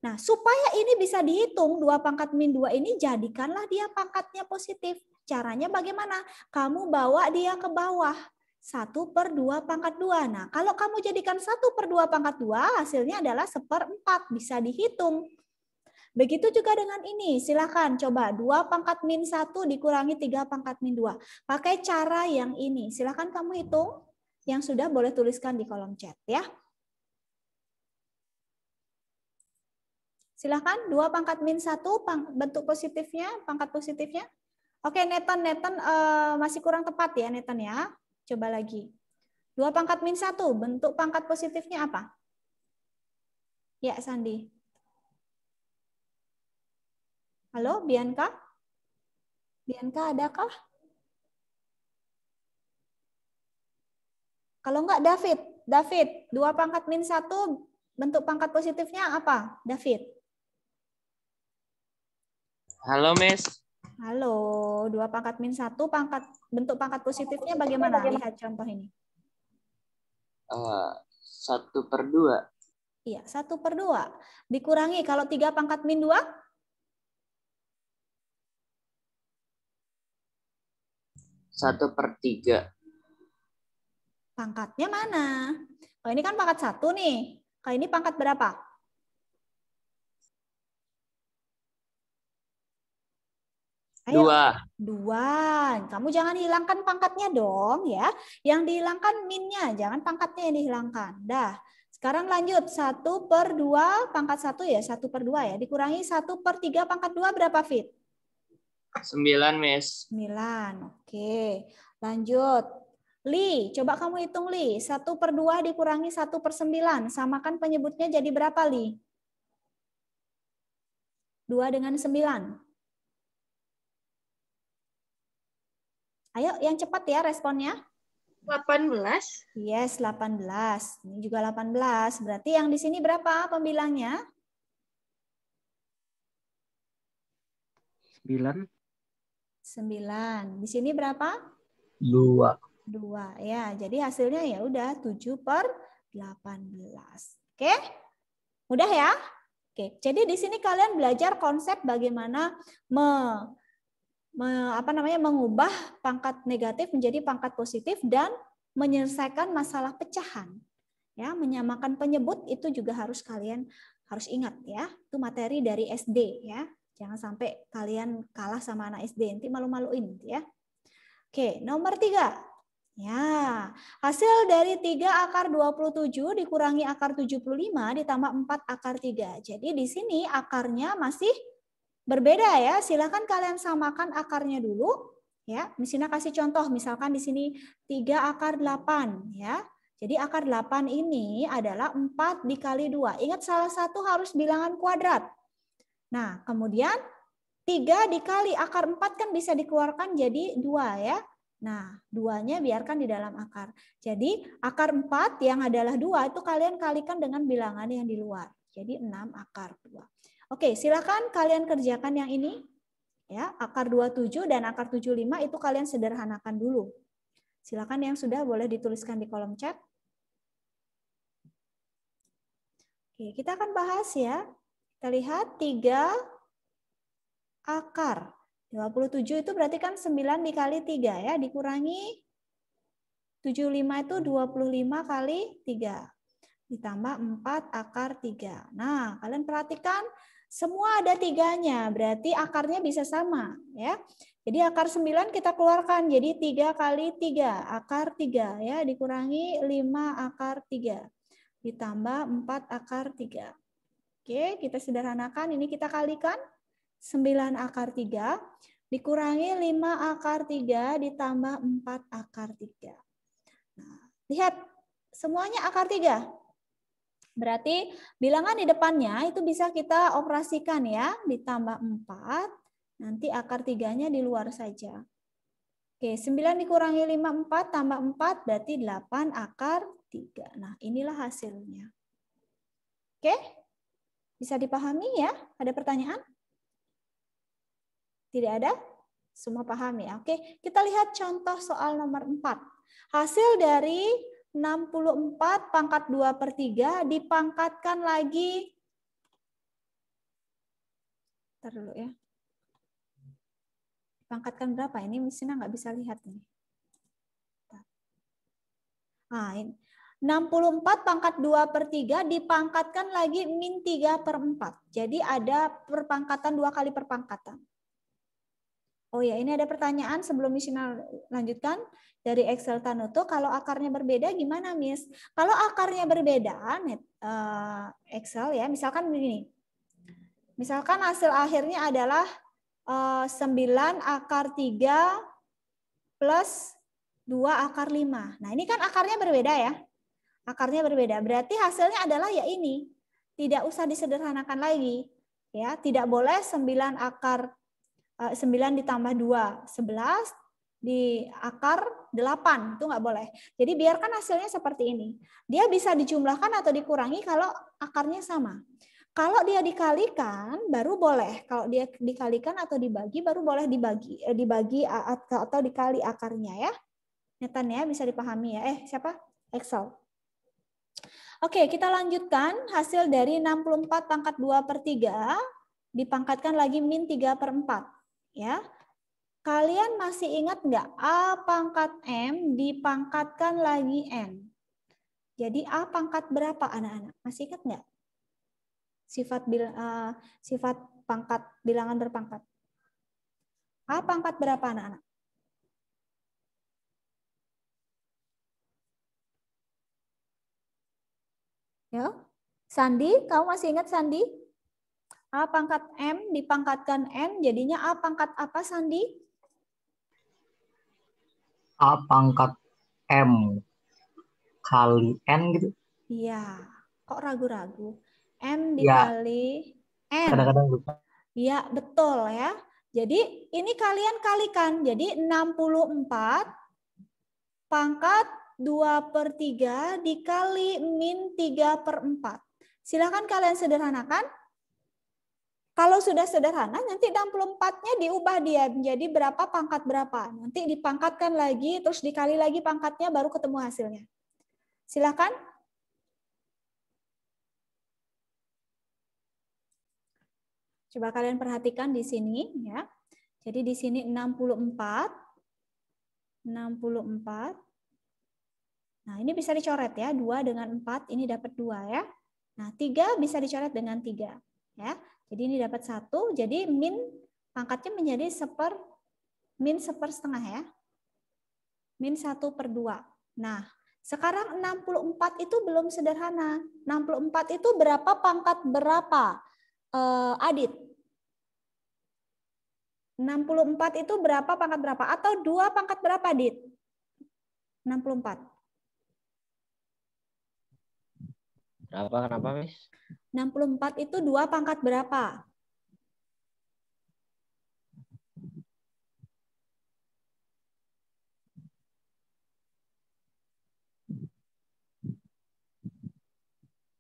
Nah, supaya ini bisa dihitung, dua pangkat min 2 ini jadikanlah dia pangkatnya positif. Caranya bagaimana? Kamu bawa dia ke bawah. 1 per 2 pangkat 2. Nah, kalau kamu jadikan 1 per 2 pangkat 2, hasilnya adalah 1 4. Bisa dihitung. Begitu juga dengan ini, silakan coba 2 pangkat min 1 dikurangi 3 pangkat min 2. Pakai cara yang ini, silakan kamu hitung yang sudah boleh tuliskan di kolom chat ya. Silakan 2 pangkat min 1 pang, bentuk positifnya, pangkat positifnya. Oke, Netan, Netan uh, eh, masih kurang tepat ya Netan ya. Coba lagi. 2 pangkat min 1, bentuk pangkat positifnya apa? Ya, Sandi. Halo, Bianca? Bianca, adakah? Kalau enggak, David. David, dua pangkat min satu, bentuk pangkat positifnya apa, David? Halo, Miss. Halo, dua pangkat min satu, pangkat bentuk pangkat positifnya bagaimana? Lihat contoh ini. Uh, satu per dua. Iya, satu per dua. Dikurangi kalau tiga pangkat min dua? Hmm. Satu per tiga. Pangkatnya mana? Kalau ini kan pangkat satu nih. Kalau ini pangkat berapa? Ayo. Dua. Dua. Kamu jangan hilangkan pangkatnya dong ya. Yang dihilangkan minnya, jangan pangkatnya yang dihilangkan. Dah. Sekarang lanjut. Satu per dua pangkat satu ya. Satu per dua ya. Dikurangi satu per tiga pangkat dua berapa fit? 9, Miss. 9, oke. Lanjut. Li, coba kamu hitung Li. 1 per 2 dikurangi 1 per 9. Samakan penyebutnya jadi berapa, Li? 2 dengan 9. Ayo, yang cepat ya responnya. 18. Yes, 18. Ini juga 18. Berarti yang di sini berapa pembilangnya? 9. 9. Di sini berapa? 2. 2 ya. Jadi hasilnya ya udah 7 per 18. Oke? Mudah ya? Oke. Jadi di sini kalian belajar konsep bagaimana me, me apa namanya mengubah pangkat negatif menjadi pangkat positif dan menyelesaikan masalah pecahan. Ya, menyamakan penyebut itu juga harus kalian harus ingat ya. Itu materi dari SD ya. Jangan sampai kalian kalah sama anak SD, nanti malu-maluin gitu ya. Oke, nomor 3. Ya, hasil dari 3 akar 27 dikurangi akar 75 ditambah 4 akar 3. Jadi di sini akarnya masih berbeda ya. Silakan kalian samakan akarnya dulu. Ya, Misina kasih contoh, misalkan di sini 3 akar 8 ya. Jadi akar 8 ini adalah 4 dikali 2. Ingat salah satu harus bilangan kuadrat. Nah, kemudian 3 dikali akar 4 kan bisa dikeluarkan jadi 2 ya. Nah, duanya biarkan di dalam akar. Jadi akar 4 yang adalah 2 itu kalian kalikan dengan bilangan yang di luar. Jadi 6 akar 2. Oke, silakan kalian kerjakan yang ini. Ya, akar 27 dan akar 75 itu kalian sederhanakan dulu. Silakan yang sudah boleh dituliskan di kolom chat. Oke, kita akan bahas ya kita lihat 3 akar. 27 itu berarti kan 9 dikali 3 ya, dikurangi 75 itu 25 kali 3. Ditambah 4 akar 3. Nah, kalian perhatikan semua ada tiganya, berarti akarnya bisa sama. ya. Jadi akar 9 kita keluarkan, jadi 3 kali 3, akar 3 ya, dikurangi 5 akar 3, ditambah 4 akar 3. Oke, kita sederhanakan. Ini kita kalikan 9 akar 3 dikurangi 5 akar 3 ditambah 4 akar 3. Nah, lihat, semuanya akar 3. Berarti bilangan di depannya itu bisa kita operasikan ya, ditambah 4, nanti akar 3-nya di luar saja. Oke, 9 dikurangi 5, 4, tambah 4 berarti 8 akar 3. Nah, inilah hasilnya. Oke? Bisa dipahami ya? Ada pertanyaan? Tidak ada? Semua paham ya? Oke, kita lihat contoh soal nomor 4. Hasil dari 64 pangkat 2 per 3 dipangkatkan lagi. Ntar dulu ya. Dipangkatkan berapa? Ini mesinnya nggak bisa lihat nih. Nah, ini. 64 pangkat 2 per 3 dipangkatkan lagi min 3 per 4. Jadi ada perpangkatan dua kali perpangkatan. Oh ya, ini ada pertanyaan sebelum misalnya lanjutkan dari Excel tanoto Kalau akarnya berbeda gimana, Miss? Kalau akarnya berbeda, eh, Excel ya, misalkan begini. Misalkan hasil akhirnya adalah eh, sembilan 9 akar 3 plus 2 akar 5. Nah, ini kan akarnya berbeda ya akarnya berbeda. Berarti hasilnya adalah ya ini. Tidak usah disederhanakan lagi. Ya, tidak boleh 9 akar 9 eh, ditambah 2, 11 di akar 8, itu nggak boleh. Jadi biarkan hasilnya seperti ini. Dia bisa dijumlahkan atau dikurangi kalau akarnya sama. Kalau dia dikalikan baru boleh. Kalau dia dikalikan atau dibagi baru boleh dibagi eh, dibagi atau dikali akarnya ya. Netan ya, bisa dipahami ya. Eh siapa? Excel. Oke, kita lanjutkan hasil dari 64 pangkat 2 per 3 dipangkatkan lagi min 3 per 4. Ya. Kalian masih ingat nggak A pangkat M dipangkatkan lagi N? Jadi A pangkat berapa anak-anak? Masih ingat nggak? Sifat, bil, uh, sifat pangkat bilangan berpangkat. A pangkat berapa anak-anak? Ya. Sandi, kamu masih ingat Sandi? A pangkat M dipangkatkan N, jadinya A pangkat apa Sandi? A pangkat M kali N gitu. Iya, kok ragu-ragu. M ya. dikali ya. N. Kadang-kadang lupa. Iya, betul ya. Jadi ini kalian kalikan. Jadi 64 pangkat 2 per 3 dikali min 3 per 4. Silakan kalian sederhanakan. Kalau sudah sederhana, nanti 64-nya diubah dia menjadi berapa pangkat berapa. Nanti dipangkatkan lagi, terus dikali lagi pangkatnya, baru ketemu hasilnya. Silakan. Coba kalian perhatikan di sini. ya. Jadi di sini 64. 64. Nah, ini bisa dicoret ya, 2 dengan 4 ini dapat 2 ya. Nah, 3 bisa dicoret dengan 3 ya. Jadi ini dapat 1, jadi min pangkatnya menjadi seper min seper setengah ya. Min 1 per 2. Nah, sekarang 64 itu belum sederhana. 64 itu berapa pangkat berapa? Eh, adit. 64 itu berapa pangkat berapa? Atau 2 pangkat berapa, Dit? 64. Berapa kenapa, Miss? 64 itu dua pangkat berapa?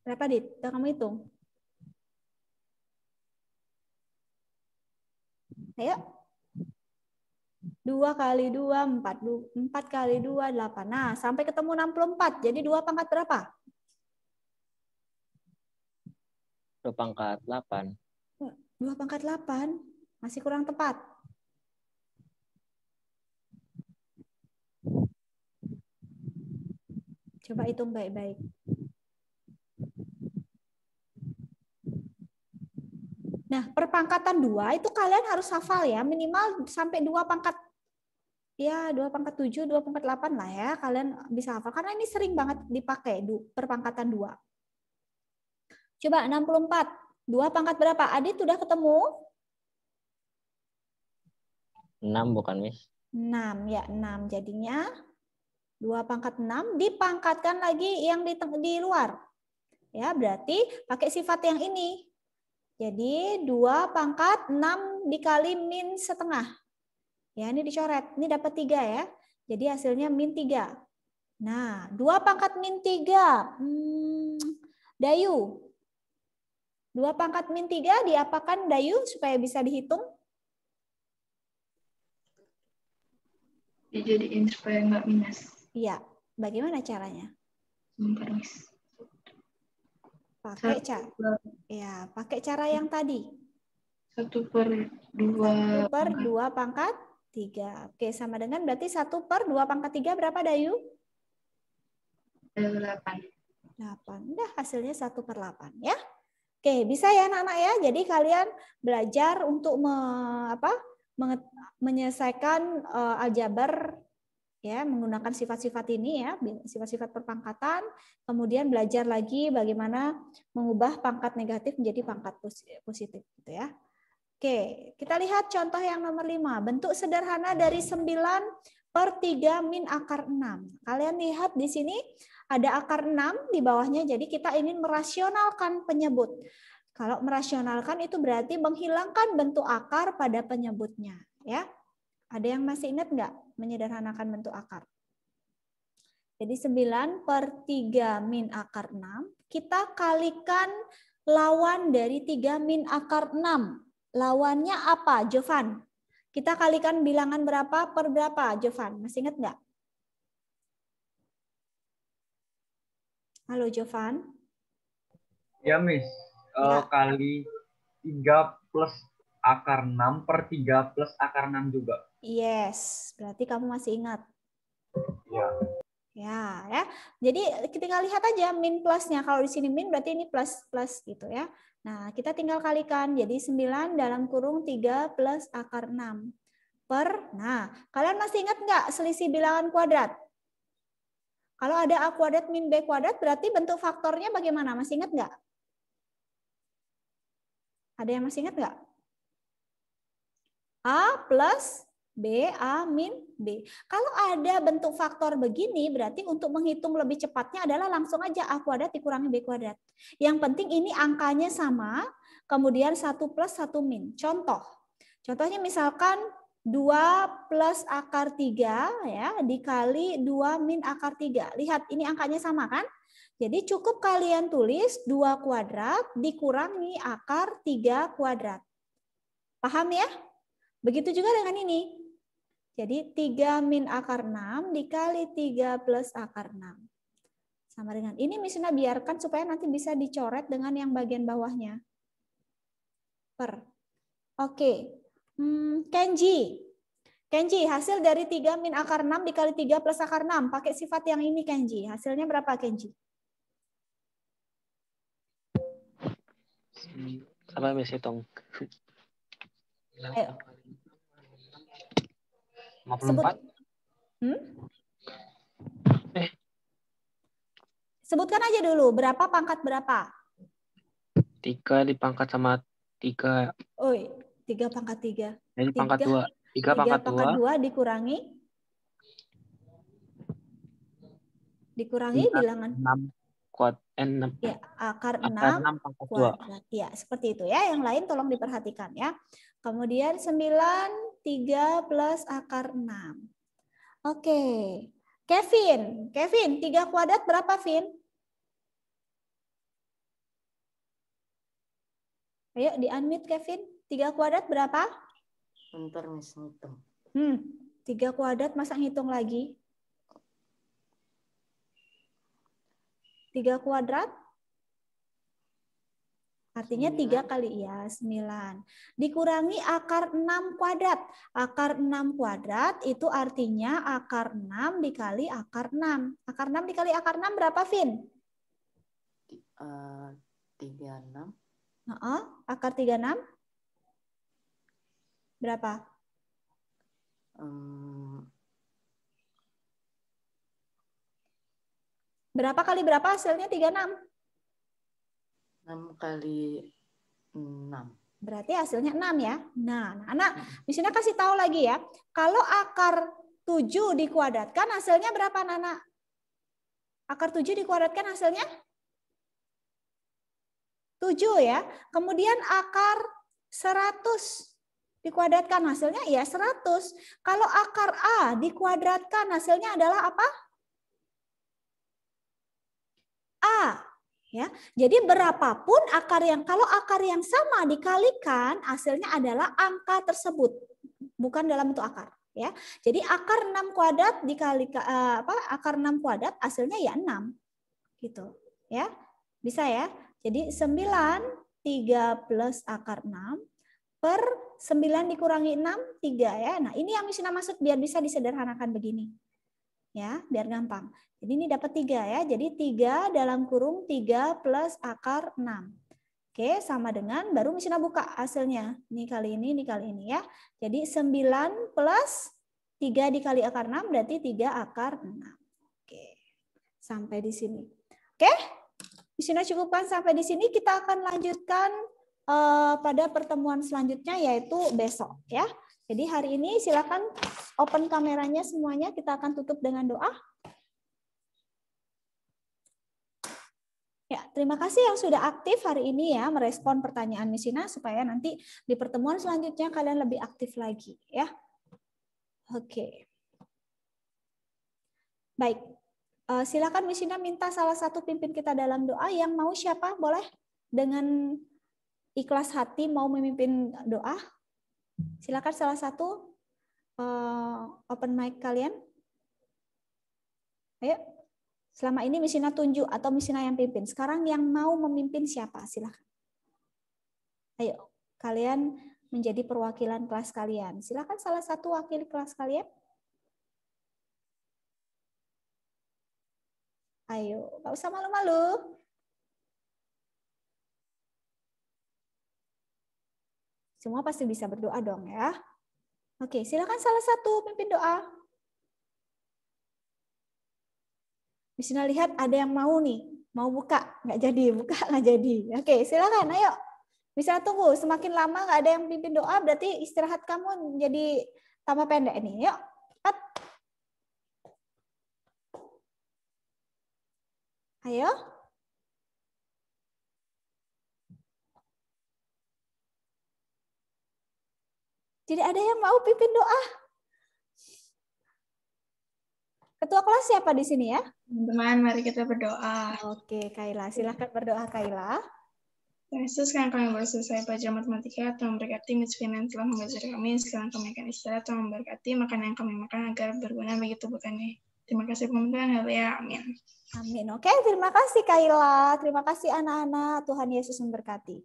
Berapa, Dit? Udah kamu hitung. Ayo. 2 kali 2, 4. 4 kali 2, 8. Nah, sampai ketemu 64. Jadi 2 pangkat berapa? dua pangkat 8. dua pangkat 8? Masih kurang tepat. Coba hitung baik-baik. Nah, perpangkatan dua itu kalian harus hafal ya, minimal sampai dua pangkat ya dua pangkat tujuh, dua pangkat delapan lah ya kalian bisa hafal karena ini sering banget dipakai perpangkatan dua. Coba 64. 2 pangkat berapa? Adit sudah ketemu? 6 bukan, Miss? 6 ya, 6 jadinya 2 pangkat 6 dipangkatkan lagi yang di, di luar. Ya, berarti pakai sifat yang ini. Jadi 2 pangkat 6 dikali min setengah. Ya, ini dicoret. Ini dapat 3 ya. Jadi hasilnya min 3. Nah, 2 pangkat min 3. Hmm, Dayu, 2 pangkat min 3 diapakan Dayu supaya bisa dihitung? Dijadiin supaya nggak minus. Iya. Bagaimana caranya? Bentar, Miss. Pakai cara. Ya, pakai cara yang tadi. 1 per 2. 1 per 2 pangkat 3. Oke, sama dengan berarti 1 per 2 pangkat 3 berapa Dayu? 8. 8. Udah hasilnya 1 per 8 ya. Oke, bisa ya anak-anak ya. Jadi kalian belajar untuk me, apa, menyelesaikan uh, aljabar ya menggunakan sifat-sifat ini ya, sifat-sifat perpangkatan, kemudian belajar lagi bagaimana mengubah pangkat negatif menjadi pangkat positif gitu ya. Oke, kita lihat contoh yang nomor 5. Bentuk sederhana dari 9 per 3 min akar 6. Kalian lihat di sini ada akar 6 di bawahnya, jadi kita ingin merasionalkan penyebut. Kalau merasionalkan itu berarti menghilangkan bentuk akar pada penyebutnya. ya. Ada yang masih ingat nggak menyederhanakan bentuk akar? Jadi 9 per 3 min akar 6, kita kalikan lawan dari 3 min akar 6. Lawannya apa, Jovan? Kita kalikan bilangan berapa per berapa, Jovan? Masih ingat nggak? Halo Jovan. Ya Miss, eh, ya. Uh, kali 3 plus akar 6 per 3 plus akar 6 juga. Yes, berarti kamu masih ingat. Ya. Ya, ya. Jadi kita lihat aja min plusnya. Kalau di sini min berarti ini plus plus gitu ya. Nah, kita tinggal kalikan. Jadi 9 dalam kurung 3 plus akar 6 per. Nah, kalian masih ingat nggak selisih bilangan kuadrat? Kalau ada A kuadrat min B kuadrat berarti bentuk faktornya bagaimana? Masih ingat nggak? Ada yang masih ingat nggak? A plus B, A min B. Kalau ada bentuk faktor begini, berarti untuk menghitung lebih cepatnya adalah langsung aja A kuadrat dikurangi B kuadrat. Yang penting ini angkanya sama, kemudian 1 plus 1 min. Contoh, contohnya misalkan 2 plus akar 3 ya dikali 2 min akar 3. Lihat ini angkanya sama kan? Jadi cukup kalian tulis 2 kuadrat dikurangi akar 3 kuadrat. Paham ya? Begitu juga dengan ini. Jadi 3 min akar 6 dikali 3 plus akar 6. Sama dengan ini misalnya biarkan supaya nanti bisa dicoret dengan yang bagian bawahnya. Per. Oke, Okay. Hmm, Kenji. Kenji, hasil dari 3 min akar 6 dikali 3 plus akar 6. Pakai sifat yang ini, Kenji. Hasilnya berapa, Kenji? Apa, Miss Hitong? Ayo. 54? Sebut. Hmm? Eh. Sebutkan aja dulu, berapa pangkat berapa? 3 dipangkat sama 3. Oh, 3 pangkat 3. Jadi pangkat dua 2. 3 pangkat 2. pangkat 2 dikurangi. Dikurangi bilangan. 6 kuat eh, n 6. Ya, akar 6, Ya, seperti itu ya. Yang lain tolong diperhatikan ya. Kemudian 9, 3 plus akar 6. Oke. Kevin, Kevin, tiga kuadrat berapa, Vin? Ayo di-unmute Kevin. 3 kuadrat berapa? Bentar, Miss. ngitung. Hmm, 3 kuadrat masa ngitung lagi? 3 kuadrat? Artinya 9. 3 kali ya, 9. Dikurangi akar 6 kuadrat. Akar 6 kuadrat itu artinya akar 6 dikali akar 6. Akar 6 dikali akar 6 berapa, Vin? Uh, 36. Uh -uh. Akar 36? Berapa? Um, berapa kali berapa hasilnya 36? 6 kali 6. Berarti hasilnya 6 ya. Nah, anak, nah, hmm. di sini kasih tahu lagi ya. Kalau akar 7 dikuadratkan hasilnya berapa, Nana? Akar 7 dikuadratkan hasilnya? 7 ya. Kemudian akar 100 dikuadratkan hasilnya ya 100. Kalau akar A dikuadratkan hasilnya adalah apa? A. Ya. Jadi berapapun akar yang kalau akar yang sama dikalikan hasilnya adalah angka tersebut, bukan dalam bentuk akar ya. Jadi akar 6 kuadrat dikali eh, apa akar 6 kuadrat hasilnya ya 6. Gitu, ya. Bisa ya. Jadi 9 3 plus akar 6 per 9 dikurangi 6, 3 ya. Nah ini yang misalnya masuk biar bisa disederhanakan begini. Ya, biar gampang. Jadi ini dapat 3 ya. Jadi 3 dalam kurung 3 plus akar 6. Oke, sama dengan baru misalnya buka hasilnya. Ini kali ini, ini kali ini ya. Jadi 9 plus 3 dikali akar 6 berarti 3 akar 6. Oke, sampai di sini. Oke, misalnya cukupkan sampai di sini. Kita akan lanjutkan uh, pada pertemuan selanjutnya yaitu besok ya. Jadi hari ini silakan open kameranya semuanya kita akan tutup dengan doa. Ya, terima kasih yang sudah aktif hari ini ya merespon pertanyaan Misina supaya nanti di pertemuan selanjutnya kalian lebih aktif lagi ya. Oke. Baik. Eh, silakan Misina minta salah satu pimpin kita dalam doa yang mau siapa boleh dengan ikhlas hati mau memimpin doa? Silakan salah satu uh, open mic kalian. Ayo. Selama ini Misina tunjuk atau Misina yang pimpin. Sekarang yang mau memimpin siapa? Silakan. Ayo, kalian menjadi perwakilan kelas kalian. Silakan salah satu wakil kelas kalian. Ayo, nggak usah malu-malu. Semua pasti bisa berdoa dong ya. Oke, silakan salah satu pimpin doa. Di sini lihat ada yang mau nih, mau buka, nggak jadi, buka nggak jadi. Oke, silakan, ayo. Bisa tunggu, semakin lama nggak ada yang pimpin doa, berarti istirahat kamu jadi tambah pendek nih. Yuk, cepat. Ayo. Tidak ada yang mau pimpin doa. Ketua kelas siapa di sini ya? Teman, mari kita berdoa. Oke, Kaila. Silahkan berdoa, Kaila. Yesus, sekarang kami selesai pelajaran matematika, Tuhan memberkati yang telah mengajar kami, sekarang kami akan istirahat, Tuhan memberkati makanan yang kami makan agar berguna bagi tubuh kami. Terima kasih pemimpin, ya. amin. Amin, oke, terima kasih Kaila, terima kasih anak-anak, Tuhan Yesus memberkati.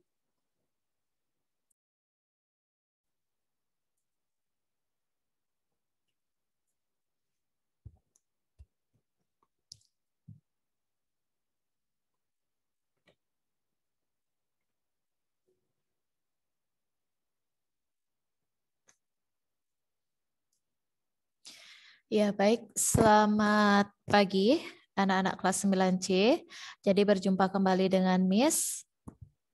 Ya, baik. Selamat pagi anak-anak kelas 9C. Jadi berjumpa kembali dengan Miss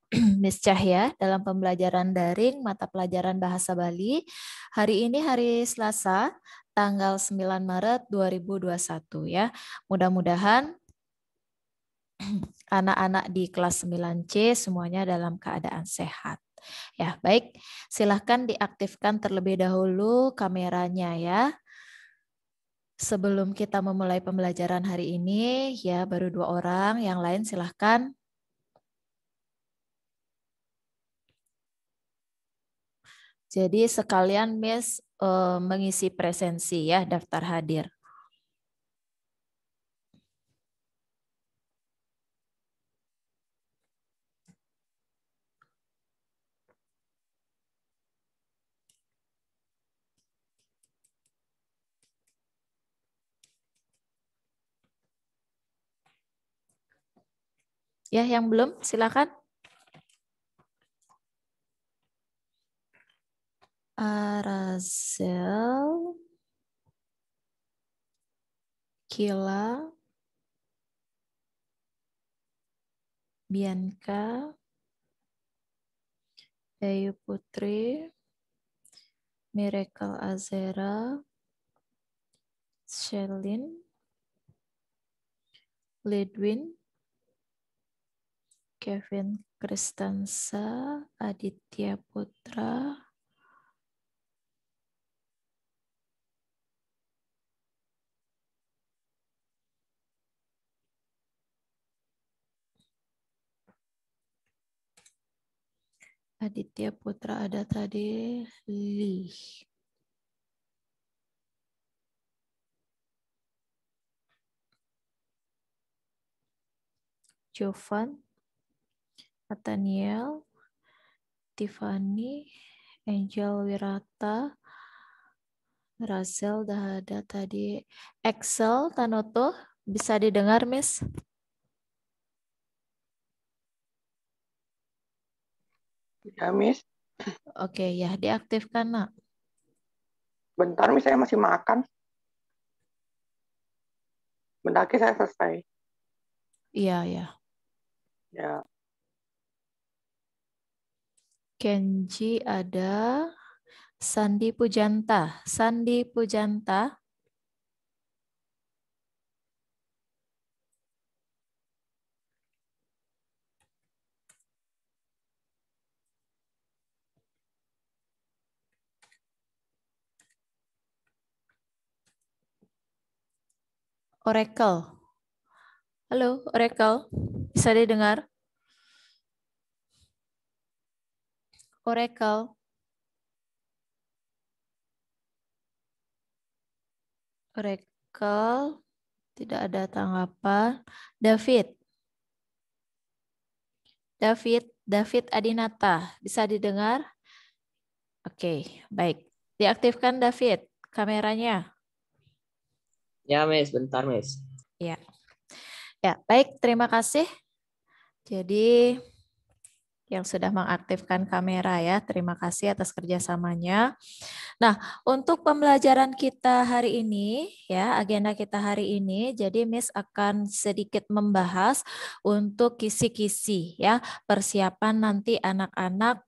[CLEARS THROAT] Miss Cahya dalam pembelajaran daring mata pelajaran Bahasa Bali. Hari ini hari Selasa, tanggal 9 Maret 2021 ya. Mudah-mudahan [CLEARS THROAT] anak-anak di kelas 9C semuanya dalam keadaan sehat. Ya, baik. Silahkan diaktifkan terlebih dahulu kameranya ya Sebelum kita memulai pembelajaran hari ini, ya baru dua orang, yang lain silahkan. Jadi sekalian Miss eh, mengisi presensi ya, daftar hadir. Ya, yang belum silakan. Arazel Kila Bianca Dayu Putri Miracle Azera Shelin Ledwin Kevin Kristansa, Aditya Putra, Aditya Putra ada tadi Li. Jovan Nathaniel, Tiffany, Angel Wirata, Razel dah ada tadi. Excel Tanoto bisa didengar, Miss? Ya, Miss. Oke, ya diaktifkan, Nak. Bentar, Miss, saya masih makan. Bentar saya selesai. Iya, ya. Ya. Kenji ada Sandi Pujanta. Sandi Pujanta. Oracle. Halo, Oracle. Bisa didengar? Oracle. Oracle, tidak ada tanggapan. David. David, David Adinata, bisa didengar? Oke, baik. Diaktifkan David kameranya. Ya, Miss, bentar, Miss. Ya. Ya, baik, terima kasih. Jadi yang sudah mengaktifkan kamera ya. Terima kasih atas kerjasamanya. Nah, untuk pembelajaran kita hari ini ya, agenda kita hari ini, jadi Miss akan sedikit membahas untuk kisi-kisi ya, persiapan nanti anak-anak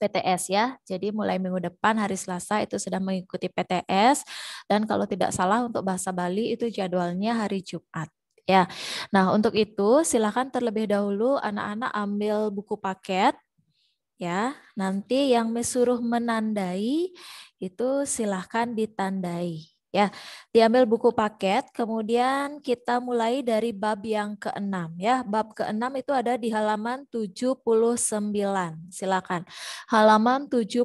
PTS ya. Jadi mulai minggu depan hari Selasa itu sudah mengikuti PTS dan kalau tidak salah untuk bahasa Bali itu jadwalnya hari Jumat Ya, nah untuk itu silakan terlebih dahulu anak-anak ambil buku paket ya. Nanti yang disuruh menandai itu silahkan ditandai ya. Diambil buku paket, kemudian kita mulai dari bab yang keenam ya. Bab keenam itu ada di halaman 79. Silakan. Halaman 79.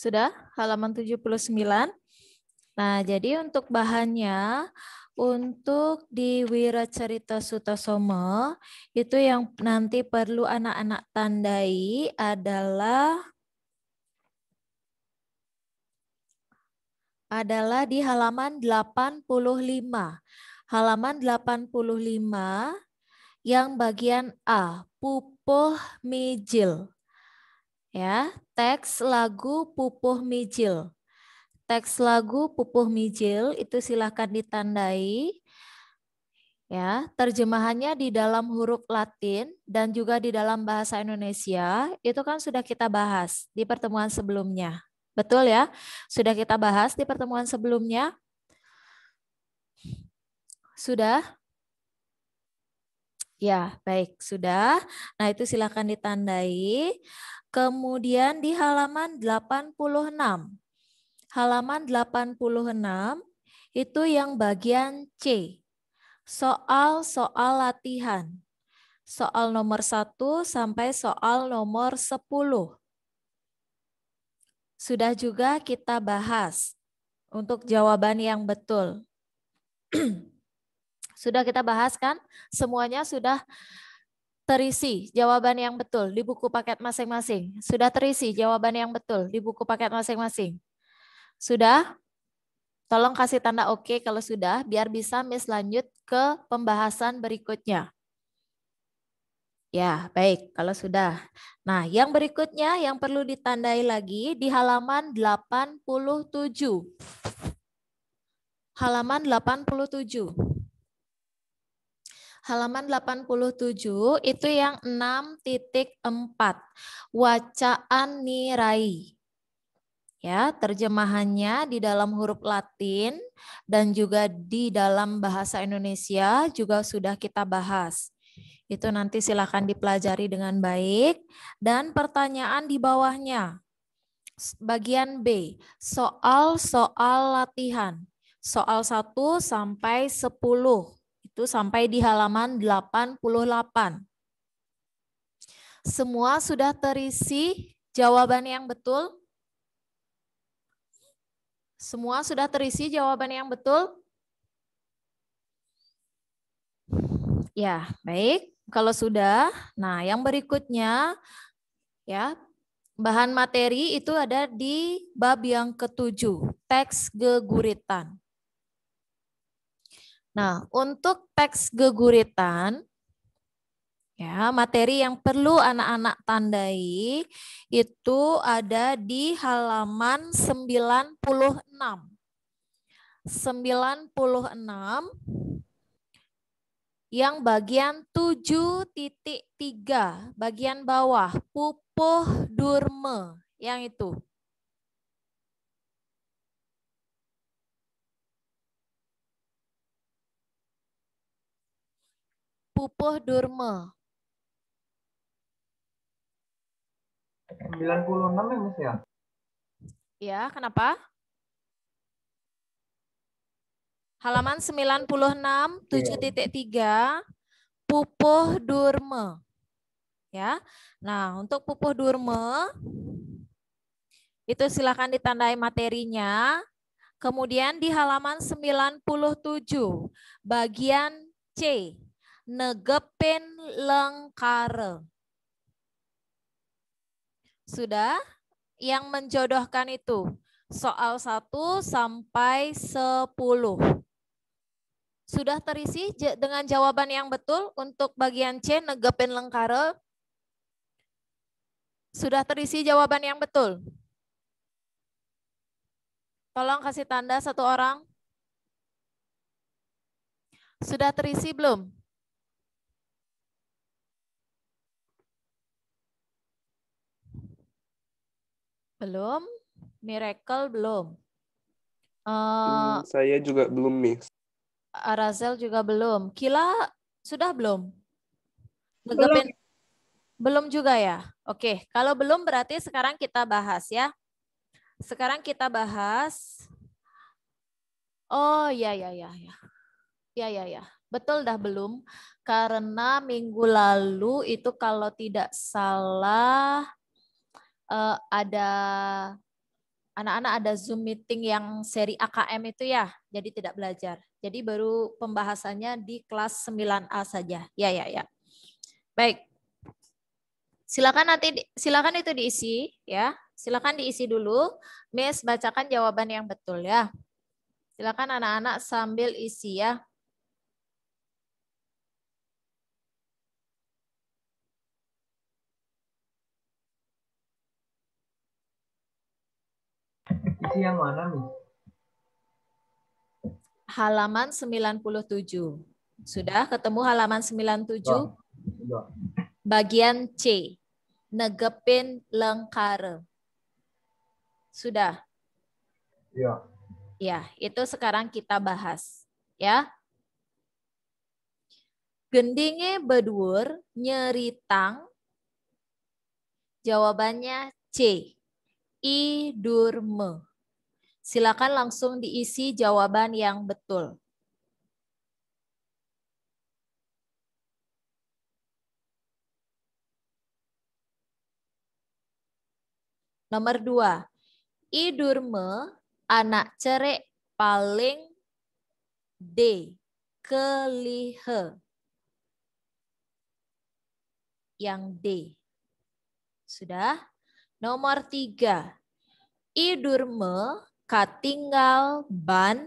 Sudah? Halaman 79. Nah, jadi untuk bahannya, untuk di Wiracarita Sutasoma, itu yang nanti perlu anak-anak tandai adalah adalah di halaman 85. Halaman 85 yang bagian A, pupuh mijil ya teks lagu Pupuh Mijil. Teks lagu Pupuh Mijil itu silahkan ditandai. Ya, terjemahannya di dalam huruf Latin dan juga di dalam bahasa Indonesia itu kan sudah kita bahas di pertemuan sebelumnya. Betul ya? Sudah kita bahas di pertemuan sebelumnya. Sudah? Ya, baik, sudah. Nah, itu silakan ditandai. Kemudian di halaman 86. Halaman 86 itu yang bagian C. Soal-soal latihan. Soal nomor 1 sampai soal nomor 10. Sudah juga kita bahas untuk jawaban yang betul. [CLEARS THROAT] Sudah kita bahas kan? Semuanya sudah terisi jawaban yang betul di buku paket masing-masing. Sudah terisi jawaban yang betul di buku paket masing-masing. Sudah? Tolong kasih tanda oke okay kalau sudah, biar bisa Miss lanjut ke pembahasan berikutnya. Ya, baik. Kalau sudah. Nah, yang berikutnya yang perlu ditandai lagi di halaman 87. Halaman 87 halaman 87 itu yang 6.4 wacaan nirai. Ya, terjemahannya di dalam huruf Latin dan juga di dalam bahasa Indonesia juga sudah kita bahas. Itu nanti silakan dipelajari dengan baik dan pertanyaan di bawahnya. Bagian B, soal-soal latihan soal 1 sampai 10 itu sampai di halaman 88. Semua sudah terisi jawaban yang betul? Semua sudah terisi jawaban yang betul? Ya, baik. Kalau sudah, nah yang berikutnya ya, bahan materi itu ada di bab yang ketujuh, teks geguritan. Nah, hmm. untuk teks geguritan, ya materi yang perlu anak-anak tandai itu ada di halaman 96. 96 yang bagian 7.3 bagian bawah pupuh durme yang itu Pupuh durma? 96 ya, Miss ya? Ya, kenapa? Halaman 96, 7.3, iya. Pupuh durma. Ya, Nah, untuk Pupuh durma itu silakan ditandai materinya. Kemudian di halaman 97, bagian C negepin lengkare. Sudah? Yang menjodohkan itu soal 1 sampai 10. Sudah terisi dengan jawaban yang betul untuk bagian C negepin lengkare? Sudah terisi jawaban yang betul? Tolong kasih tanda satu orang. Sudah terisi belum? Belum. Miracle belum. Uh, hmm, eh, saya juga belum mix Arazel juga belum. Kila sudah belum? belum. belum juga ya. Oke, kalau belum berarti sekarang kita bahas ya. Sekarang kita bahas. Oh ya ya ya ya. Ya ya ya. Betul dah belum? Karena minggu lalu itu kalau tidak salah uh, ada anak-anak ada Zoom meeting yang seri AKM itu ya, jadi tidak belajar. Jadi baru pembahasannya di kelas 9A saja. Ya, ya, ya. Baik. Silakan nanti silakan itu diisi ya. Silakan diisi dulu. Miss bacakan jawaban yang betul ya. Silakan anak-anak sambil isi ya. sih yang mana nih? Halaman 97. Sudah ketemu halaman 97? Sudah. Bagian C. Negepin lengkare. Sudah? Ya. Ya, itu sekarang kita bahas. Ya. Gendinge bedur nyeritang. Jawabannya C. Idurme. Silakan langsung diisi jawaban yang betul. Nomor dua, Idurme anak cerek paling D. Kelihe. Yang D. Sudah? Nomor tiga, Idurme katinggal ban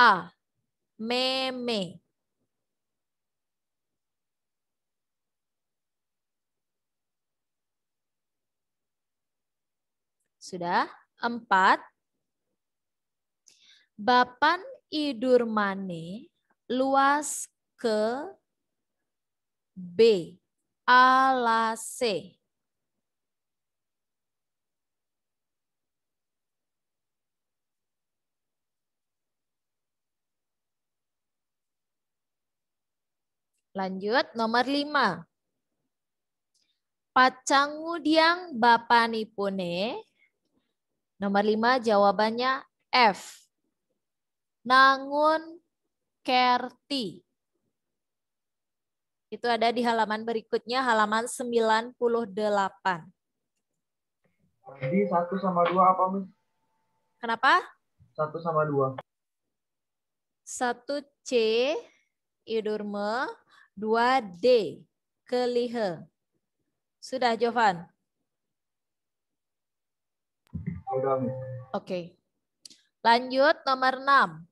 a meme sudah empat bapan idur mane luas ke b ala c Lanjut, nomor lima. Pacangudiang Bapanipune. Nomor lima jawabannya F. Nangun Kerti. Itu ada di halaman berikutnya, halaman 98. Jadi satu sama dua apa, Miss? Kenapa? Satu sama dua. Satu C, Idurme. 2D, kelihe. Sudah, Jovan? Sudah. Oke. Okay. Lanjut nomor 6.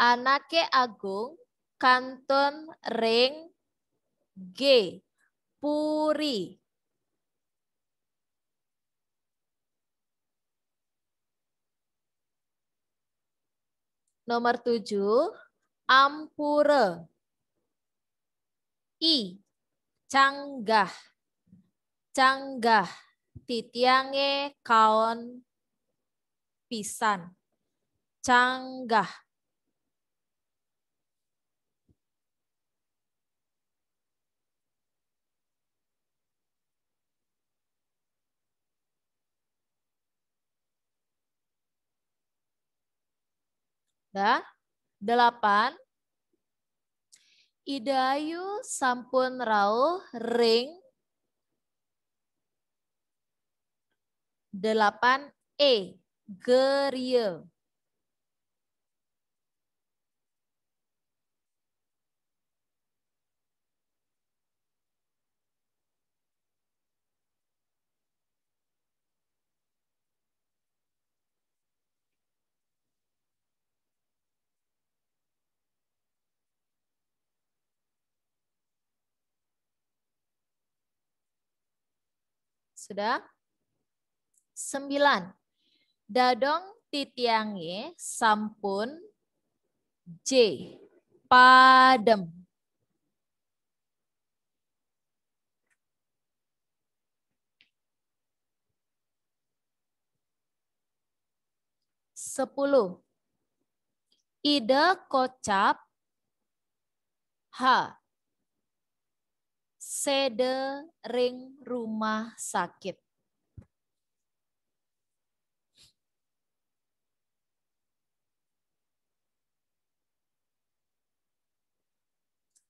Anake Agung Kanton Ring G Puri. Nomor tujuh, Ampure I. Canggah. Canggah. Titiange kaon pisan. Canggah. Dah. Delapan. Idayu sampun rawuh ring 8 E geria. Sudah? Sembilan. Dadong titiangi sampun J. Padem. Sepuluh. Ide kocap H sede rumah sakit.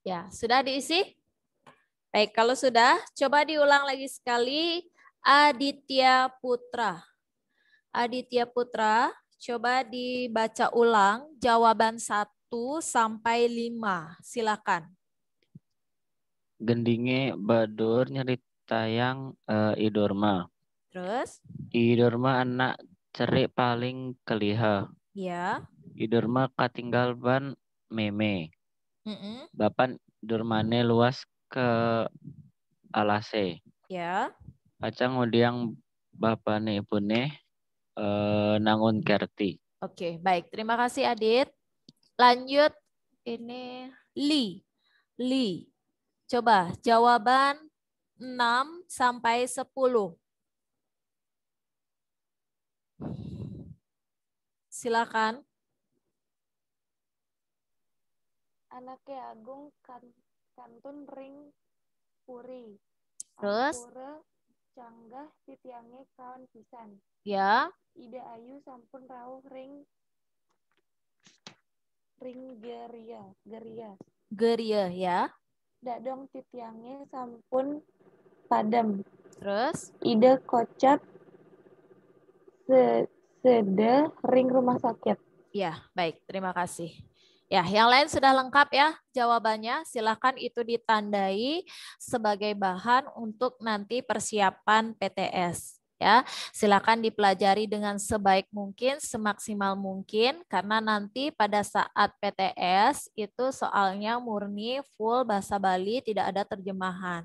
Ya, sudah diisi? Baik, kalau sudah, coba diulang lagi sekali. Aditya Putra. Aditya Putra, coba dibaca ulang jawaban 1 sampai 5. Silakan gendinge badur tayang uh, idorma. Terus? Idorma anak cerik paling keliha. Iya. Idorma katinggal ban meme. Mm -mm. Bapak dormane luas ke alase. Ya. udiang odiang bapane ibune uh, nangun kerti. Oke, okay, baik. Terima kasih Adit. Lanjut ini Li. Li. Coba jawaban 6 sampai 10. Silakan. Anaknya Agung kan, Kantun Ring Puri. Terus? Ampura canggah titiange kawan pisan. Ya. Ida Ayu sampun rawuh ring ring geria, geria. Geria ya dadong titiangnya sampun padam. Terus? Ide kocap se sede ring rumah sakit. Ya, baik. Terima kasih. Ya, yang lain sudah lengkap ya jawabannya. Silahkan itu ditandai sebagai bahan untuk nanti persiapan PTS ya. Silakan dipelajari dengan sebaik mungkin, semaksimal mungkin karena nanti pada saat PTS itu soalnya murni full bahasa Bali, tidak ada terjemahan.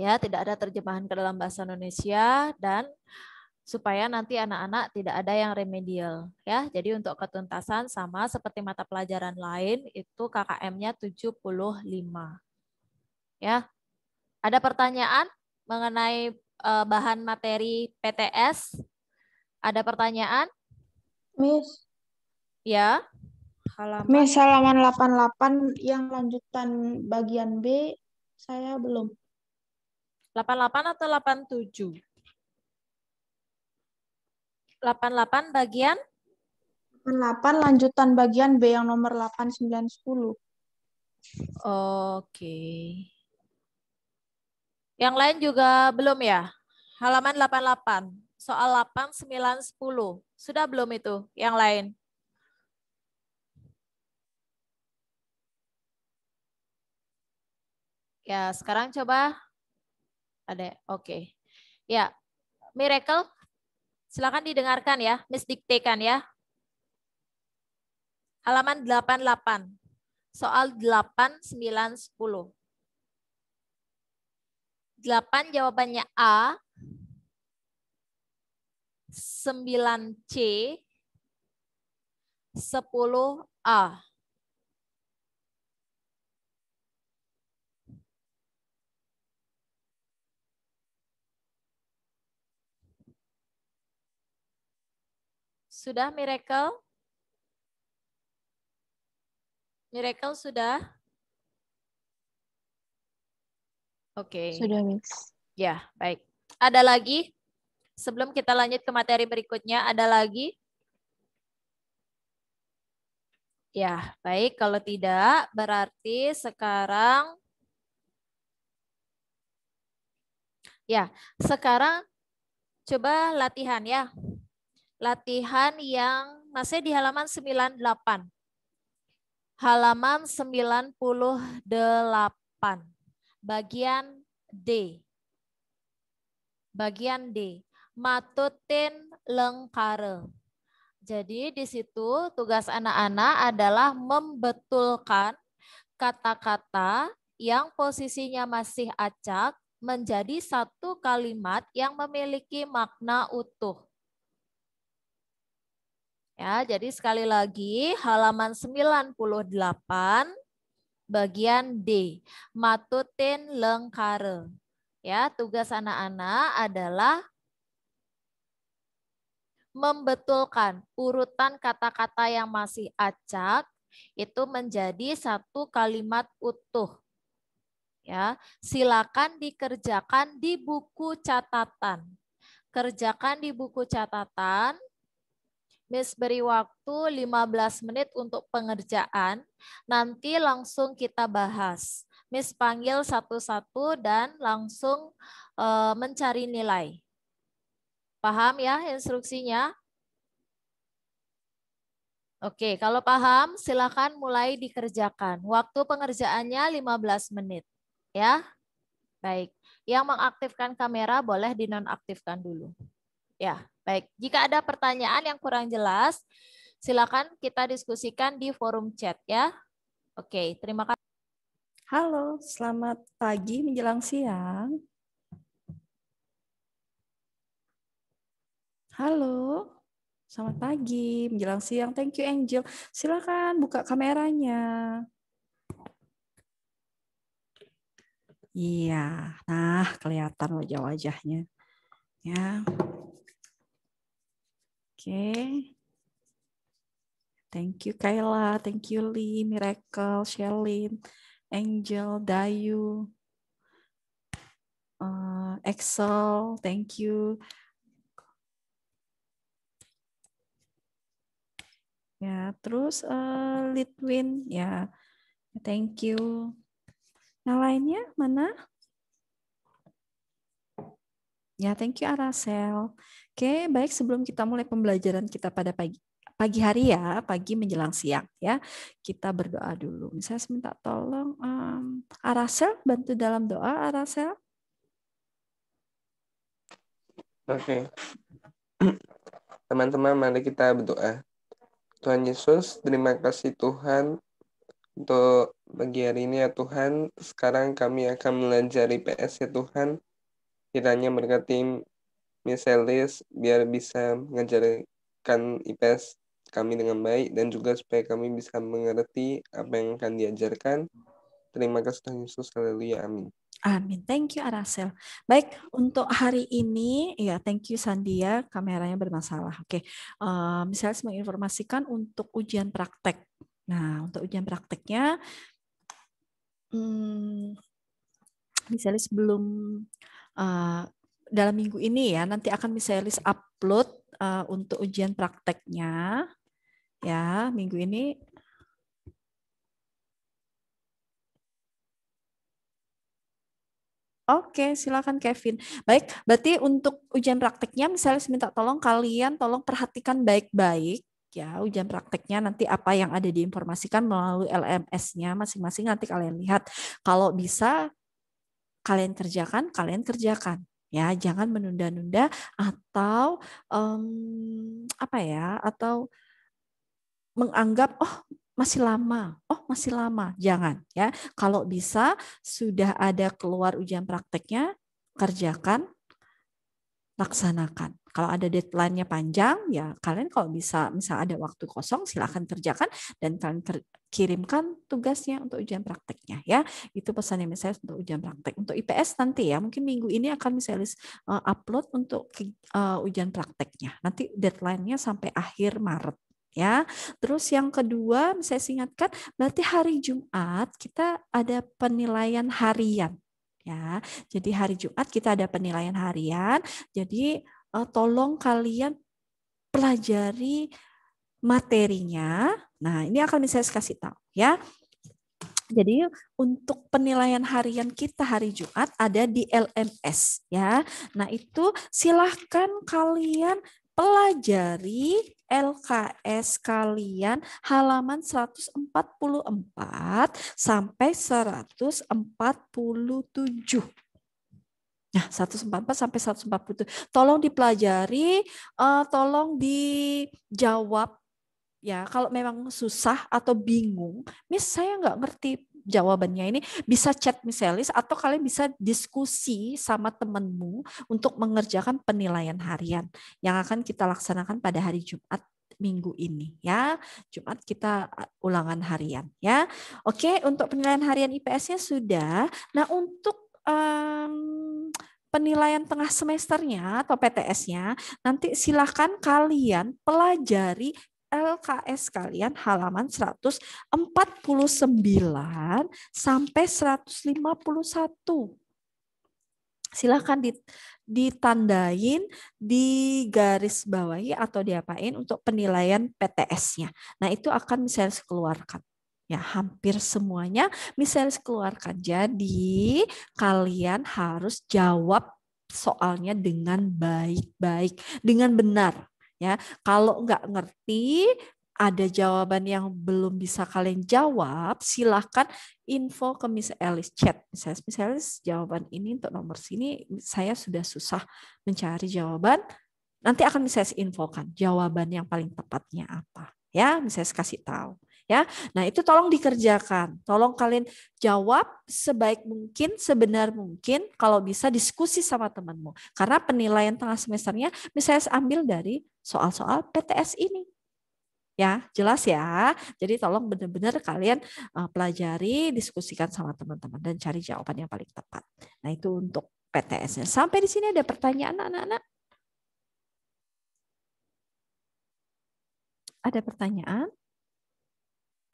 Ya, tidak ada terjemahan ke dalam bahasa Indonesia dan supaya nanti anak-anak tidak ada yang remedial ya. Jadi untuk ketuntasan sama seperti mata pelajaran lain itu KKM-nya 75. Ya. Ada pertanyaan mengenai uh, bahan materi PTS. Ada pertanyaan? Miss. Ya. Halaman. Miss halaman 88 yang lanjutan bagian B saya belum. 88 atau 87? 88 bagian? 88 lanjutan bagian B yang nomor 8910. Oke. Okay. Yang lain juga belum ya? Halaman 88, soal 8, 9, 10. Sudah belum itu yang lain? Ya, sekarang coba ada. Oke. Okay. Ya. Miracle, silakan didengarkan ya, Miss diktekan ya. Halaman 88. Soal 8 9 10. 8 jawabannya A, 9C, 10A. Sudah Miracle? Miracle sudah? Oke. Okay. Sudah mix. Ya, baik. Ada lagi? Sebelum kita lanjut ke materi berikutnya, ada lagi? Ya, baik. Kalau tidak, berarti sekarang Ya, sekarang coba latihan ya. Latihan yang masih di halaman 98. Halaman 98 bagian D. Bagian D. Matutin lengkare. Jadi di situ tugas anak-anak adalah membetulkan kata-kata yang posisinya masih acak menjadi satu kalimat yang memiliki makna utuh. Ya, jadi sekali lagi halaman 98 bagian D, matutin lengkare. Ya, tugas anak-anak adalah membetulkan urutan kata-kata yang masih acak itu menjadi satu kalimat utuh. Ya, silakan dikerjakan di buku catatan. Kerjakan di buku catatan Miss beri waktu 15 menit untuk pengerjaan. Nanti langsung kita bahas. Miss panggil satu-satu dan langsung uh, mencari nilai. Paham ya instruksinya? Oke, kalau paham silakan mulai dikerjakan. Waktu pengerjaannya 15 menit. Ya, baik. Yang mengaktifkan kamera boleh dinonaktifkan dulu. Ya. Baik, jika ada pertanyaan yang kurang jelas, silakan kita diskusikan di forum chat ya. Oke, terima kasih. Halo, selamat pagi menjelang siang. Halo, selamat pagi menjelang siang. Thank you Angel. Silakan buka kameranya. Iya, nah kelihatan wajah-wajahnya. Ya okay. Thank you Kayla, thank you Lee, Miracle, Shelin, Angel, Dayu, uh, Excel, thank you. Ya, terus uh, Litwin, ya, thank you. Yang lainnya mana? Ya, thank you Aracel. Oke, baik sebelum kita mulai pembelajaran kita pada pagi pagi hari ya, pagi menjelang siang ya. Kita berdoa dulu. Saya minta tolong um, Arasel bantu dalam doa Arasel. Oke. [CLEARS THROAT] Teman-teman, mari kita berdoa. Tuhan Yesus, terima kasih Tuhan untuk pagi hari ini ya Tuhan. Sekarang kami akan mempelajari PS ya Tuhan. Kiranya berkati list biar bisa mengajarkan IPS kami dengan baik dan juga supaya kami bisa mengerti apa yang akan diajarkan. Terima kasih Tuhan Yesus. Haleluya. Amin. Amin. Thank you Arasel. Baik, untuk hari ini ya thank you Sandia, kameranya bermasalah. Oke. Okay. Uh, eh, misalnya menginformasikan untuk ujian praktek. Nah, untuk ujian prakteknya hmm, misalnya sebelum uh, dalam minggu ini ya nanti akan bisa list upload uh, untuk ujian prakteknya ya minggu ini Oke, silakan Kevin. Baik, berarti untuk ujian prakteknya misalnya saya minta tolong kalian tolong perhatikan baik-baik ya ujian prakteknya nanti apa yang ada diinformasikan melalui LMS-nya masing-masing nanti kalian lihat. Kalau bisa kalian kerjakan, kalian kerjakan ya jangan menunda-nunda atau um, apa ya atau menganggap oh masih lama, oh masih lama, jangan ya. Kalau bisa sudah ada keluar ujian prakteknya, kerjakan, laksanakan kalau ada deadline-nya panjang ya kalian kalau bisa misal ada waktu kosong silahkan kerjakan dan kalian ter kirimkan tugasnya untuk ujian prakteknya ya itu pesan yang saya untuk ujian praktek untuk IPS nanti ya mungkin minggu ini akan misalnya uh, eh, upload untuk eh, ujian prakteknya nanti deadline-nya sampai akhir Maret ya. Terus yang kedua, saya ingatkan berarti hari Jumat kita ada penilaian harian ya. Jadi hari Jumat kita ada penilaian harian. Jadi uh, tolong kalian pelajari materinya. Nah, ini akan saya kasih tahu ya. Jadi untuk penilaian harian kita hari Jumat ada di LMS ya. Nah, itu silahkan kalian pelajari LKS kalian halaman 144 sampai 147 Nah, 144 sampai 147. Tolong dipelajari, uh, tolong dijawab ya. Kalau memang susah atau bingung, Miss saya nggak ngerti jawabannya ini, bisa chat Miss Elis atau kalian bisa diskusi sama temenmu untuk mengerjakan penilaian harian yang akan kita laksanakan pada hari Jumat minggu ini ya. Jumat kita uh, ulangan harian ya. Oke, untuk penilaian harian IPS-nya sudah. Nah, untuk um, penilaian tengah semesternya atau PTS-nya, nanti silakan kalian pelajari LKS kalian halaman 149 sampai 151 silahkan ditandain, garis bawahi atau diapain untuk penilaian PTS-nya. Nah itu akan saya keluarkan. Ya, hampir semuanya misalnya keluarkan. Jadi, kalian harus jawab soalnya dengan baik-baik, dengan benar. Ya, kalau nggak ngerti, ada jawaban yang belum bisa kalian jawab, silahkan info ke Miss Alice chat. Miss Alice, jawaban ini untuk nomor sini saya sudah susah mencari jawaban. Nanti akan Miss Alice infokan jawaban yang paling tepatnya apa. Ya, Miss Alice kasih tahu ya. Nah, itu tolong dikerjakan. Tolong kalian jawab sebaik mungkin, sebenar mungkin, kalau bisa diskusi sama temanmu. Karena penilaian tengah semesternya bisa saya ambil dari soal-soal PTS ini. Ya, jelas ya. Jadi tolong benar-benar kalian eh, pelajari, diskusikan sama teman-teman dan cari jawaban yang paling tepat. Nah, itu untuk PTS-nya. Sampai di sini ada pertanyaan anak-anak? Ada pertanyaan?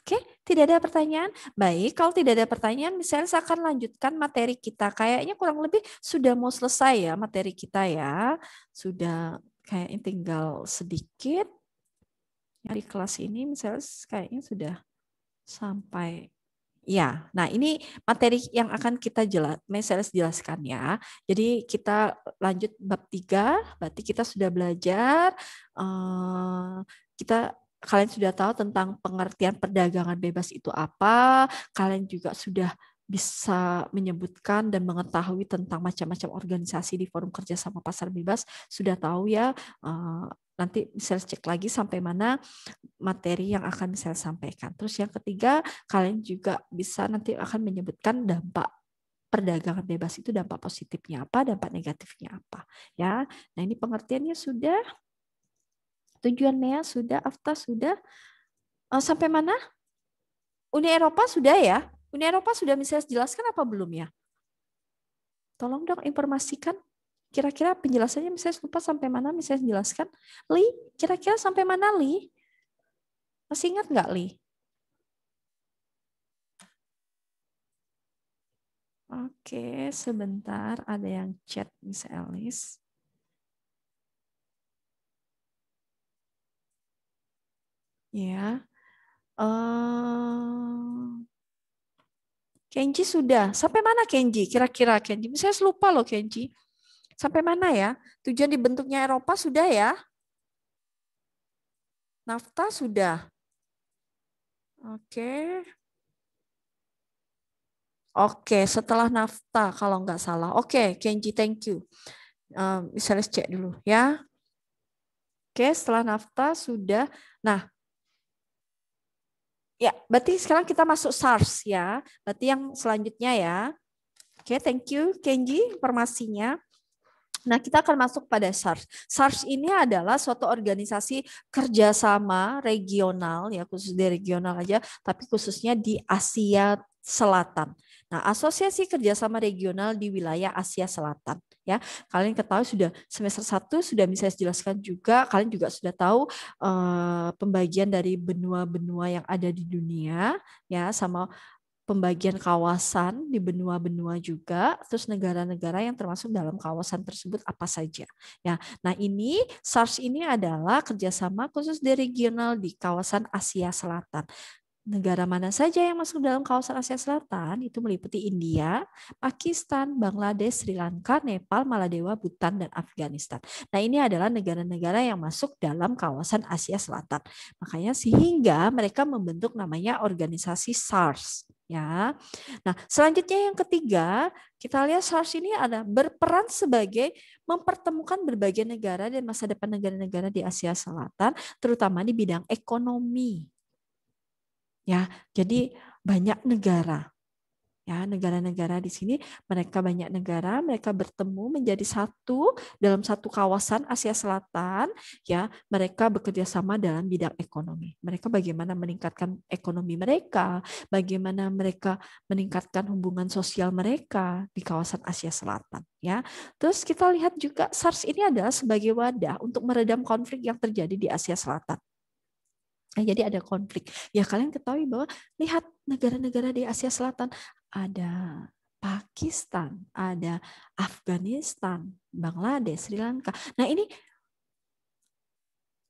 Oke, tidak ada pertanyaan? Baik, kalau tidak ada pertanyaan, misalnya saya akan lanjutkan materi kita. Kayaknya kurang lebih sudah mau selesai ya materi kita ya. Sudah kayaknya tinggal sedikit. Di kelas ini misalnya kayaknya sudah sampai Ya, nah ini materi yang akan kita jelas, misalnya jelaskan ya. Jadi kita lanjut bab tiga, berarti kita sudah belajar, eh, kita kalian sudah tahu tentang pengertian perdagangan bebas itu apa, kalian juga sudah bisa menyebutkan dan mengetahui tentang macam-macam organisasi di forum kerjasama pasar bebas sudah tahu ya eh, nanti bisa cek lagi sampai mana materi yang akan saya sampaikan terus yang ketiga kalian juga bisa nanti akan menyebutkan dampak perdagangan bebas itu dampak positifnya apa dampak negatifnya apa ya nah ini pengertiannya sudah tujuannya sudah, AFTA sudah. Uh, sampai mana? Uni Eropa sudah ya? Uni Eropa sudah misalnya jelaskan apa belum ya? Tolong dong informasikan. Kira-kira penjelasannya misalnya lupa sampai mana misalnya jelaskan. Li, kira-kira sampai mana Li? Masih ingat nggak Li? Oke, sebentar ada yang chat Miss Alice. Ya. Uh, Kenji sudah. Sampai mana Kenji? Kira-kira Kenji. Saya lupa loh Kenji. Sampai mana ya? Tujuan dibentuknya Eropa sudah ya? Nafta sudah. Oke. Okay. Oke, okay, setelah nafta kalau nggak salah. Oke, okay, Kenji, thank you. Um, cek dulu ya. Oke, setelah nafta sudah. Nah, Ya, berarti sekarang kita masuk SARS ya. Berarti yang selanjutnya ya. Oke, okay, thank you Kenji informasinya. Nah, kita akan masuk pada SARS. SARS ini adalah suatu organisasi kerjasama regional, ya khusus di regional aja, tapi khususnya di Asia Selatan. Nah, Asosiasi Kerjasama Regional di wilayah Asia Selatan ya. Kalian ketahui sudah semester 1 sudah bisa saya jelaskan juga, kalian juga sudah tahu eh, pembagian dari benua-benua yang ada di dunia ya sama pembagian kawasan di benua-benua juga, terus negara-negara yang termasuk dalam kawasan tersebut apa saja. Ya, nah ini SARS ini adalah kerjasama khusus di regional di kawasan Asia Selatan negara mana saja yang masuk dalam kawasan Asia Selatan itu meliputi India, Pakistan, Bangladesh, Sri Lanka, Nepal, Maladewa, Bhutan, dan Afghanistan. Nah ini adalah negara-negara yang masuk dalam kawasan Asia Selatan. Makanya sehingga mereka membentuk namanya organisasi SARS. Ya, nah selanjutnya yang ketiga kita lihat SARS ini ada berperan sebagai mempertemukan berbagai negara dan masa depan negara-negara di Asia Selatan, terutama di bidang ekonomi Ya, jadi banyak negara. Ya, negara-negara di sini mereka banyak negara, mereka bertemu menjadi satu dalam satu kawasan Asia Selatan, ya, mereka bekerja sama dalam bidang ekonomi. Mereka bagaimana meningkatkan ekonomi mereka, bagaimana mereka meningkatkan hubungan sosial mereka di kawasan Asia Selatan, ya. Terus kita lihat juga SARS ini adalah sebagai wadah untuk meredam konflik yang terjadi di Asia Selatan Nah, jadi ada konflik. Ya kalian ketahui bahwa lihat negara-negara di Asia Selatan ada Pakistan, ada Afghanistan, Bangladesh, Sri Lanka. Nah, ini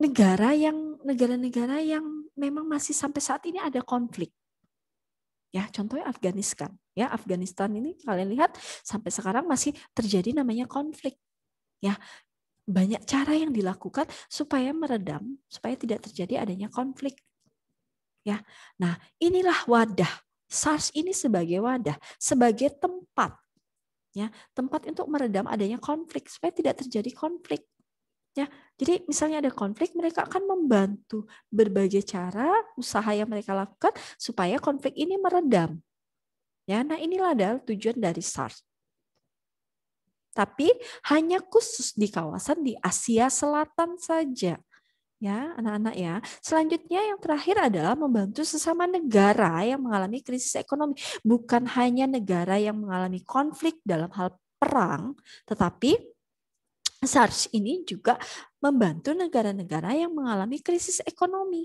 negara yang negara-negara yang memang masih sampai saat ini ada konflik. Ya, contohnya Afghanistan. Ya, Afghanistan ini kalian lihat sampai sekarang masih terjadi namanya konflik. Ya, banyak cara yang dilakukan supaya meredam, supaya tidak terjadi adanya konflik. Ya. Nah, inilah wadah. SARS ini sebagai wadah, sebagai tempat ya, tempat untuk meredam adanya konflik supaya tidak terjadi konflik. Ya, jadi misalnya ada konflik, mereka akan membantu berbagai cara usaha yang mereka lakukan supaya konflik ini meredam. Ya, nah inilah adalah tujuan dari SARS tapi hanya khusus di kawasan di Asia Selatan saja. Ya, anak-anak ya. Selanjutnya yang terakhir adalah membantu sesama negara yang mengalami krisis ekonomi, bukan hanya negara yang mengalami konflik dalam hal perang, tetapi SARS ini juga membantu negara-negara yang mengalami krisis ekonomi.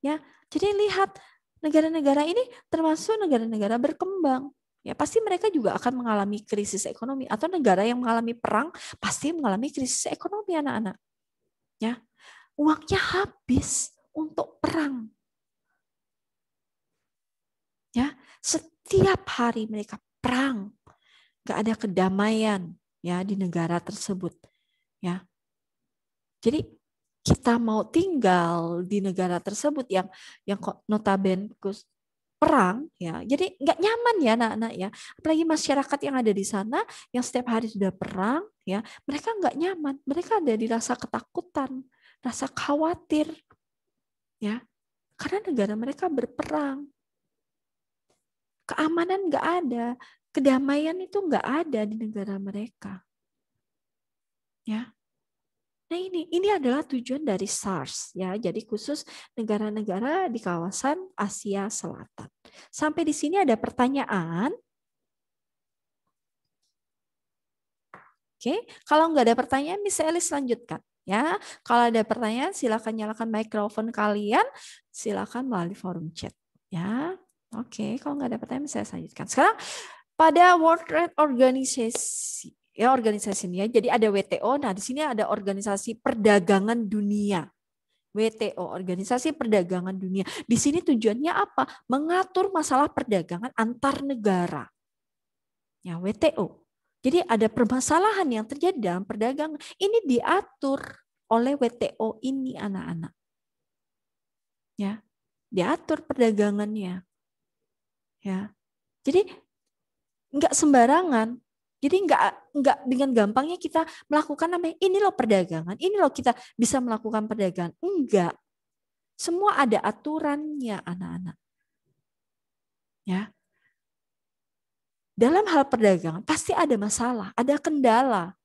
Ya, jadi lihat negara-negara ini termasuk negara-negara berkembang ya pasti mereka juga akan mengalami krisis ekonomi atau negara yang mengalami perang pasti mengalami krisis ekonomi anak-anak ya uangnya habis untuk perang ya setiap hari mereka perang nggak ada kedamaian ya di negara tersebut ya jadi kita mau tinggal di negara tersebut yang yang notabene perang ya jadi nggak nyaman ya anak-anak ya apalagi masyarakat yang ada di sana yang setiap hari sudah perang ya mereka nggak nyaman mereka ada di rasa ketakutan rasa khawatir ya karena negara mereka berperang keamanan nggak ada kedamaian itu nggak ada di negara mereka ya Nah ini ini adalah tujuan dari SARS ya. Jadi khusus negara-negara di kawasan Asia Selatan. Sampai di sini ada pertanyaan? Oke, kalau nggak ada pertanyaan, Miss Elis lanjutkan. Ya, kalau ada pertanyaan silakan nyalakan mikrofon kalian, silakan melalui forum chat. Ya, oke. Kalau nggak ada pertanyaan, saya lanjutkan. Sekarang pada World Trade Organization ya organisasi ini ya Jadi ada WTO. Nah, di sini ada organisasi perdagangan dunia. WTO, Organisasi Perdagangan Dunia. Di sini tujuannya apa? Mengatur masalah perdagangan antar negara. Ya, WTO. Jadi ada permasalahan yang terjadi dalam perdagangan. Ini diatur oleh WTO ini anak-anak. Ya. Diatur perdagangannya. Ya. Jadi enggak sembarangan jadi nggak nggak dengan gampangnya kita melakukan namanya ini loh perdagangan, ini loh kita bisa melakukan perdagangan. Enggak. Semua ada aturannya anak-anak. Ya. Dalam hal perdagangan pasti ada masalah, ada kendala.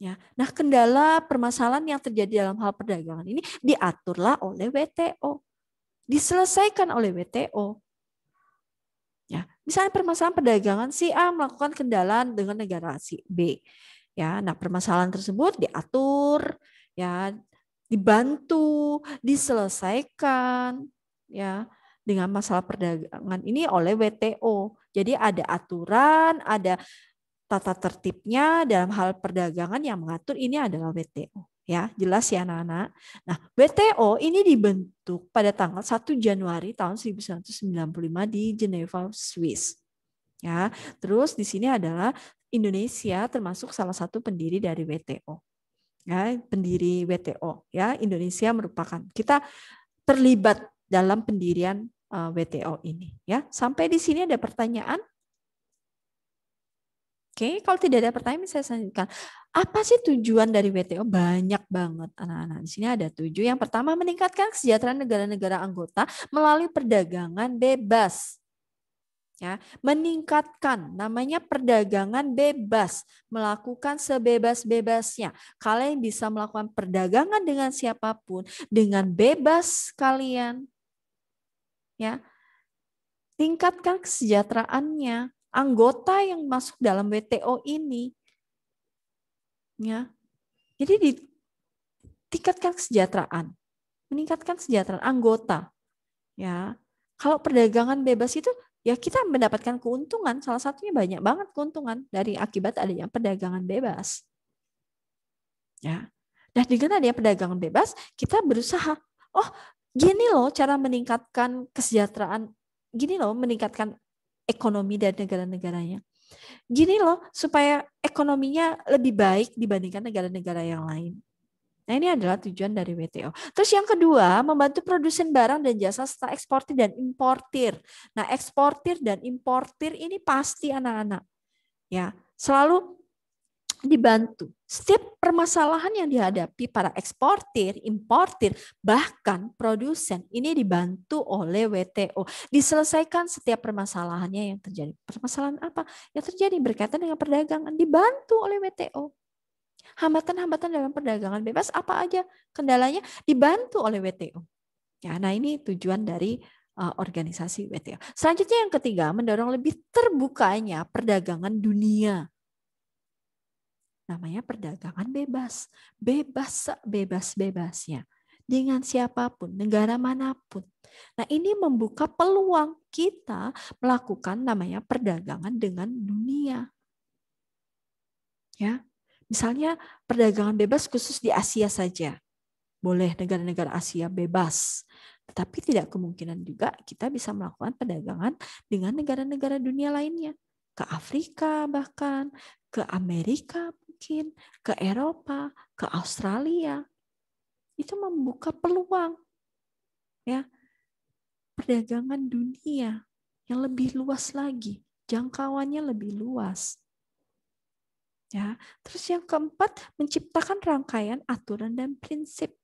Ya. Nah, kendala permasalahan yang terjadi dalam hal perdagangan ini diaturlah oleh WTO. Diselesaikan oleh WTO. Misalnya permasalahan perdagangan si A melakukan kendala dengan negara si B. Ya, nah permasalahan tersebut diatur, ya dibantu, diselesaikan, ya dengan masalah perdagangan ini oleh WTO. Jadi ada aturan, ada tata tertibnya dalam hal perdagangan yang mengatur ini adalah WTO. Ya, jelas ya anak-anak. Nah, WTO ini dibentuk pada tanggal 1 Januari tahun 1995 di Geneva, Swiss. Ya, terus di sini adalah Indonesia termasuk salah satu pendiri dari WTO. Ya, pendiri WTO ya, Indonesia merupakan kita terlibat dalam pendirian eh, WTO ini ya. Sampai di sini ada pertanyaan? Oke, okay? kalau tidak ada pertanyaan saya lanjutkan. Apa sih tujuan dari WTO? Banyak banget anak-anak. Di sini ada tujuh. Yang pertama meningkatkan kesejahteraan negara-negara anggota melalui perdagangan bebas. Ya, meningkatkan namanya perdagangan bebas, melakukan sebebas-bebasnya. Kalian bisa melakukan perdagangan dengan siapapun dengan bebas kalian. Ya. Tingkatkan kesejahteraannya, anggota yang masuk dalam WTO ini. Ya. Jadi di tingkatkan kesejahteraan, meningkatkan kesejahteraan anggota. Ya. Kalau perdagangan bebas itu ya kita mendapatkan keuntungan, salah satunya banyak banget keuntungan dari akibat adanya perdagangan bebas. Ya. Nah, dengan adanya perdagangan bebas, kita berusaha, oh, gini loh cara meningkatkan kesejahteraan, gini loh meningkatkan ekonomi dan negara-negaranya. Gini loh, supaya ekonominya lebih baik dibandingkan negara-negara yang lain. Nah ini adalah tujuan dari WTO. Terus yang kedua, membantu produsen barang dan jasa serta eksportir dan importir. Nah eksportir dan importir ini pasti anak-anak. ya Selalu dibantu. Setiap permasalahan yang dihadapi para eksportir, importir, bahkan produsen ini dibantu oleh WTO. Diselesaikan setiap permasalahannya yang terjadi. Permasalahan apa? Yang terjadi berkaitan dengan perdagangan dibantu oleh WTO. Hambatan-hambatan dalam perdagangan bebas apa aja? Kendalanya dibantu oleh WTO. Ya, nah ini tujuan dari uh, organisasi WTO. Selanjutnya yang ketiga, mendorong lebih terbukanya perdagangan dunia namanya perdagangan bebas, bebas bebas-bebasnya dengan siapapun, negara manapun. Nah, ini membuka peluang kita melakukan namanya perdagangan dengan dunia. Ya. Misalnya perdagangan bebas khusus di Asia saja. Boleh negara-negara Asia bebas. tapi tidak kemungkinan juga kita bisa melakukan perdagangan dengan negara-negara dunia lainnya. Ke Afrika bahkan, ke Amerika ke Eropa, ke Australia. Itu membuka peluang ya perdagangan dunia yang lebih luas lagi, jangkauannya lebih luas. Ya, terus yang keempat menciptakan rangkaian aturan dan prinsip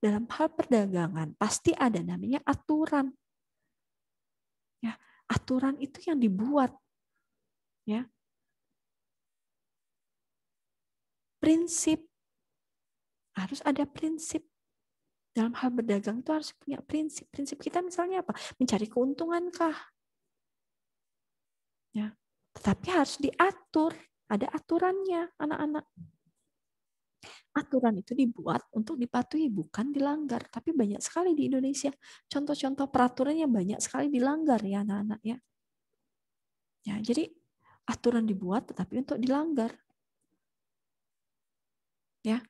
dalam hal perdagangan pasti ada namanya aturan. Ya, aturan itu yang dibuat. Ya, prinsip. Harus ada prinsip. Dalam hal berdagang itu harus punya prinsip. Prinsip kita misalnya apa? Mencari keuntungan kah? Ya. Tetapi harus diatur. Ada aturannya anak-anak. Aturan itu dibuat untuk dipatuhi, bukan dilanggar. Tapi banyak sekali di Indonesia. Contoh-contoh peraturan yang banyak sekali dilanggar ya anak-anak ya. Ya, jadi aturan dibuat tetapi untuk dilanggar ya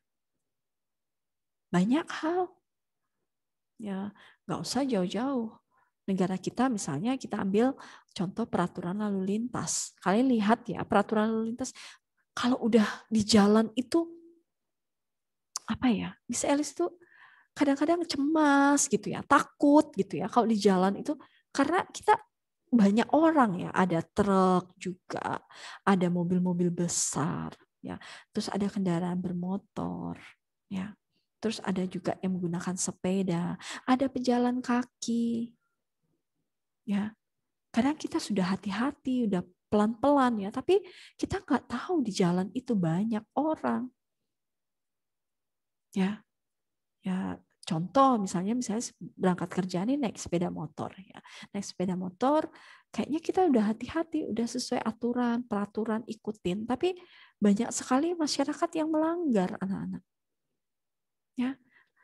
banyak hal ya nggak usah jauh-jauh negara kita misalnya kita ambil contoh peraturan lalu lintas kalian lihat ya peraturan lalu lintas kalau udah di jalan itu apa ya bisa Elis tuh kadang-kadang cemas gitu ya takut gitu ya kalau di jalan itu karena kita banyak orang ya ada truk juga ada mobil-mobil besar ya terus ada kendaraan bermotor ya terus ada juga yang menggunakan sepeda ada pejalan kaki ya kadang kita sudah hati-hati udah pelan-pelan ya tapi kita nggak tahu di jalan itu banyak orang ya ya contoh misalnya misalnya berangkat kerja nih naik sepeda motor ya naik sepeda motor kayaknya kita udah hati-hati, udah sesuai aturan, peraturan ikutin, tapi banyak sekali masyarakat yang melanggar anak-anak. Ya,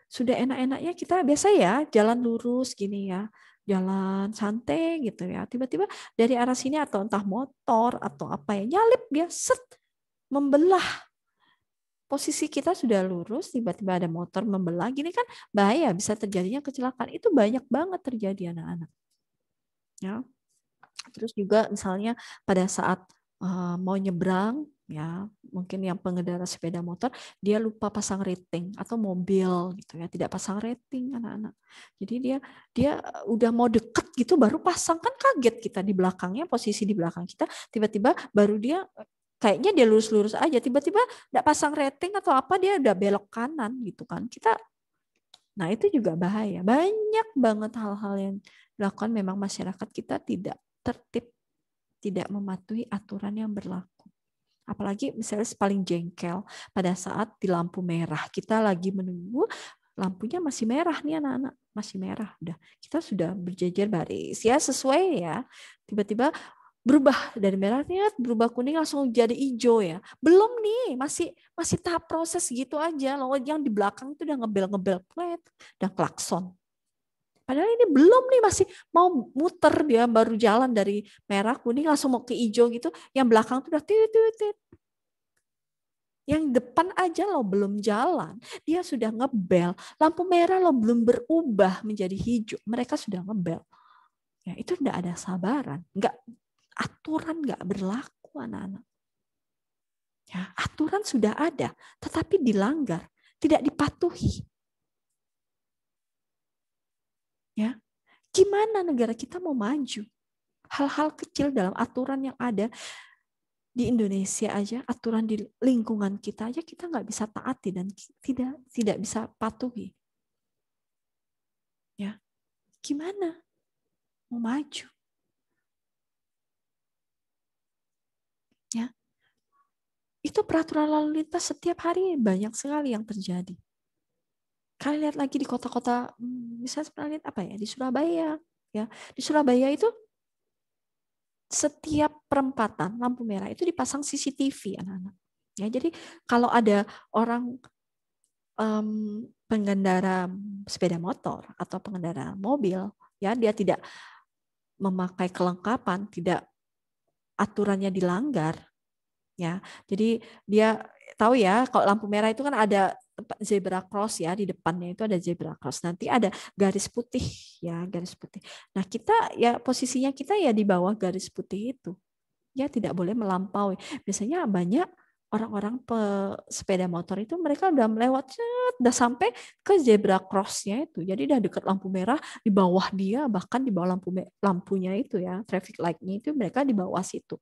sudah enak-enaknya kita biasa ya jalan lurus gini ya, jalan santai gitu ya. Tiba-tiba dari arah sini atau entah motor atau apa ya nyalip dia set membelah posisi kita sudah lurus tiba-tiba ada motor membelah gini kan bahaya bisa terjadinya kecelakaan itu banyak banget terjadi anak-anak ya Terus juga misalnya pada saat uh, mau nyebrang ya mungkin yang pengendara sepeda motor dia lupa pasang rating atau mobil gitu ya tidak pasang rating anak-anak jadi dia dia udah mau deket gitu baru pasang kan kaget kita di belakangnya posisi di belakang kita tiba-tiba baru dia kayaknya dia lurus-lurus aja tiba-tiba tidak pasang rating atau apa dia udah belok kanan gitu kan kita nah itu juga bahaya banyak banget hal-hal yang dilakukan memang masyarakat kita tidak tertib, tidak mematuhi aturan yang berlaku. Apalagi misalnya paling jengkel pada saat di lampu merah. Kita lagi menunggu, lampunya masih merah nih anak-anak masih merah udah kita sudah berjejer baris ya sesuai ya tiba-tiba berubah dari merah nih berubah kuning langsung jadi hijau ya belum nih masih masih tahap proses gitu aja loh yang di belakang itu udah ngebel ngebel plat dan klakson Padahal ini belum nih masih mau muter dia baru jalan dari merah kuning langsung mau ke hijau gitu. Yang belakang tuh udah tit tit Yang depan aja lo belum jalan, dia sudah ngebel. Lampu merah lo belum berubah menjadi hijau, mereka sudah ngebel. Ya, itu enggak ada sabaran, enggak aturan enggak berlaku anak-anak. Ya, aturan sudah ada, tetapi dilanggar, tidak dipatuhi. Ya. Gimana negara kita mau maju? Hal-hal kecil dalam aturan yang ada di Indonesia aja aturan di lingkungan kita aja kita nggak bisa taati dan tidak tidak bisa patuhi ya gimana mau maju ya itu peraturan lalu lintas setiap hari banyak sekali yang terjadi kalian lihat lagi di kota-kota misalnya hmm, pernah lihat apa ya di Surabaya ya di Surabaya itu setiap perempatan lampu merah itu dipasang CCTV anak-anak ya jadi kalau ada orang um, pengendara sepeda motor atau pengendara mobil ya dia tidak memakai kelengkapan tidak aturannya dilanggar ya jadi dia tahu ya kalau lampu merah itu kan ada zebra cross ya di depannya itu ada zebra cross. Nanti ada garis putih ya, garis putih. Nah, kita ya posisinya kita ya di bawah garis putih itu. Ya tidak boleh melampaui. Biasanya banyak orang-orang sepeda motor itu mereka udah melewat udah sampai ke zebra crossnya itu jadi udah dekat lampu merah di bawah dia bahkan di bawah lampu lampunya itu ya traffic lightnya itu mereka di bawah situ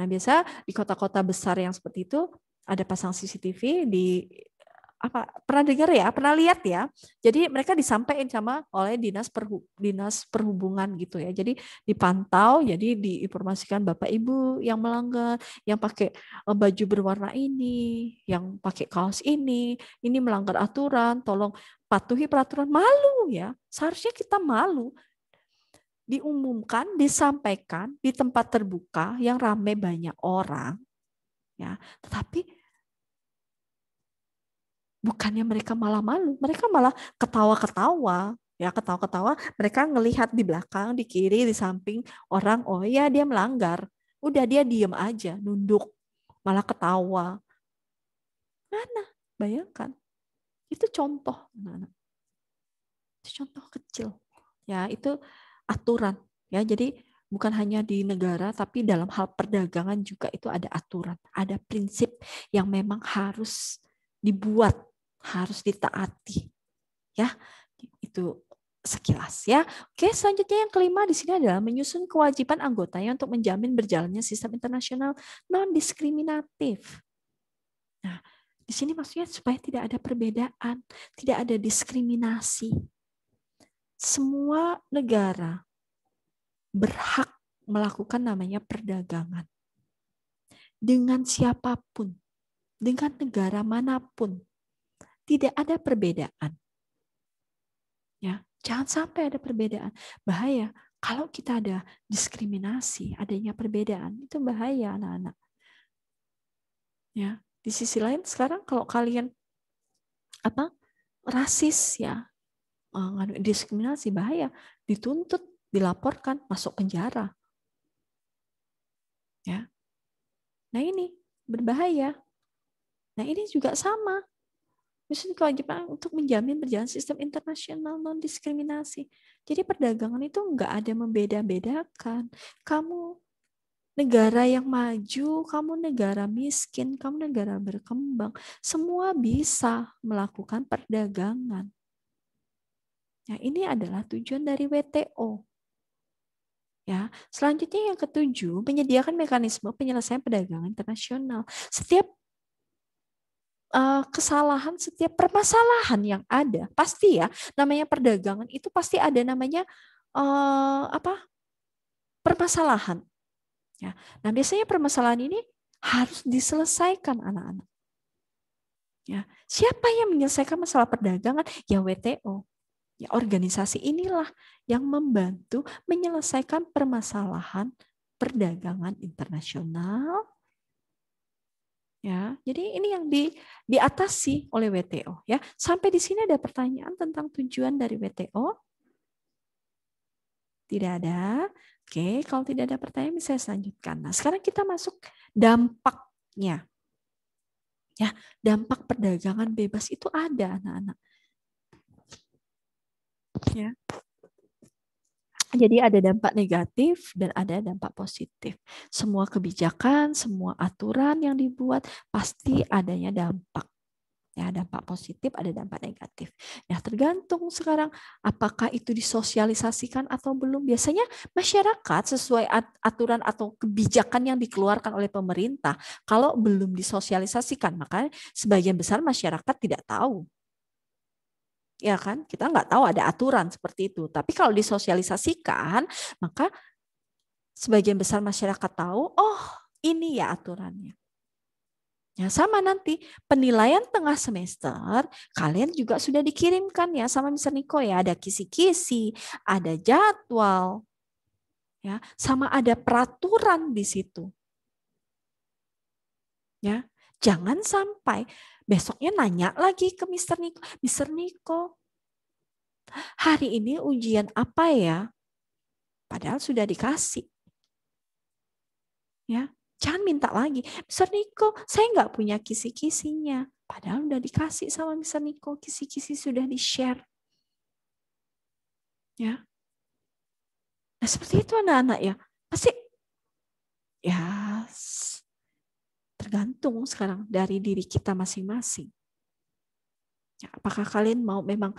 nah biasa di kota-kota besar yang seperti itu ada pasang CCTV di apa pernah dengar ya pernah lihat ya jadi mereka disampaikan sama oleh dinas perhu, dinas perhubungan gitu ya jadi dipantau jadi diinformasikan bapak ibu yang melanggar yang pakai e, baju berwarna ini yang pakai kaos ini ini melanggar aturan tolong patuhi peraturan malu ya seharusnya kita malu diumumkan disampaikan di tempat terbuka yang ramai banyak orang ya tetapi bukannya mereka malah malu, mereka malah ketawa-ketawa. Ya, ketawa-ketawa, mereka ngelihat di belakang, di kiri, di samping orang, oh ya dia melanggar. Udah dia diem aja, nunduk, malah ketawa. Mana? Bayangkan. Itu contoh, anak Itu contoh kecil. Ya, itu aturan. Ya, jadi bukan hanya di negara tapi dalam hal perdagangan juga itu ada aturan, ada prinsip yang memang harus dibuat harus ditaati. Ya, itu sekilas ya. Oke, selanjutnya yang kelima di sini adalah menyusun kewajiban anggotanya untuk menjamin berjalannya sistem internasional non diskriminatif. Nah, di sini maksudnya supaya tidak ada perbedaan, tidak ada diskriminasi. Semua negara berhak melakukan namanya perdagangan dengan siapapun, dengan negara manapun tidak ada perbedaan. Ya, jangan sampai ada perbedaan. Bahaya kalau kita ada diskriminasi, adanya perbedaan, itu bahaya anak-anak. Ya, di sisi lain sekarang kalau kalian apa? rasis ya, eh, diskriminasi bahaya, dituntut, dilaporkan, masuk penjara. Ya. Nah, ini berbahaya. Nah, ini juga sama misalnya kewajiban untuk menjamin berjalan sistem internasional non-diskriminasi. Jadi perdagangan itu nggak ada membeda-bedakan. Kamu negara yang maju, kamu negara miskin, kamu negara berkembang. Semua bisa melakukan perdagangan. Nah, ini adalah tujuan dari WTO. Ya, selanjutnya yang ketujuh, menyediakan mekanisme penyelesaian perdagangan internasional. Setiap Eh, kesalahan, setiap permasalahan yang ada, pasti ya, namanya perdagangan itu pasti ada namanya uh, apa? permasalahan. Ya. Nah, biasanya permasalahan ini harus diselesaikan anak-anak. Ya, siapa yang menyelesaikan masalah perdagangan? Ya WTO. Ya, organisasi inilah yang membantu menyelesaikan permasalahan perdagangan internasional Ya, jadi ini yang di, diatasi oleh WTO. Ya, sampai di sini ada pertanyaan tentang tujuan dari WTO? Tidak ada. Oke, kalau tidak ada pertanyaan bisa saya lanjutkan. Nah, sekarang kita masuk dampaknya. Ya, dampak perdagangan bebas itu ada, anak-anak. Ya, jadi ada dampak negatif dan ada dampak positif. Semua kebijakan, semua aturan yang dibuat pasti adanya dampak. Ya, dampak positif, ada dampak negatif. Ya, tergantung sekarang apakah itu disosialisasikan atau belum. Biasanya masyarakat sesuai aturan atau kebijakan yang dikeluarkan oleh pemerintah, kalau belum disosialisasikan, maka sebagian besar masyarakat tidak tahu ya kan? Kita nggak tahu ada aturan seperti itu. Tapi kalau disosialisasikan, maka sebagian besar masyarakat tahu, oh ini ya aturannya. Ya, sama nanti penilaian tengah semester kalian juga sudah dikirimkan ya sama Mr. Niko ya ada kisi-kisi, ada jadwal. Ya, sama ada peraturan di situ. Ya. Jangan sampai besoknya nanya lagi ke Mister Niko, Mister Niko, hari ini ujian apa ya? Padahal sudah dikasih. Ya, jangan minta lagi. Mister Niko, saya nggak punya kisi-kisinya. Padahal sudah dikasih sama Mister Niko, kisi-kisi sudah di-share. Ya. Nah, seperti itu anak-anak ya. Pasti ya tergantung sekarang dari diri kita masing-masing. Ya, apakah kalian mau memang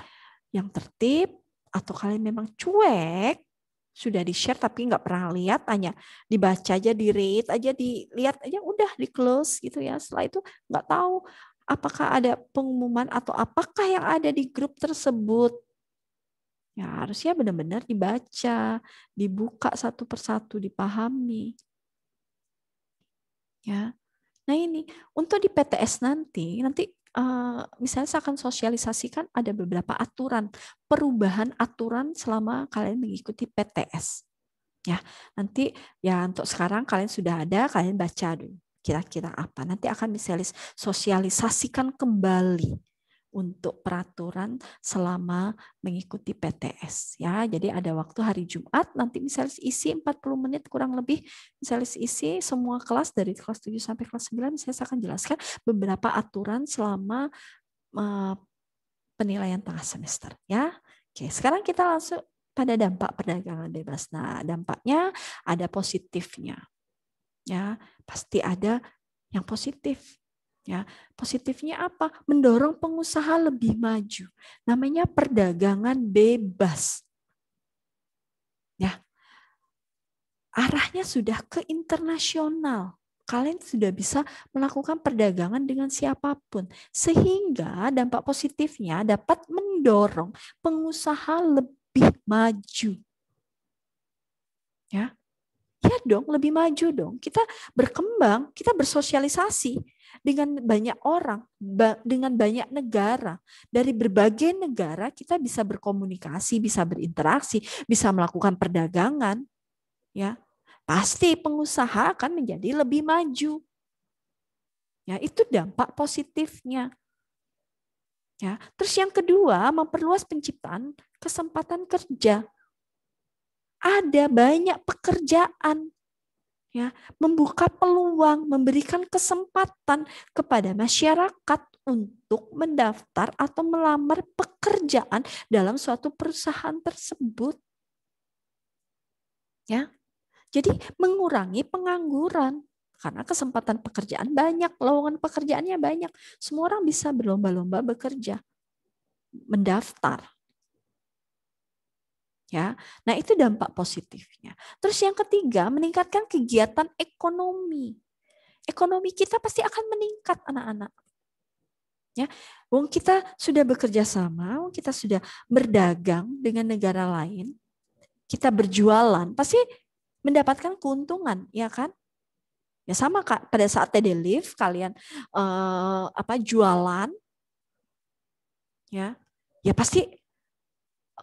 yang tertib atau kalian memang cuek sudah di share tapi nggak pernah lihat hanya dibaca aja di read aja dilihat aja udah di close gitu ya setelah itu nggak tahu apakah ada pengumuman atau apakah yang ada di grup tersebut ya harusnya benar-benar dibaca dibuka satu persatu dipahami ya Nah ini untuk di PTS nanti, nanti uh, misalnya saya akan sosialisasikan ada beberapa aturan perubahan aturan selama kalian mengikuti PTS. Ya nanti ya untuk sekarang kalian sudah ada, kalian baca dulu kira-kira apa. Nanti akan sosialisasikan kembali untuk peraturan selama mengikuti PTS ya. Jadi ada waktu hari Jumat nanti misalnya isi 40 menit kurang lebih misalnya isi semua kelas dari kelas 7 sampai kelas 9 saya akan jelaskan beberapa aturan selama uh, penilaian tengah semester ya. Oke, sekarang kita langsung pada dampak perdagangan bebas. Nah, dampaknya ada positifnya. Ya, pasti ada yang positif Ya, positifnya apa? Mendorong pengusaha lebih maju. Namanya perdagangan bebas. Ya. Arahnya sudah ke internasional. Kalian sudah bisa melakukan perdagangan dengan siapapun. Sehingga dampak positifnya dapat mendorong pengusaha lebih maju. Ya dong, lebih maju dong. Kita berkembang, kita bersosialisasi dengan banyak orang, dengan banyak negara. Dari berbagai negara kita bisa berkomunikasi, bisa berinteraksi, bisa melakukan perdagangan. Ya, pasti pengusaha akan menjadi lebih maju. Ya, itu dampak positifnya. Ya, terus yang kedua, memperluas penciptaan kesempatan kerja ada banyak pekerjaan ya, membuka peluang, memberikan kesempatan kepada masyarakat untuk mendaftar atau melamar pekerjaan dalam suatu perusahaan tersebut. Ya. Jadi mengurangi pengangguran karena kesempatan pekerjaan banyak, lowongan pekerjaannya banyak. Semua orang bisa berlomba-lomba bekerja, mendaftar ya. Nah, itu dampak positifnya. Terus yang ketiga, meningkatkan kegiatan ekonomi. Ekonomi kita pasti akan meningkat anak-anak. Ya, wong kita sudah bekerja sama, wong kita sudah berdagang dengan negara lain, kita berjualan, pasti mendapatkan keuntungan, ya kan? Ya sama Kak, pada saat TD Live kalian eh, apa jualan ya. Ya pasti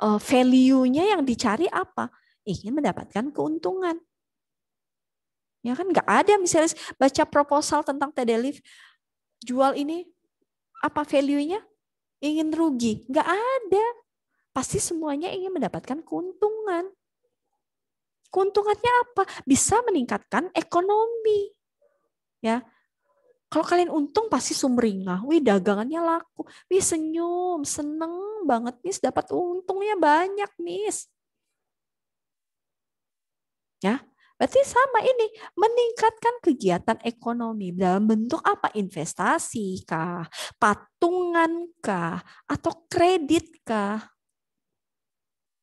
Eh, value-nya yang dicari apa? Ingin mendapatkan keuntungan. Ya kan nggak ada misalnya baca proposal tentang Tedelif jual ini apa value-nya? Ingin rugi? Nggak ada. Pasti semuanya ingin mendapatkan keuntungan. Keuntungannya apa? Bisa meningkatkan ekonomi. Ya, kalau kalian untung pasti sumringah. Wih dagangannya laku. Wih senyum, seneng banget Miss dapat untungnya banyak Miss. Ya, berarti sama ini meningkatkan kegiatan ekonomi dalam bentuk apa? Investasi kah, patungan kah, atau kredit kah?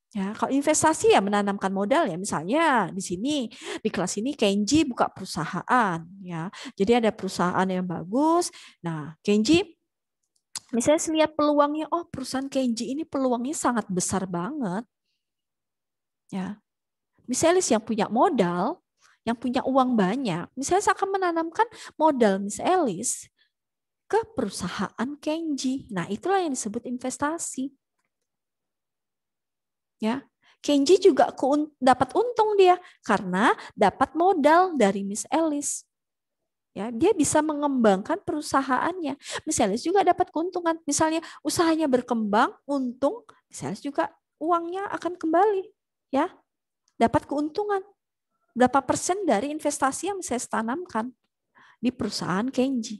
Ya, kalau investasi ya menanamkan modal ya misalnya di sini di kelas ini Kenji buka perusahaan ya. Jadi ada perusahaan yang bagus. Nah, Kenji misalnya lihat peluangnya oh perusahaan Kenji ini peluangnya sangat besar banget. Ya. Misalnya yang punya modal, yang punya uang banyak, misalnya saya akan menanamkan modal Miss Elis ke perusahaan Kenji. Nah, itulah yang disebut investasi. Ya. Kenji juga keun dapat untung dia karena dapat modal dari Miss Alice. Ya, dia bisa mengembangkan perusahaannya. Miss Alice juga dapat keuntungan. Misalnya usahanya berkembang, untung, Miss Alice juga uangnya akan kembali, ya. Dapat keuntungan berapa persen dari investasi yang Miss Alice tanamkan di perusahaan Kenji.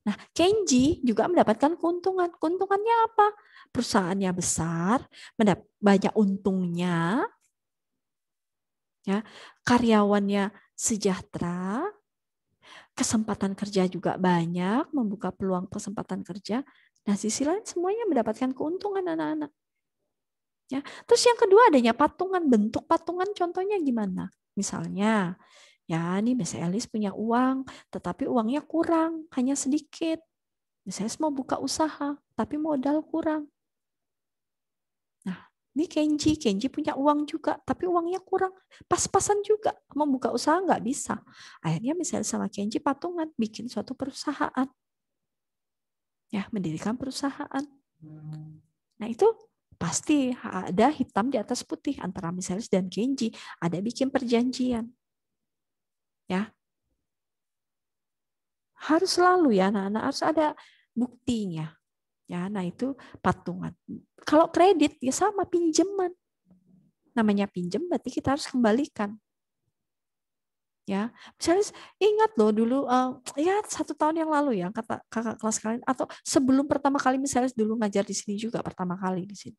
Nah, Kenji juga mendapatkan keuntungan. Keuntungannya apa? Perusahaannya besar, mendap banyak untungnya. Ya, karyawannya sejahtera, kesempatan kerja juga banyak, membuka peluang kesempatan kerja. Nah, sisi lain semuanya mendapatkan keuntungan anak-anak. Ya. Terus yang kedua adanya patungan, bentuk patungan contohnya gimana? Misalnya Ya, nih Miss Elis punya uang, tetapi uangnya kurang, hanya sedikit. Miss Elis mau buka usaha, tapi modal kurang. Nah, ini Kenji, Kenji punya uang juga, tapi uangnya kurang. Pas-pasan juga, mau buka usaha nggak bisa. Akhirnya Miss Elis sama Kenji patungan, bikin suatu perusahaan. Ya, mendirikan perusahaan. Nah, itu pasti ada hitam di atas putih antara Miss Elis dan Kenji. Ada bikin perjanjian. Ya. Harus selalu ya anak-anak harus ada buktinya. Ya, nah itu patungan. Kalau kredit ya sama pinjaman. Namanya pinjam berarti kita harus kembalikan. Ya, misalnya ingat loh dulu uh, ya satu tahun yang lalu ya kata kakak kelas kalian atau sebelum pertama kali misalnya dulu ngajar di sini juga pertama kali di sini.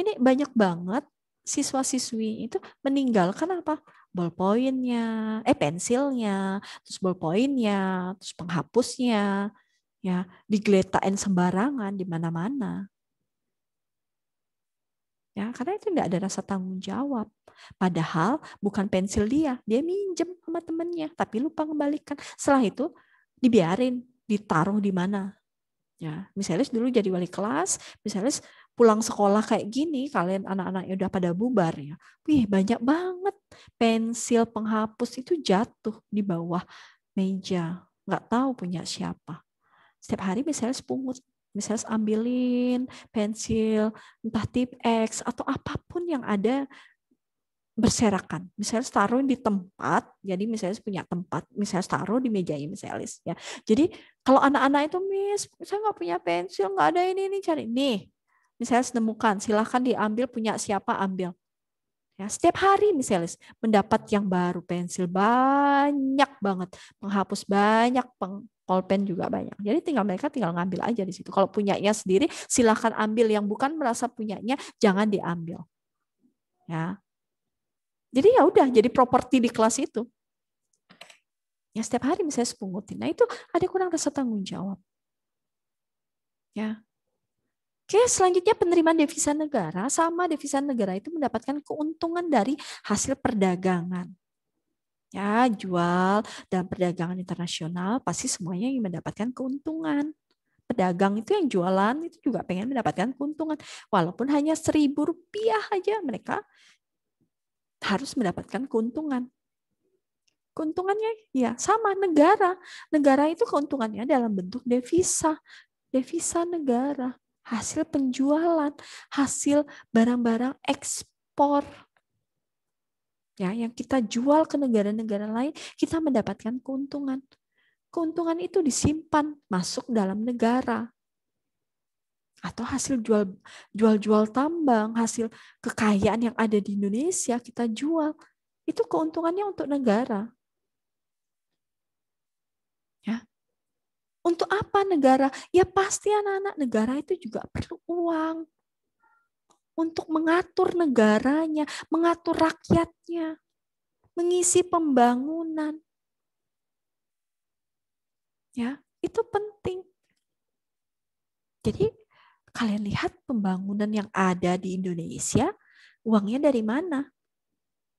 Ini banyak banget siswa-siswi itu meninggalkan apa? Ballpointnya, eh pensilnya, terus ballpointnya, terus penghapusnya, ya digeletakin sembarangan di mana-mana. Ya, karena itu tidak ada rasa tanggung jawab. Padahal bukan pensil dia, dia minjem sama temennya, tapi lupa kembalikan. Setelah itu dibiarin, ditaruh di mana. Ya, misalnya dulu jadi wali kelas, misalnya pulang sekolah kayak gini kalian anak-anaknya udah pada bubar ya wih banyak banget pensil penghapus itu jatuh di bawah meja nggak tahu punya siapa setiap hari misalnya sepungut misalnya ambilin pensil entah tip X atau apapun yang ada berserakan. Misalnya taruh di tempat, jadi misalnya punya tempat, misalnya taruh di meja misalnya ya. Jadi kalau anak-anak itu miss, saya nggak punya pensil, nggak ada ini ini cari nih misalnya menemukan silahkan diambil punya siapa ambil. Ya, setiap hari misalnya mendapat yang baru pensil banyak banget, penghapus banyak, peng kolpen juga banyak. Jadi tinggal mereka tinggal ngambil aja di situ. Kalau punyanya sendiri silahkan ambil yang bukan merasa punyanya jangan diambil. Ya. Jadi ya udah jadi properti di kelas itu. Ya setiap hari misalnya sepungutin. Nah itu ada kurang rasa tanggung jawab. Ya, Oke, selanjutnya penerimaan devisa negara sama devisa negara itu mendapatkan keuntungan dari hasil perdagangan. Ya, jual dan perdagangan internasional pasti semuanya ingin mendapatkan keuntungan. Pedagang itu yang jualan itu juga pengen mendapatkan keuntungan. Walaupun hanya seribu rupiah aja mereka harus mendapatkan keuntungan keuntungannya ya sama negara. Negara itu keuntungannya dalam bentuk devisa, devisa negara hasil penjualan, hasil barang-barang ekspor. Ya, yang kita jual ke negara-negara lain, kita mendapatkan keuntungan. Keuntungan itu disimpan masuk dalam negara. Atau hasil jual jual-jual tambang, hasil kekayaan yang ada di Indonesia kita jual. Itu keuntungannya untuk negara. Ya, untuk apa negara? Ya pasti anak-anak negara itu juga perlu uang untuk mengatur negaranya, mengatur rakyatnya, mengisi pembangunan. Ya, itu penting. Jadi kalian lihat pembangunan yang ada di Indonesia, uangnya dari mana?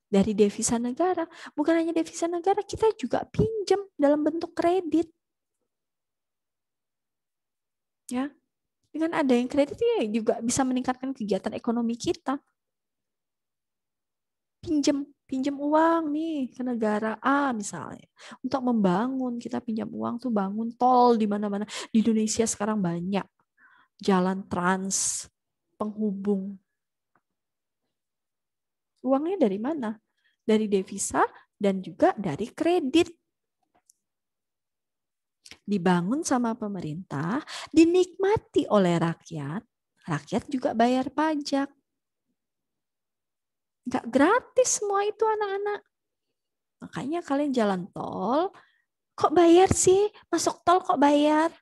Dari devisa negara. Bukan hanya devisa negara, kita juga pinjam dalam bentuk kredit. Ya, dengan ya ada yang kredit ya juga bisa meningkatkan kegiatan ekonomi kita. Pinjam, pinjam uang nih ke negara A misalnya. Untuk membangun, kita pinjam uang tuh bangun tol di mana-mana. Di Indonesia sekarang banyak jalan trans, penghubung. Uangnya dari mana? Dari devisa dan juga dari kredit dibangun sama pemerintah, dinikmati oleh rakyat, rakyat juga bayar pajak. Nggak gratis semua itu anak-anak. Makanya kalian jalan tol, kok bayar sih? Masuk tol kok bayar?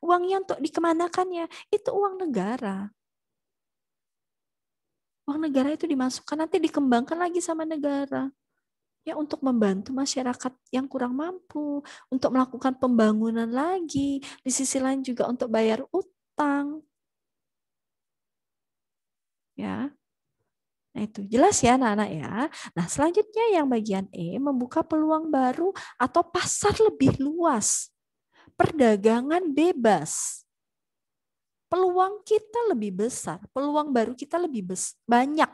Uangnya untuk dikemanakan ya? Itu uang negara. Uang negara itu dimasukkan, nanti dikembangkan lagi sama negara ya untuk membantu masyarakat yang kurang mampu, untuk melakukan pembangunan lagi, di sisi lain juga untuk bayar utang. Ya. Nah itu jelas ya anak-anak ya. Nah selanjutnya yang bagian E membuka peluang baru atau pasar lebih luas. Perdagangan bebas. Peluang kita lebih besar, peluang baru kita lebih bes banyak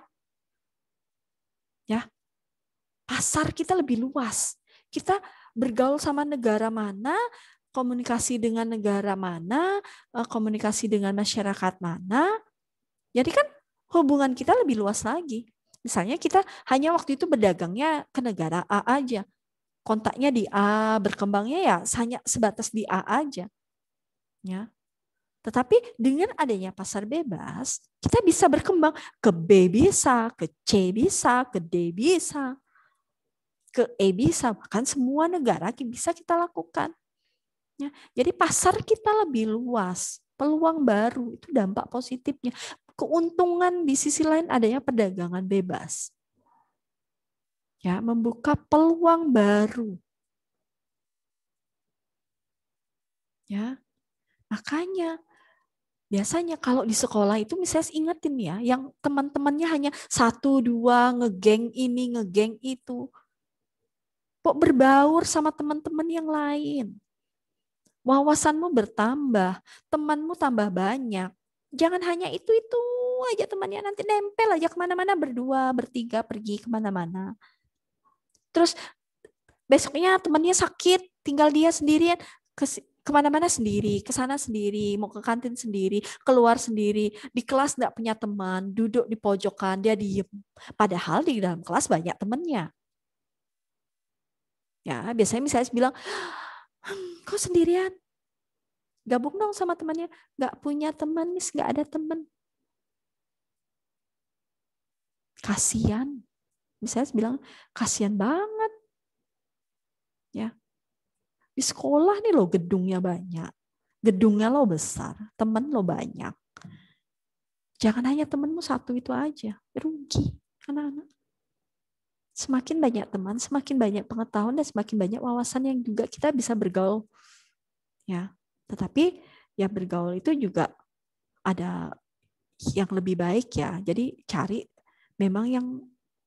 pasar kita lebih luas. Kita bergaul sama negara mana, komunikasi dengan negara mana, eh, komunikasi dengan masyarakat mana. Jadi kan hubungan kita lebih luas lagi. Misalnya kita hanya waktu itu berdagangnya ke negara A aja. Kontaknya di A, berkembangnya ya hanya sebatas di A aja. Ya. Tetapi dengan adanya pasar bebas, kita bisa berkembang ke B bisa, ke C bisa, ke D bisa ke E bisa, bahkan semua negara bisa kita lakukan. Ya, jadi pasar kita lebih luas, peluang baru itu dampak positifnya. Keuntungan di sisi lain adanya perdagangan bebas. Ya, membuka peluang baru. Ya. Makanya biasanya kalau di sekolah itu misalnya ingetin ya, yang teman-temannya hanya satu dua ngegeng ini, ngegeng itu Kok berbaur sama teman-teman yang lain? Wawasanmu bertambah, temanmu tambah banyak. Jangan hanya itu-itu aja temannya, nanti nempel aja kemana-mana berdua, bertiga, pergi kemana-mana. Terus besoknya temannya sakit, tinggal dia sendirian, kemana-mana sendiri, ke sana sendiri, mau ke kantin sendiri, keluar sendiri, di kelas nggak punya teman, duduk di pojokan, dia diem. Padahal di dalam kelas banyak temannya. Ya, biasanya misalnya saya bilang, hm, kau sendirian. Gabung dong sama temannya. Gak punya teman, mis, gak ada teman. Kasian. Misalnya bilang, kasian banget. Ya, di sekolah nih lo gedungnya banyak. Gedungnya lo besar, temen lo banyak. Jangan hanya temenmu satu itu aja, rugi anak-anak semakin banyak teman, semakin banyak pengetahuan dan semakin banyak wawasan yang juga kita bisa bergaul. Ya, tetapi ya bergaul itu juga ada yang lebih baik ya. Jadi cari memang yang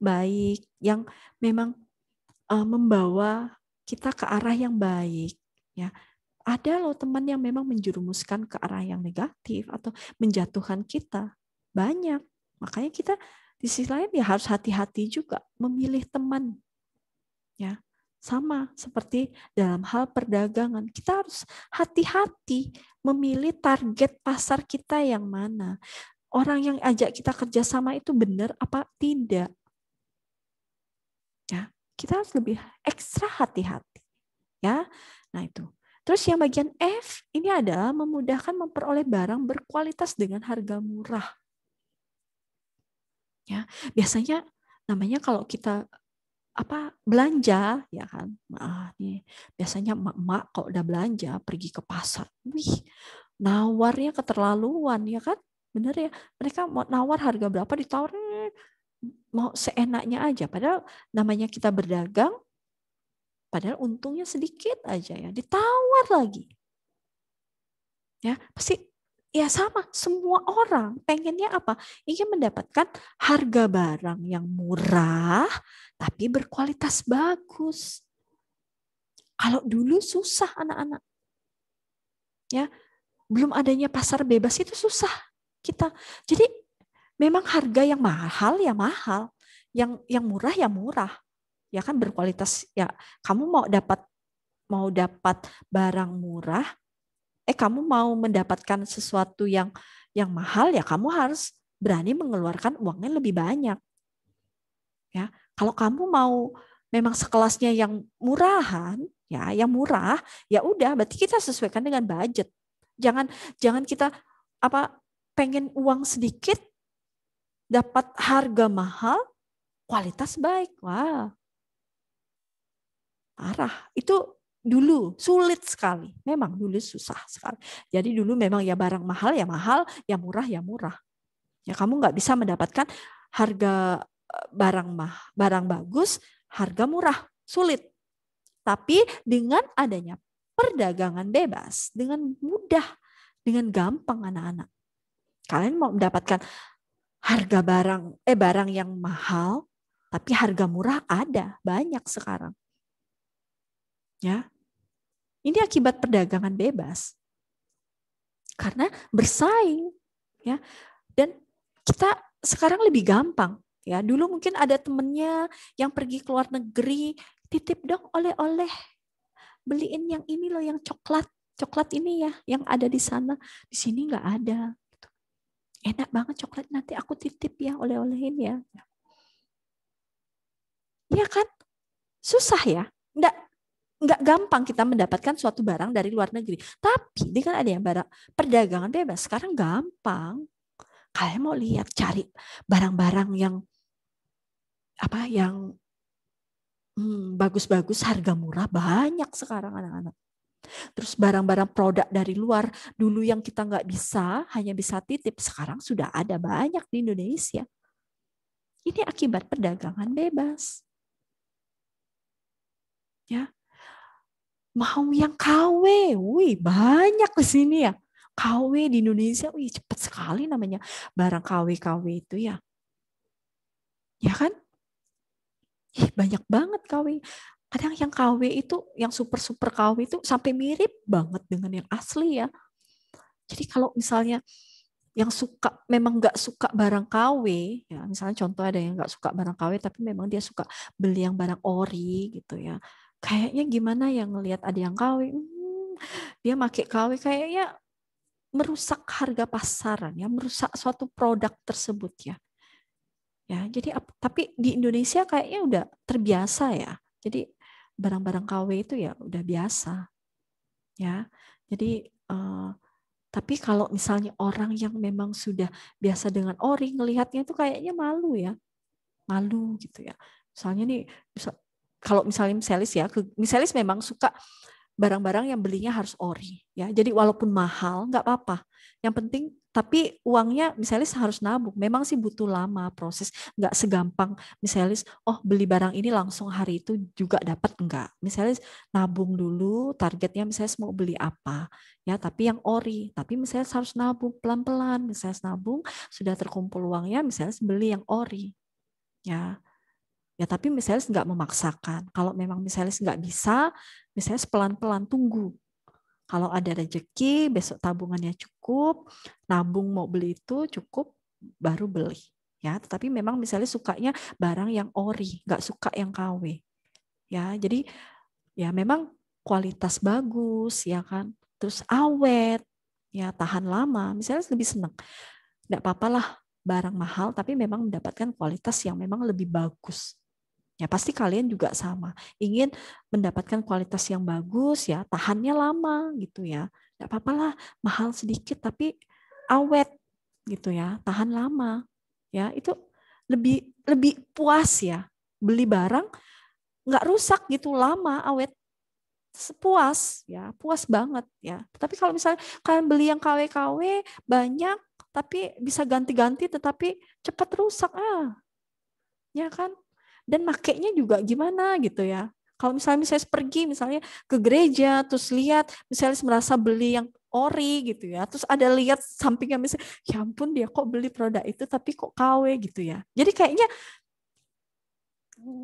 baik, yang memang uh, membawa kita ke arah yang baik ya. Ada loh teman yang memang menjerumuskan ke arah yang negatif atau menjatuhkan kita. Banyak. Makanya kita di sisi lain ya harus hati-hati juga memilih teman. Ya, sama seperti dalam hal perdagangan. Kita harus hati-hati memilih target pasar kita yang mana. Orang yang ajak kita kerjasama itu benar apa tidak. Ya, kita harus lebih ekstra hati-hati. Ya, nah itu. Terus yang bagian F ini adalah memudahkan memperoleh barang berkualitas dengan harga murah ya biasanya namanya kalau kita apa belanja ya kan nah, nih biasanya emak-emak kalau udah belanja pergi ke pasar wih nawarnya keterlaluan ya kan bener ya mereka mau nawar harga berapa ditawarin hmm, mau seenaknya aja padahal namanya kita berdagang padahal untungnya sedikit aja ya ditawar lagi ya pasti ya sama semua orang pengennya apa ingin mendapatkan harga barang yang murah tapi berkualitas bagus kalau dulu susah anak-anak ya belum adanya pasar bebas itu susah kita jadi memang harga yang mahal ya mahal yang yang murah ya murah ya kan berkualitas ya kamu mau dapat mau dapat barang murah eh kamu mau mendapatkan sesuatu yang yang mahal ya kamu harus berani mengeluarkan uangnya lebih banyak. Ya, kalau kamu mau memang sekelasnya yang murahan, ya, yang murah, ya udah berarti kita sesuaikan dengan budget. Jangan jangan kita apa pengen uang sedikit dapat harga mahal, kualitas baik. Wah. Arah. Itu dulu sulit sekali. Memang dulu susah sekali. Jadi dulu memang ya barang mahal ya mahal, ya murah ya murah. Ya kamu nggak bisa mendapatkan harga eh, barang mah barang bagus, harga murah, sulit. Tapi dengan adanya perdagangan bebas, dengan mudah, dengan gampang anak-anak. Kalian mau mendapatkan harga barang eh barang yang mahal tapi harga murah ada banyak sekarang Ya. Ini akibat perdagangan bebas. Karena bersaing, ya. Dan kita sekarang lebih gampang, ya. Dulu mungkin ada temennya yang pergi ke luar negeri, titip dong oleh-oleh. Beliin yang ini loh, yang coklat. Coklat ini ya, yang ada di sana. Di sini nggak ada. Gitu. Enak banget coklat nanti aku titip ya, oleh-olehin ya. Ya kan? Susah ya? Nggak, nggak gampang kita mendapatkan suatu barang dari luar negeri. Tapi ini kan ada yang barang perdagangan bebas. Sekarang gampang. Kalian mau lihat cari barang-barang yang apa yang bagus hmm, bagus-bagus harga murah banyak sekarang anak-anak. Terus barang-barang produk dari luar dulu yang kita nggak bisa hanya bisa titip sekarang sudah ada banyak di Indonesia. Ini akibat perdagangan bebas. Ya, mau yang KW, wih banyak di sini ya. KW di Indonesia, wih cepat sekali namanya barang KW-KW itu ya. Ya kan? Ih, banyak banget KW. Kadang yang KW itu, yang super-super KW itu sampai mirip banget dengan yang asli ya. Jadi kalau misalnya yang suka memang nggak suka barang KW, ya misalnya contoh ada yang nggak suka barang KW tapi memang dia suka beli yang barang ori gitu ya, kayaknya gimana yang ngelihat ada yang KW hmm, dia make KW kayaknya merusak harga pasaran ya merusak suatu produk tersebut ya ya jadi tapi di Indonesia kayaknya udah terbiasa ya jadi barang-barang KW itu ya udah biasa ya jadi eh, tapi kalau misalnya orang yang memang sudah biasa dengan ori ngelihatnya itu kayaknya malu ya malu gitu ya misalnya nih kalau misalnya misalis ya, misalis memang suka barang-barang yang belinya harus ori ya. Jadi walaupun mahal nggak apa-apa. Yang penting tapi uangnya misalis harus nabung. Memang sih butuh lama proses, nggak segampang misalis oh beli barang ini langsung hari itu juga dapat enggak. Misalis nabung dulu targetnya misalnya mau beli apa ya, tapi yang ori. Tapi misalnya harus nabung pelan-pelan, misalnya nabung sudah terkumpul uangnya misalnya beli yang ori. Ya. Ya tapi misalnya nggak memaksakan. Kalau memang misalnya nggak bisa, misalnya pelan-pelan tunggu. Kalau ada rezeki, besok tabungannya cukup, nabung mau beli itu cukup, baru beli. Ya, tetapi memang misalnya sukanya barang yang ori, nggak suka yang KW. Ya, jadi ya memang kualitas bagus, ya kan. Terus awet, ya tahan lama. Misalnya lebih seneng. Nggak apa apalah lah barang mahal, tapi memang mendapatkan kualitas yang memang lebih bagus Ya pasti kalian juga sama, ingin mendapatkan kualitas yang bagus ya, tahannya lama gitu ya. Enggak apa-apalah mahal sedikit tapi awet gitu ya, tahan lama. Ya, itu lebih lebih puas ya. Beli barang nggak rusak gitu lama awet sepuas ya puas banget ya tapi kalau misalnya kalian beli yang KW-KW banyak tapi bisa ganti-ganti tetapi cepat rusak ah ya kan dan makainya juga gimana gitu ya kalau misalnya saya pergi misalnya ke gereja terus lihat misalnya merasa beli yang ori gitu ya terus ada lihat sampingnya misalnya ya ampun dia kok beli produk itu tapi kok KW gitu ya jadi kayaknya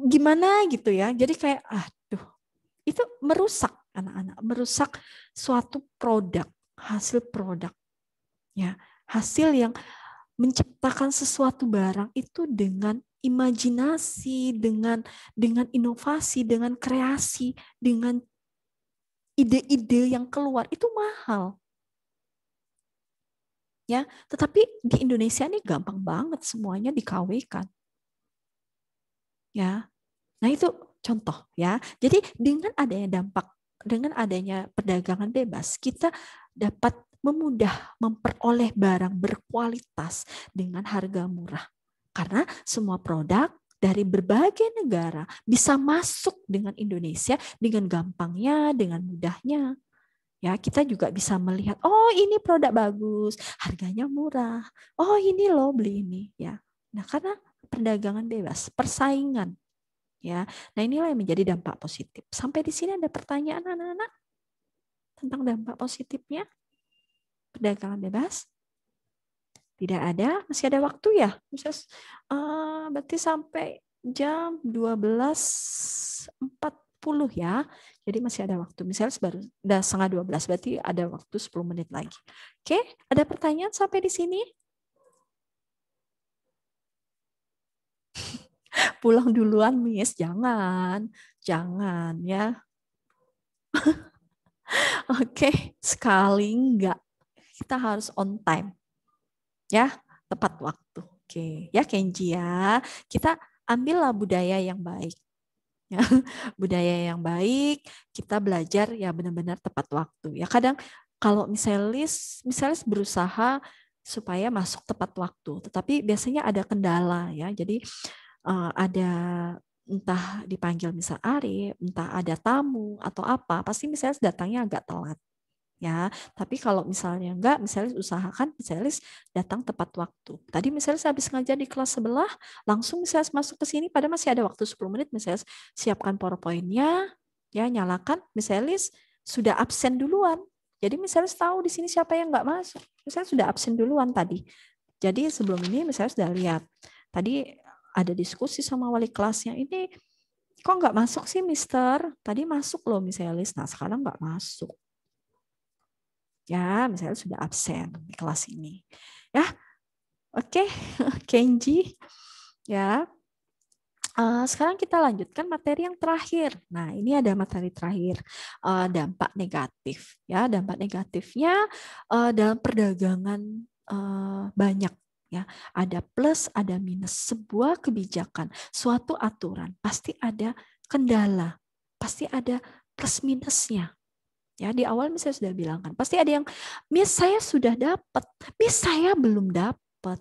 gimana gitu ya jadi kayak aduh itu merusak anak-anak merusak suatu produk hasil produk ya hasil yang menciptakan sesuatu barang itu dengan imajinasi, dengan dengan inovasi, dengan kreasi, dengan ide-ide yang keluar itu mahal. Ya, tetapi di Indonesia ini gampang banget semuanya dikawinkan. Ya. Nah, itu contoh ya. Jadi dengan adanya dampak dengan adanya perdagangan bebas, kita dapat memudah memperoleh barang berkualitas dengan harga murah. Karena semua produk dari berbagai negara bisa masuk dengan Indonesia dengan gampangnya, dengan mudahnya. Ya, kita juga bisa melihat, oh ini produk bagus, harganya murah. Oh, ini loh beli ini, ya. Nah, karena perdagangan bebas, persaingan. Ya. Nah, inilah yang menjadi dampak positif. Sampai di sini ada pertanyaan anak-anak tentang dampak positifnya perdagangan bebas? Tidak ada, masih ada waktu ya. Bisa, uh, eh, berarti sampai jam 12.40 ya. Jadi masih ada waktu. Misalnya baru udah setengah 12, berarti ada waktu 10 menit lagi. Oke, ada pertanyaan sampai di sini? [LAUGHS] Pulang duluan, Miss. Jangan. Jangan ya. [LAUGHS] Oke, okay. sekali enggak. Kita harus on time ya tepat waktu. Oke, ya Kenji ya. Kita ambillah budaya yang baik. Ya, [LAUGHS] budaya yang baik, kita belajar ya benar-benar tepat waktu. Ya kadang kalau misalis, misalis berusaha supaya masuk tepat waktu, tetapi biasanya ada kendala ya. Jadi uh, ada entah dipanggil misal Ari, entah ada tamu atau apa, pasti misalnya datangnya agak telat ya. Tapi kalau misalnya enggak, misalnya usahakan misalnya datang tepat waktu. Tadi misalnya saya habis ngajar di kelas sebelah, langsung misalnya masuk ke sini pada masih ada waktu 10 menit misalnya siapkan PowerPoint-nya, ya nyalakan misalnya sudah absen duluan. Jadi misalnya tahu di sini siapa yang enggak masuk. Misalnya sudah absen duluan tadi. Jadi sebelum ini misalnya sudah lihat. Tadi ada diskusi sama wali kelasnya ini kok nggak masuk sih mister? Tadi masuk loh misalnya Nah sekarang nggak masuk ya misalnya sudah absen di kelas ini ya oke [LAUGHS] okay. Kenji ya eh, sekarang kita lanjutkan materi yang terakhir. Nah, ini ada materi terakhir eh, dampak negatif. Ya, dampak negatifnya eh, dalam perdagangan banyak. Ya, ada plus, ada minus. Sebuah kebijakan, suatu aturan pasti ada kendala, pasti ada plus minusnya. Ya, di awal misalnya sudah bilang kan, pasti ada yang miss saya sudah dapat, miss saya belum dapat.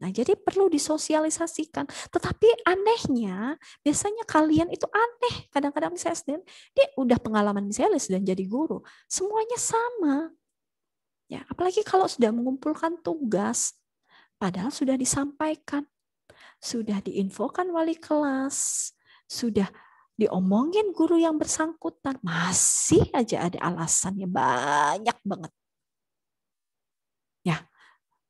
Nah, jadi perlu disosialisasikan. Tetapi anehnya, biasanya kalian itu aneh. Kadang-kadang misalnya dia udah pengalaman misalnya dan jadi guru. Semuanya sama. Ya, apalagi kalau sudah mengumpulkan tugas, padahal sudah disampaikan, sudah diinfokan wali kelas, sudah diomongin guru yang bersangkutan, masih aja ada alasannya banyak banget. Ya,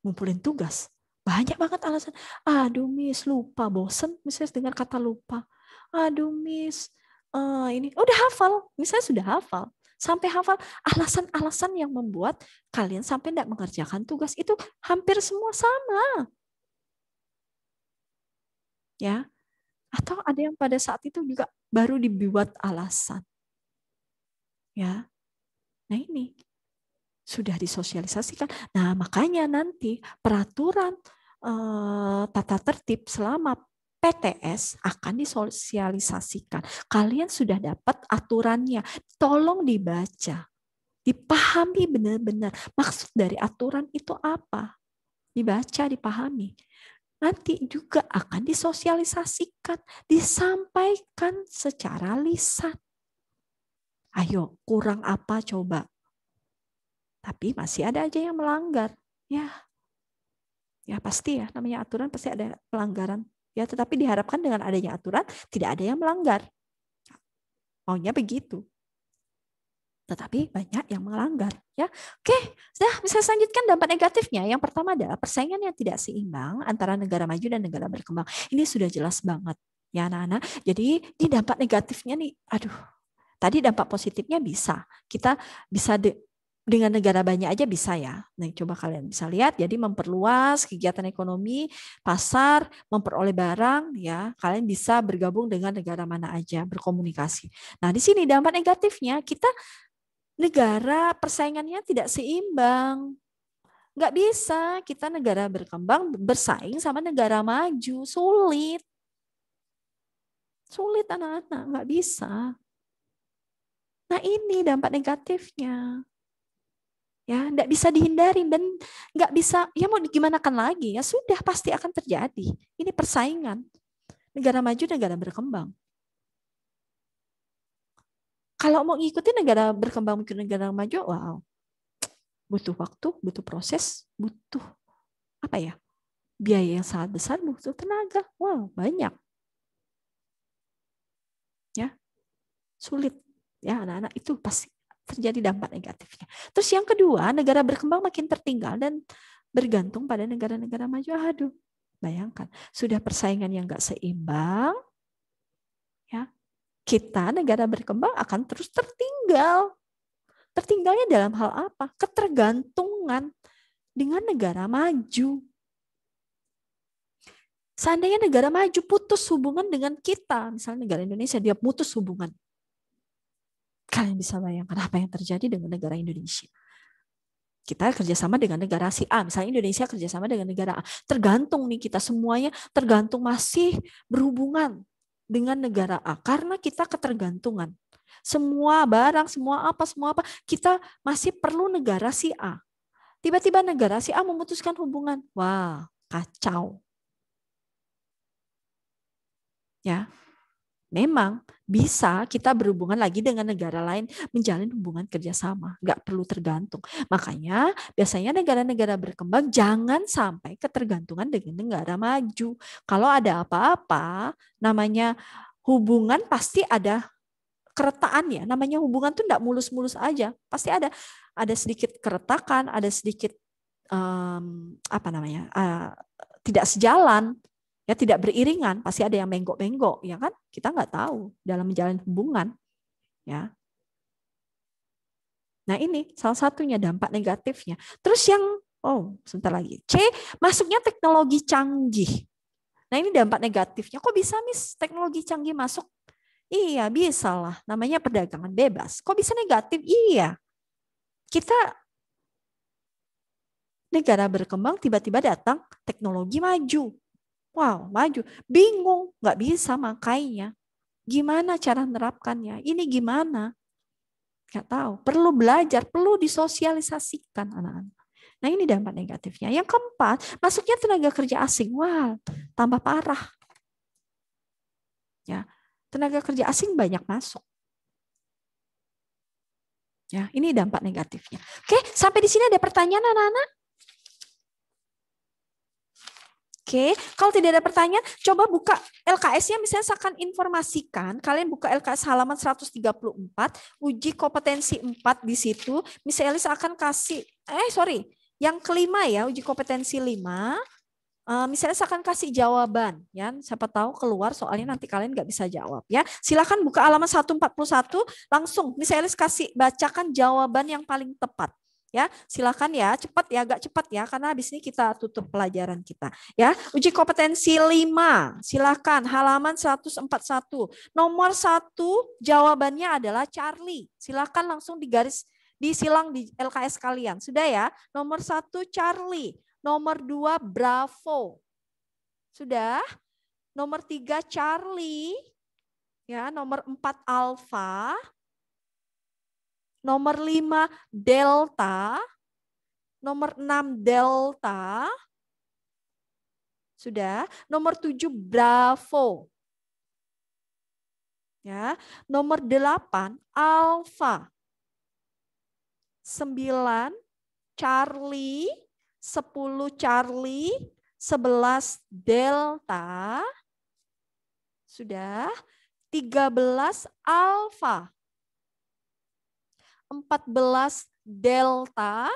ngumpulin tugas, banyak banget alasan. Aduh miss, lupa, bosen misalnya dengar kata lupa. Aduh miss, uh, ini udah hafal, misalnya sudah hafal. Sampai hafal alasan-alasan yang membuat kalian sampai tidak mengerjakan tugas itu hampir semua sama. Ya, atau ada yang pada saat itu juga baru dibuat alasan. Ya. Nah, ini sudah disosialisasikan. Nah, makanya nanti peraturan eh, tata tertib selama PTS akan disosialisasikan. Kalian sudah dapat aturannya. Tolong dibaca. Dipahami benar-benar maksud dari aturan itu apa. Dibaca, dipahami nanti juga akan disosialisasikan, disampaikan secara lisan. Ayo, kurang apa coba? Tapi masih ada aja yang melanggar. Ya, ya pasti ya, namanya aturan pasti ada pelanggaran. Ya, tetapi diharapkan dengan adanya aturan tidak ada yang melanggar. Maunya begitu tetapi banyak yang melanggar ya oke sudah bisa lanjutkan dampak negatifnya yang pertama adalah persaingan yang tidak seimbang antara negara maju dan negara berkembang ini sudah jelas banget ya anak-anak jadi ini dampak negatifnya nih aduh tadi dampak positifnya bisa kita bisa de dengan negara banyak aja bisa ya. Nah, coba kalian bisa lihat jadi memperluas kegiatan ekonomi, pasar, memperoleh barang ya. Kalian bisa bergabung dengan negara mana aja, berkomunikasi. Nah, di sini dampak negatifnya kita negara persaingannya tidak seimbang. Nggak bisa kita negara berkembang bersaing sama negara maju. Sulit. Sulit anak-anak, nggak bisa. Nah ini dampak negatifnya. Ya, nggak bisa dihindari dan nggak bisa, ya mau gimana kan lagi, ya sudah pasti akan terjadi. Ini persaingan. Negara maju, negara berkembang. Kalau mau ngikutin negara berkembang mungkin negara maju, wow, butuh waktu, butuh proses, butuh apa ya? Biaya yang sangat besar, butuh tenaga, wow, banyak. Ya, sulit. Ya, anak-anak itu pasti terjadi dampak negatifnya. Terus yang kedua, negara berkembang makin tertinggal dan bergantung pada negara-negara maju. Aduh, bayangkan, sudah persaingan yang nggak seimbang, ya kita negara berkembang akan terus tertinggal. Tertinggalnya dalam hal apa? Ketergantungan dengan negara maju. Seandainya negara maju putus hubungan dengan kita, misalnya negara Indonesia dia putus hubungan. Kalian bisa bayangkan apa yang terjadi dengan negara Indonesia. Kita kerjasama dengan negara si A, misalnya Indonesia kerjasama dengan negara A. Tergantung nih kita semuanya, tergantung masih berhubungan dengan negara A karena kita ketergantungan. Semua barang, semua apa, semua apa kita masih perlu negara si A. Tiba-tiba negara si A memutuskan hubungan. Wah, kacau. Ya memang bisa kita berhubungan lagi dengan negara lain, menjalin hubungan kerjasama, nggak perlu tergantung. Makanya biasanya negara-negara berkembang jangan sampai ketergantungan dengan negara maju. Kalau ada apa-apa, namanya hubungan pasti ada keretaan ya. Namanya hubungan tuh nggak mulus-mulus aja, pasti ada ada sedikit keretakan, ada sedikit um, apa namanya uh, tidak sejalan ya tidak beriringan pasti ada yang menggok-menggok ya kan kita nggak tahu dalam menjalin hubungan ya nah ini salah satunya dampak negatifnya terus yang oh sebentar lagi C masuknya teknologi canggih nah ini dampak negatifnya kok bisa mis teknologi canggih masuk iya bisa lah namanya perdagangan bebas kok bisa negatif iya kita negara berkembang tiba-tiba datang teknologi maju Wow, maju. Bingung, nggak bisa makainya. Gimana cara menerapkannya? Ini gimana? Nggak tahu. Perlu belajar, perlu disosialisasikan anak-anak. Nah ini dampak negatifnya. Yang keempat, masuknya tenaga kerja asing. Wah, tambah parah. Ya, tenaga kerja asing banyak masuk. Ya, ini dampak negatifnya. Oke, sampai di sini ada pertanyaan anak-anak? Oke, kalau tidak ada pertanyaan, coba buka LKS-nya misalnya saya akan informasikan, kalian buka LKS halaman 134, uji kompetensi 4 di situ, Misalnya Elis akan kasih, eh sorry, yang kelima ya, uji kompetensi 5, Uh, eh, misalnya saya akan kasih jawaban, ya. Siapa tahu keluar soalnya nanti kalian nggak bisa jawab, ya. Silakan buka halaman 141, langsung misalnya kasih bacakan jawaban yang paling tepat ya. Silakan ya, cepat ya, agak cepat ya karena habis ini kita tutup pelajaran kita ya. Uji kompetensi 5. Silakan halaman 141. Nomor 1 jawabannya adalah Charlie. Silakan langsung digaris disilang di LKS kalian. Sudah ya? Nomor 1 Charlie, nomor 2 Bravo. Sudah? Nomor 3 Charlie, ya nomor 4 Alpha, nomor 5 delta, nomor 6 delta, sudah, nomor 7 bravo. Ya, nomor 8 alfa. 9 Charlie, 10 Charlie, 11 delta. Sudah, 13 alfa. 14 Delta,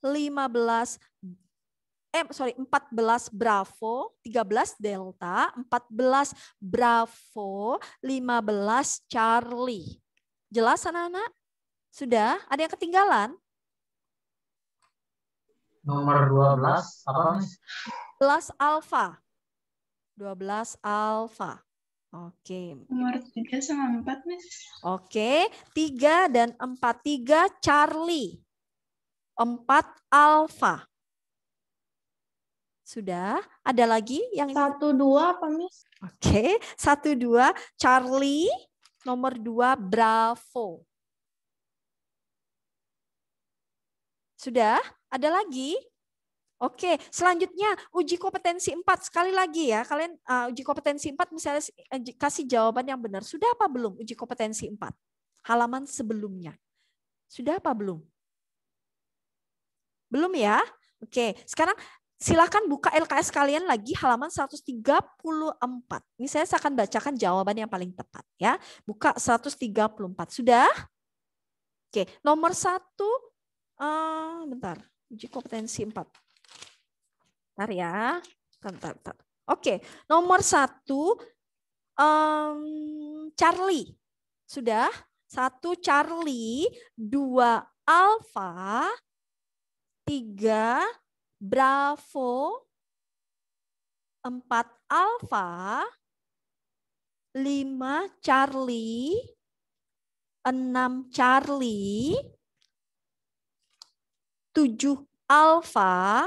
15 eh sorry 14 Bravo, 13 Delta, 14 Bravo, 15 Charlie. Jelas anak-anak? Sudah? Ada yang ketinggalan? Nomor 12 apa? 12 alfa 12 alfa Oke. Nomor tiga sama empat Miss. Oke, tiga dan empat tiga Charlie. empat Alpha. Sudah? Ada lagi yang satu dua apa, Miss? Oke, satu dua Charlie, nomor dua Bravo. Sudah? Ada lagi? Oke, selanjutnya uji kompetensi 4. Sekali lagi ya, kalian uh, uji kompetensi 4 misalnya uh, kasih jawaban yang benar. Sudah apa belum uji kompetensi 4? Halaman sebelumnya. Sudah apa belum? Belum ya? Oke, sekarang silakan buka LKS kalian lagi halaman 134. Ini saya akan bacakan jawaban yang paling tepat ya. Buka 134. Sudah? Oke, nomor satu, uh, bentar, uji kompetensi 4. Bentar ya. Bentar, bentar. Oke, nomor satu um, Charlie. Sudah? Satu Charlie, dua Alpha, tiga Bravo, empat Alpha, lima Charlie, enam Charlie, tujuh Alpha,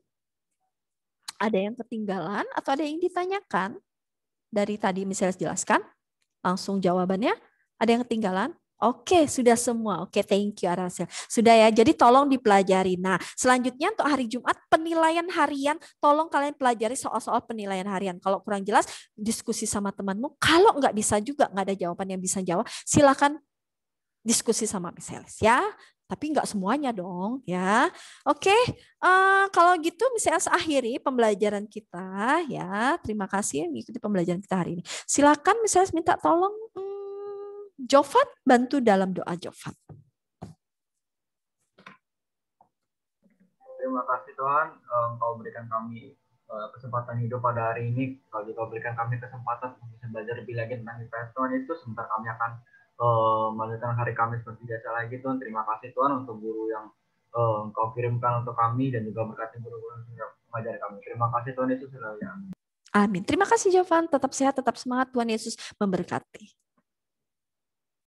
ada yang ketinggalan atau ada yang ditanyakan dari tadi misalnya jelaskan? Langsung jawabannya, ada yang ketinggalan? Oke, sudah semua. Oke, thank you Arasel. Ya. Sudah ya, jadi tolong dipelajari. Nah, selanjutnya untuk hari Jumat, penilaian harian, tolong kalian pelajari soal-soal penilaian harian. Kalau kurang jelas, diskusi sama temanmu. Kalau nggak bisa juga, nggak ada jawaban yang bisa jawab, silakan diskusi sama Alice, ya tapi nggak semuanya dong ya. Oke, okay. uh, eh, kalau gitu misalnya seakhiri pembelajaran kita ya. Terima kasih mengikuti pembelajaran kita hari ini. Silakan misalnya minta tolong hmm, Jovan bantu dalam doa Jovan. Terima kasih Tuhan, Engkau berikan kami eh, kesempatan hidup pada hari ini. Kalau juga berikan kami kesempatan untuk bisa belajar lebih lagi tentang Tuhan itu sebentar kami akan uh, melanjutkan hari Kamis seperti biasa lagi Tuhan. Terima kasih Tuhan untuk guru yang uh, Engkau kirimkan untuk kami dan juga berkati guru-guru yang mengajar kami. Terima kasih Tuhan Yesus selalu. Amin. Ya. Amin. Terima kasih Jovan. Tetap sehat, tetap semangat. Tuhan Yesus memberkati.